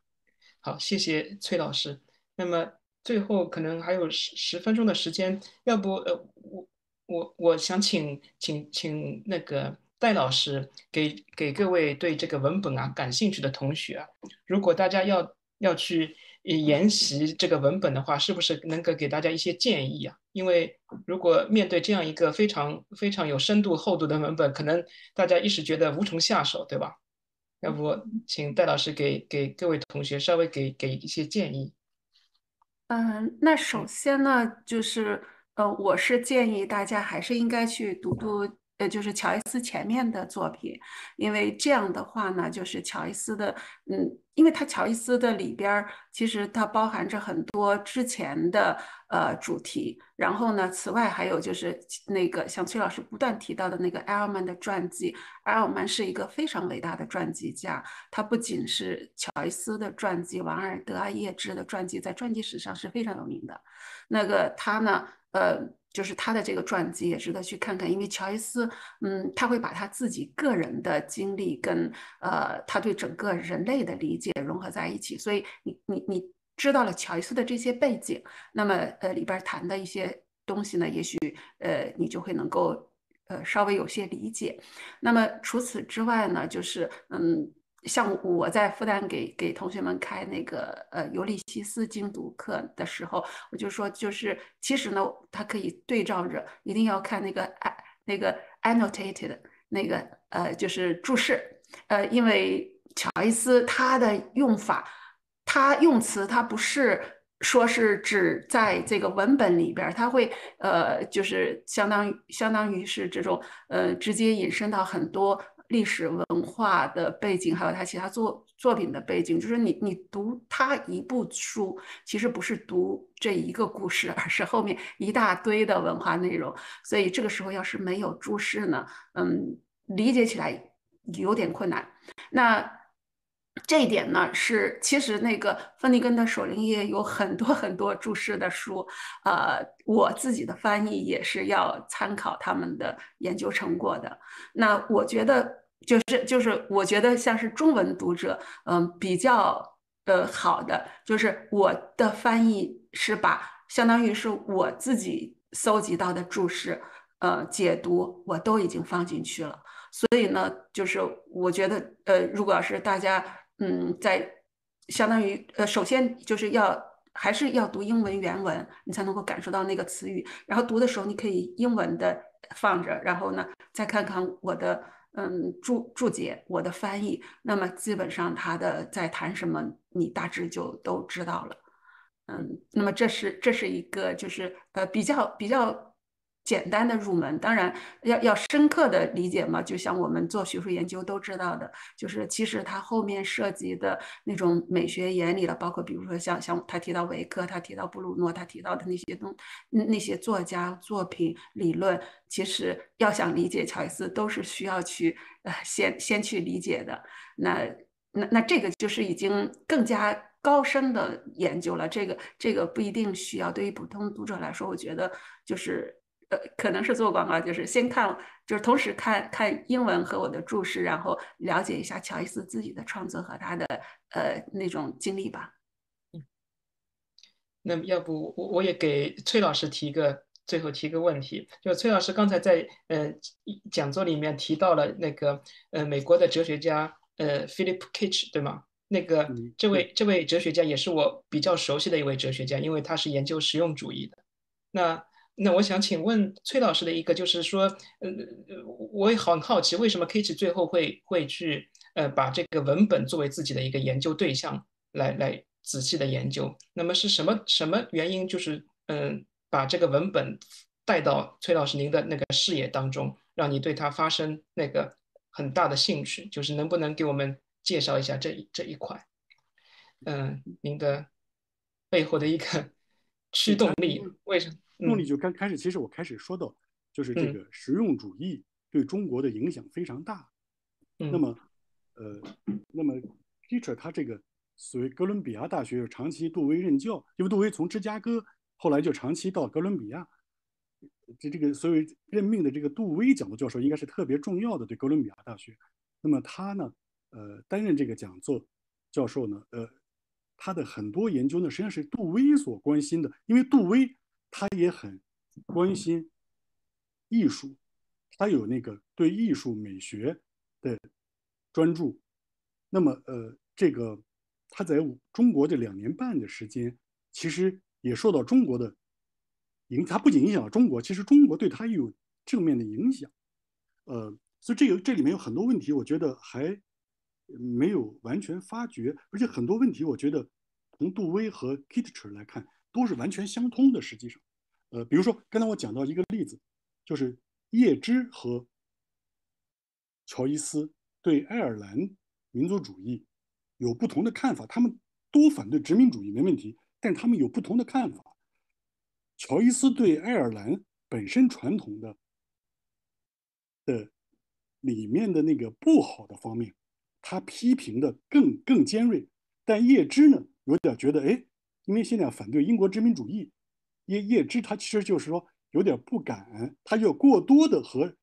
好，谢谢崔老师。那么最后可能还有十十分钟的时间，要不呃，我我我想请请请那个戴老师给给各位对这个文本啊感兴趣的同学，如果大家要要去研习这个文本的话，是不是能够给大家一些建议啊？因为如果面对这样一个非常非常有深度厚度的文本，可能大家一时觉得无从下手，对吧？要不，请戴老师给给各位同学稍微给给一些建议。嗯，那首先呢，就是，呃，我是建议大家还是应该去读读。呃，就是乔伊斯前面的作品，因为这样的话呢，就是乔伊斯的，嗯，因为他乔伊斯的里边儿，其实它包含着很多之前的呃主题。然后呢，此外还有就是那个像崔老师不断提到的那个埃尔曼的传记，埃尔曼是一个非常伟大的传记家，他不仅是乔伊斯的传记，王尔德、爱叶芝的传记，在传记史上是非常有名的。那个他呢，呃。就是他的这个传记也值得去看看，因为乔伊斯，嗯，他会把他自己个人的经历跟呃他对整个人类的理解融合在一起，所以你你你知道了乔伊斯的这些背景，那么呃里边谈的一些东西呢，也许呃你就会能够呃稍微有些理解。那么除此之外呢，就是嗯。像我在复旦给给同学们开那个呃《尤利西斯》精读课的时候，我就说，就是其实呢，它可以对照着，一定要看那个爱那个 annotated 那个呃，就是注释，呃，因为乔伊斯他的用法，他用词，他不是说是指在这个文本里边，他会呃，就是相当于相当于是这种呃，直接引申到很多。历史文化的背景，还有他其他作作品的背景，就是你你读他一部书，其实不是读这一个故事，而是后面一大堆的文化内容。所以这个时候要是没有注释呢，嗯，理解起来有点困难。那。这一点呢，是其实那个芬尼根的首灵页有很多很多注释的书，呃，我自己的翻译也是要参考他们的研究成果的。那我觉得就是就是，我觉得像是中文读者，嗯，比较呃好的，就是我的翻译是把相当于是我自己搜集到的注释，呃，解读我都已经放进去了。所以呢，就是我觉得，呃，如果要是大家。嗯，在相当于呃，首先就是要还是要读英文原文，你才能够感受到那个词语。然后读的时候，你可以英文的放着，然后呢再看看我的嗯注注解、我的翻译。那么基本上他的在谈什么，你大致就都知道了。嗯，那么这是这是一个就是呃比较比较。简单的入门，当然要要深刻的理解嘛。就像我们做学术研究都知道的，就是其实他后面涉及的那种美学原理了，包括比如说像像他提到维克，他提到布鲁诺，他提到的那些东那些作家作品理论，其实要想理解乔伊斯，都是需要去呃先先去理解的。那那那这个就是已经更加高深的研究了。这个这个不一定需要，对于普通读者来说，我觉得就是。呃，可能是做广告，就是先看，就是同时看看英文和我的注释，然后了解一下乔伊斯自己的创作和他的呃那种经历吧。嗯，那要不我我也给崔老师提一个最后提个问题，就崔老师刚才在呃讲座里面提到了那个呃美国的哲学家呃 Philip Kitch 对吗？那个这位这位哲学家也是我比较熟悉的一位哲学家，因为他是研究实用主义的。那那我想请问崔老师的一个，就是说，呃，我也很好奇，为什么 k i t c h 最后会会去，呃，把这个文本作为自己的一个研究对象来来仔细的研究？那么是什么什么原因？就是，嗯，把这个文本带到崔老师您的那个视野当中，让你对他发生那个很大的兴趣？就是能不能给我们介绍一下这这一块？嗯，您的背后的一个驱动力，为什么？目的就刚开始。其实我开始说到，就是这个实用主义对中国的影响非常大。那么，呃，那么 Peter 他这个所谓哥伦比亚大学又长期杜威任教，因为杜威从芝加哥后来就长期到哥伦比亚。这这个所谓任命的这个杜威讲座教授应该是特别重要的对哥伦比亚大学。那么他呢，呃，担任这个讲座教授呢，呃，他的很多研究呢，实际上是杜威所关心的，因为杜威。他也很关心艺术，他有那个对艺术美学的专注。那么，呃，这个他在中国这两年半的时间，其实也受到中国的影。他不仅影响了中国，其实中国对他也有正面的影响。呃，所以这个这里面有很多问题，我觉得还没有完全发觉。而且很多问题，我觉得从杜威和 Kitcher 来看。都是完全相通的，实际上，呃，比如说，刚才我讲到一个例子，就是叶芝和乔伊斯对爱尔兰民族主义有不同的看法，他们都反对殖民主义，没问题，但他们有不同的看法。乔伊斯对爱尔兰本身传统的的里面的那个不好的方面，他批评的更更尖锐，但叶芝呢，有点觉得，哎。因为现在反对英国殖民主义，叶叶芝他其实就是说有点不敢，他要过多的和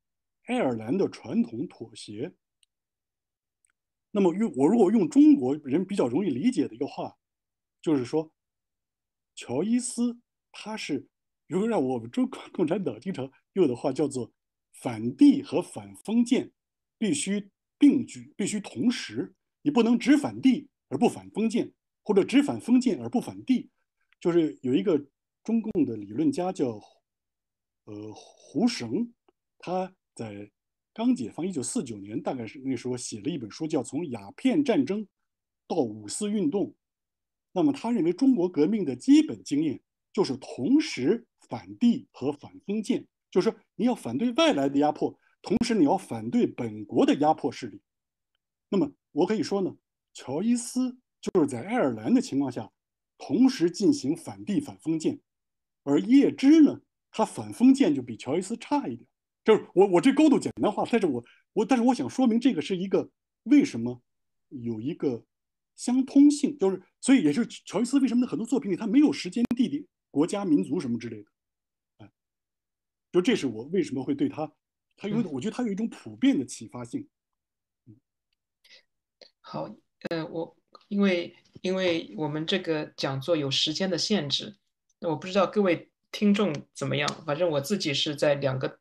爱尔兰的传统妥协。那么用我如果用中国人比较容易理解的一个话，就是说，乔伊斯他是如果让我们中国共产党经常用的话，叫做反帝和反封建必须并举，必须同时，你不能只反帝而不反封建。或者只反封建而不反帝，就是有一个中共的理论家叫，呃胡绳，他在刚解放一九四九年，大概是那时候写了一本书叫《从鸦片战争到五四运动》，那么他认为中国革命的基本经验就是同时反帝和反封建，就是你要反对外来的压迫，同时你要反对本国的压迫势力。那么我可以说呢，乔伊斯。就是在爱尔兰的情况下，同时进行反帝反封建，而叶芝呢，他反封建就比乔伊斯差一点。就是我我这高度简单化，但是我我但是我想说明这个是一个为什么有一个相通性，就是所以也是乔伊斯为什么在很多作品里他没有时间、地点、国家、民族什么之类的，哎，就这是我为什么会对他，他有我觉得他有一种普遍的启发性。好，呃，我。因为因为我们这个讲座有时间的限制，我不知道各位听众怎么样，反正我自己是在两个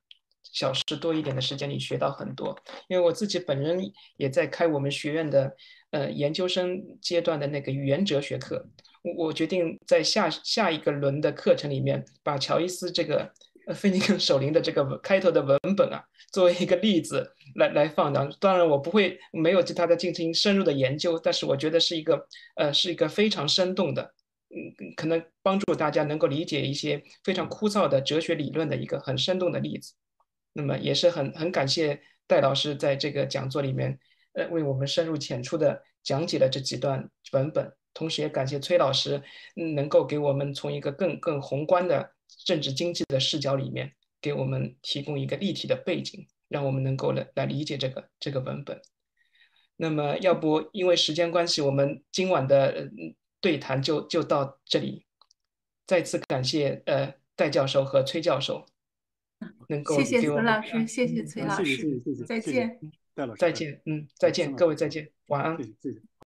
小时多一点的时间里学到很多。因为我自己本人也在开我们学院的呃研究生阶段的那个语言哲学课，我我决定在下下一个轮的课程里面把乔伊斯这个。菲尼克守灵的这个开头的文本啊，作为一个例子来来放的。当然，我不会没有对它进行深入的研究，但是我觉得是一个呃，是一个非常生动的，嗯，可能帮助大家能够理解一些非常枯燥的哲学理论的一个很生动的例子。那么也是很很感谢戴老师在这个讲座里面，呃，为我们深入浅出的讲解了这几段文本，同时也感谢崔老师，嗯，能够给我们从一个更更宏观的。政治经济的视角里面，给我们提供一个立体的背景，让我们能够来来理解这个这个文本。那么，要不因为时间关系，我们今晚的对谈就就到这里。再次感谢呃戴教授和崔教授，能够谢谢刘老师，谢谢崔老师，再见，再见，嗯，再见，各位再见，晚安。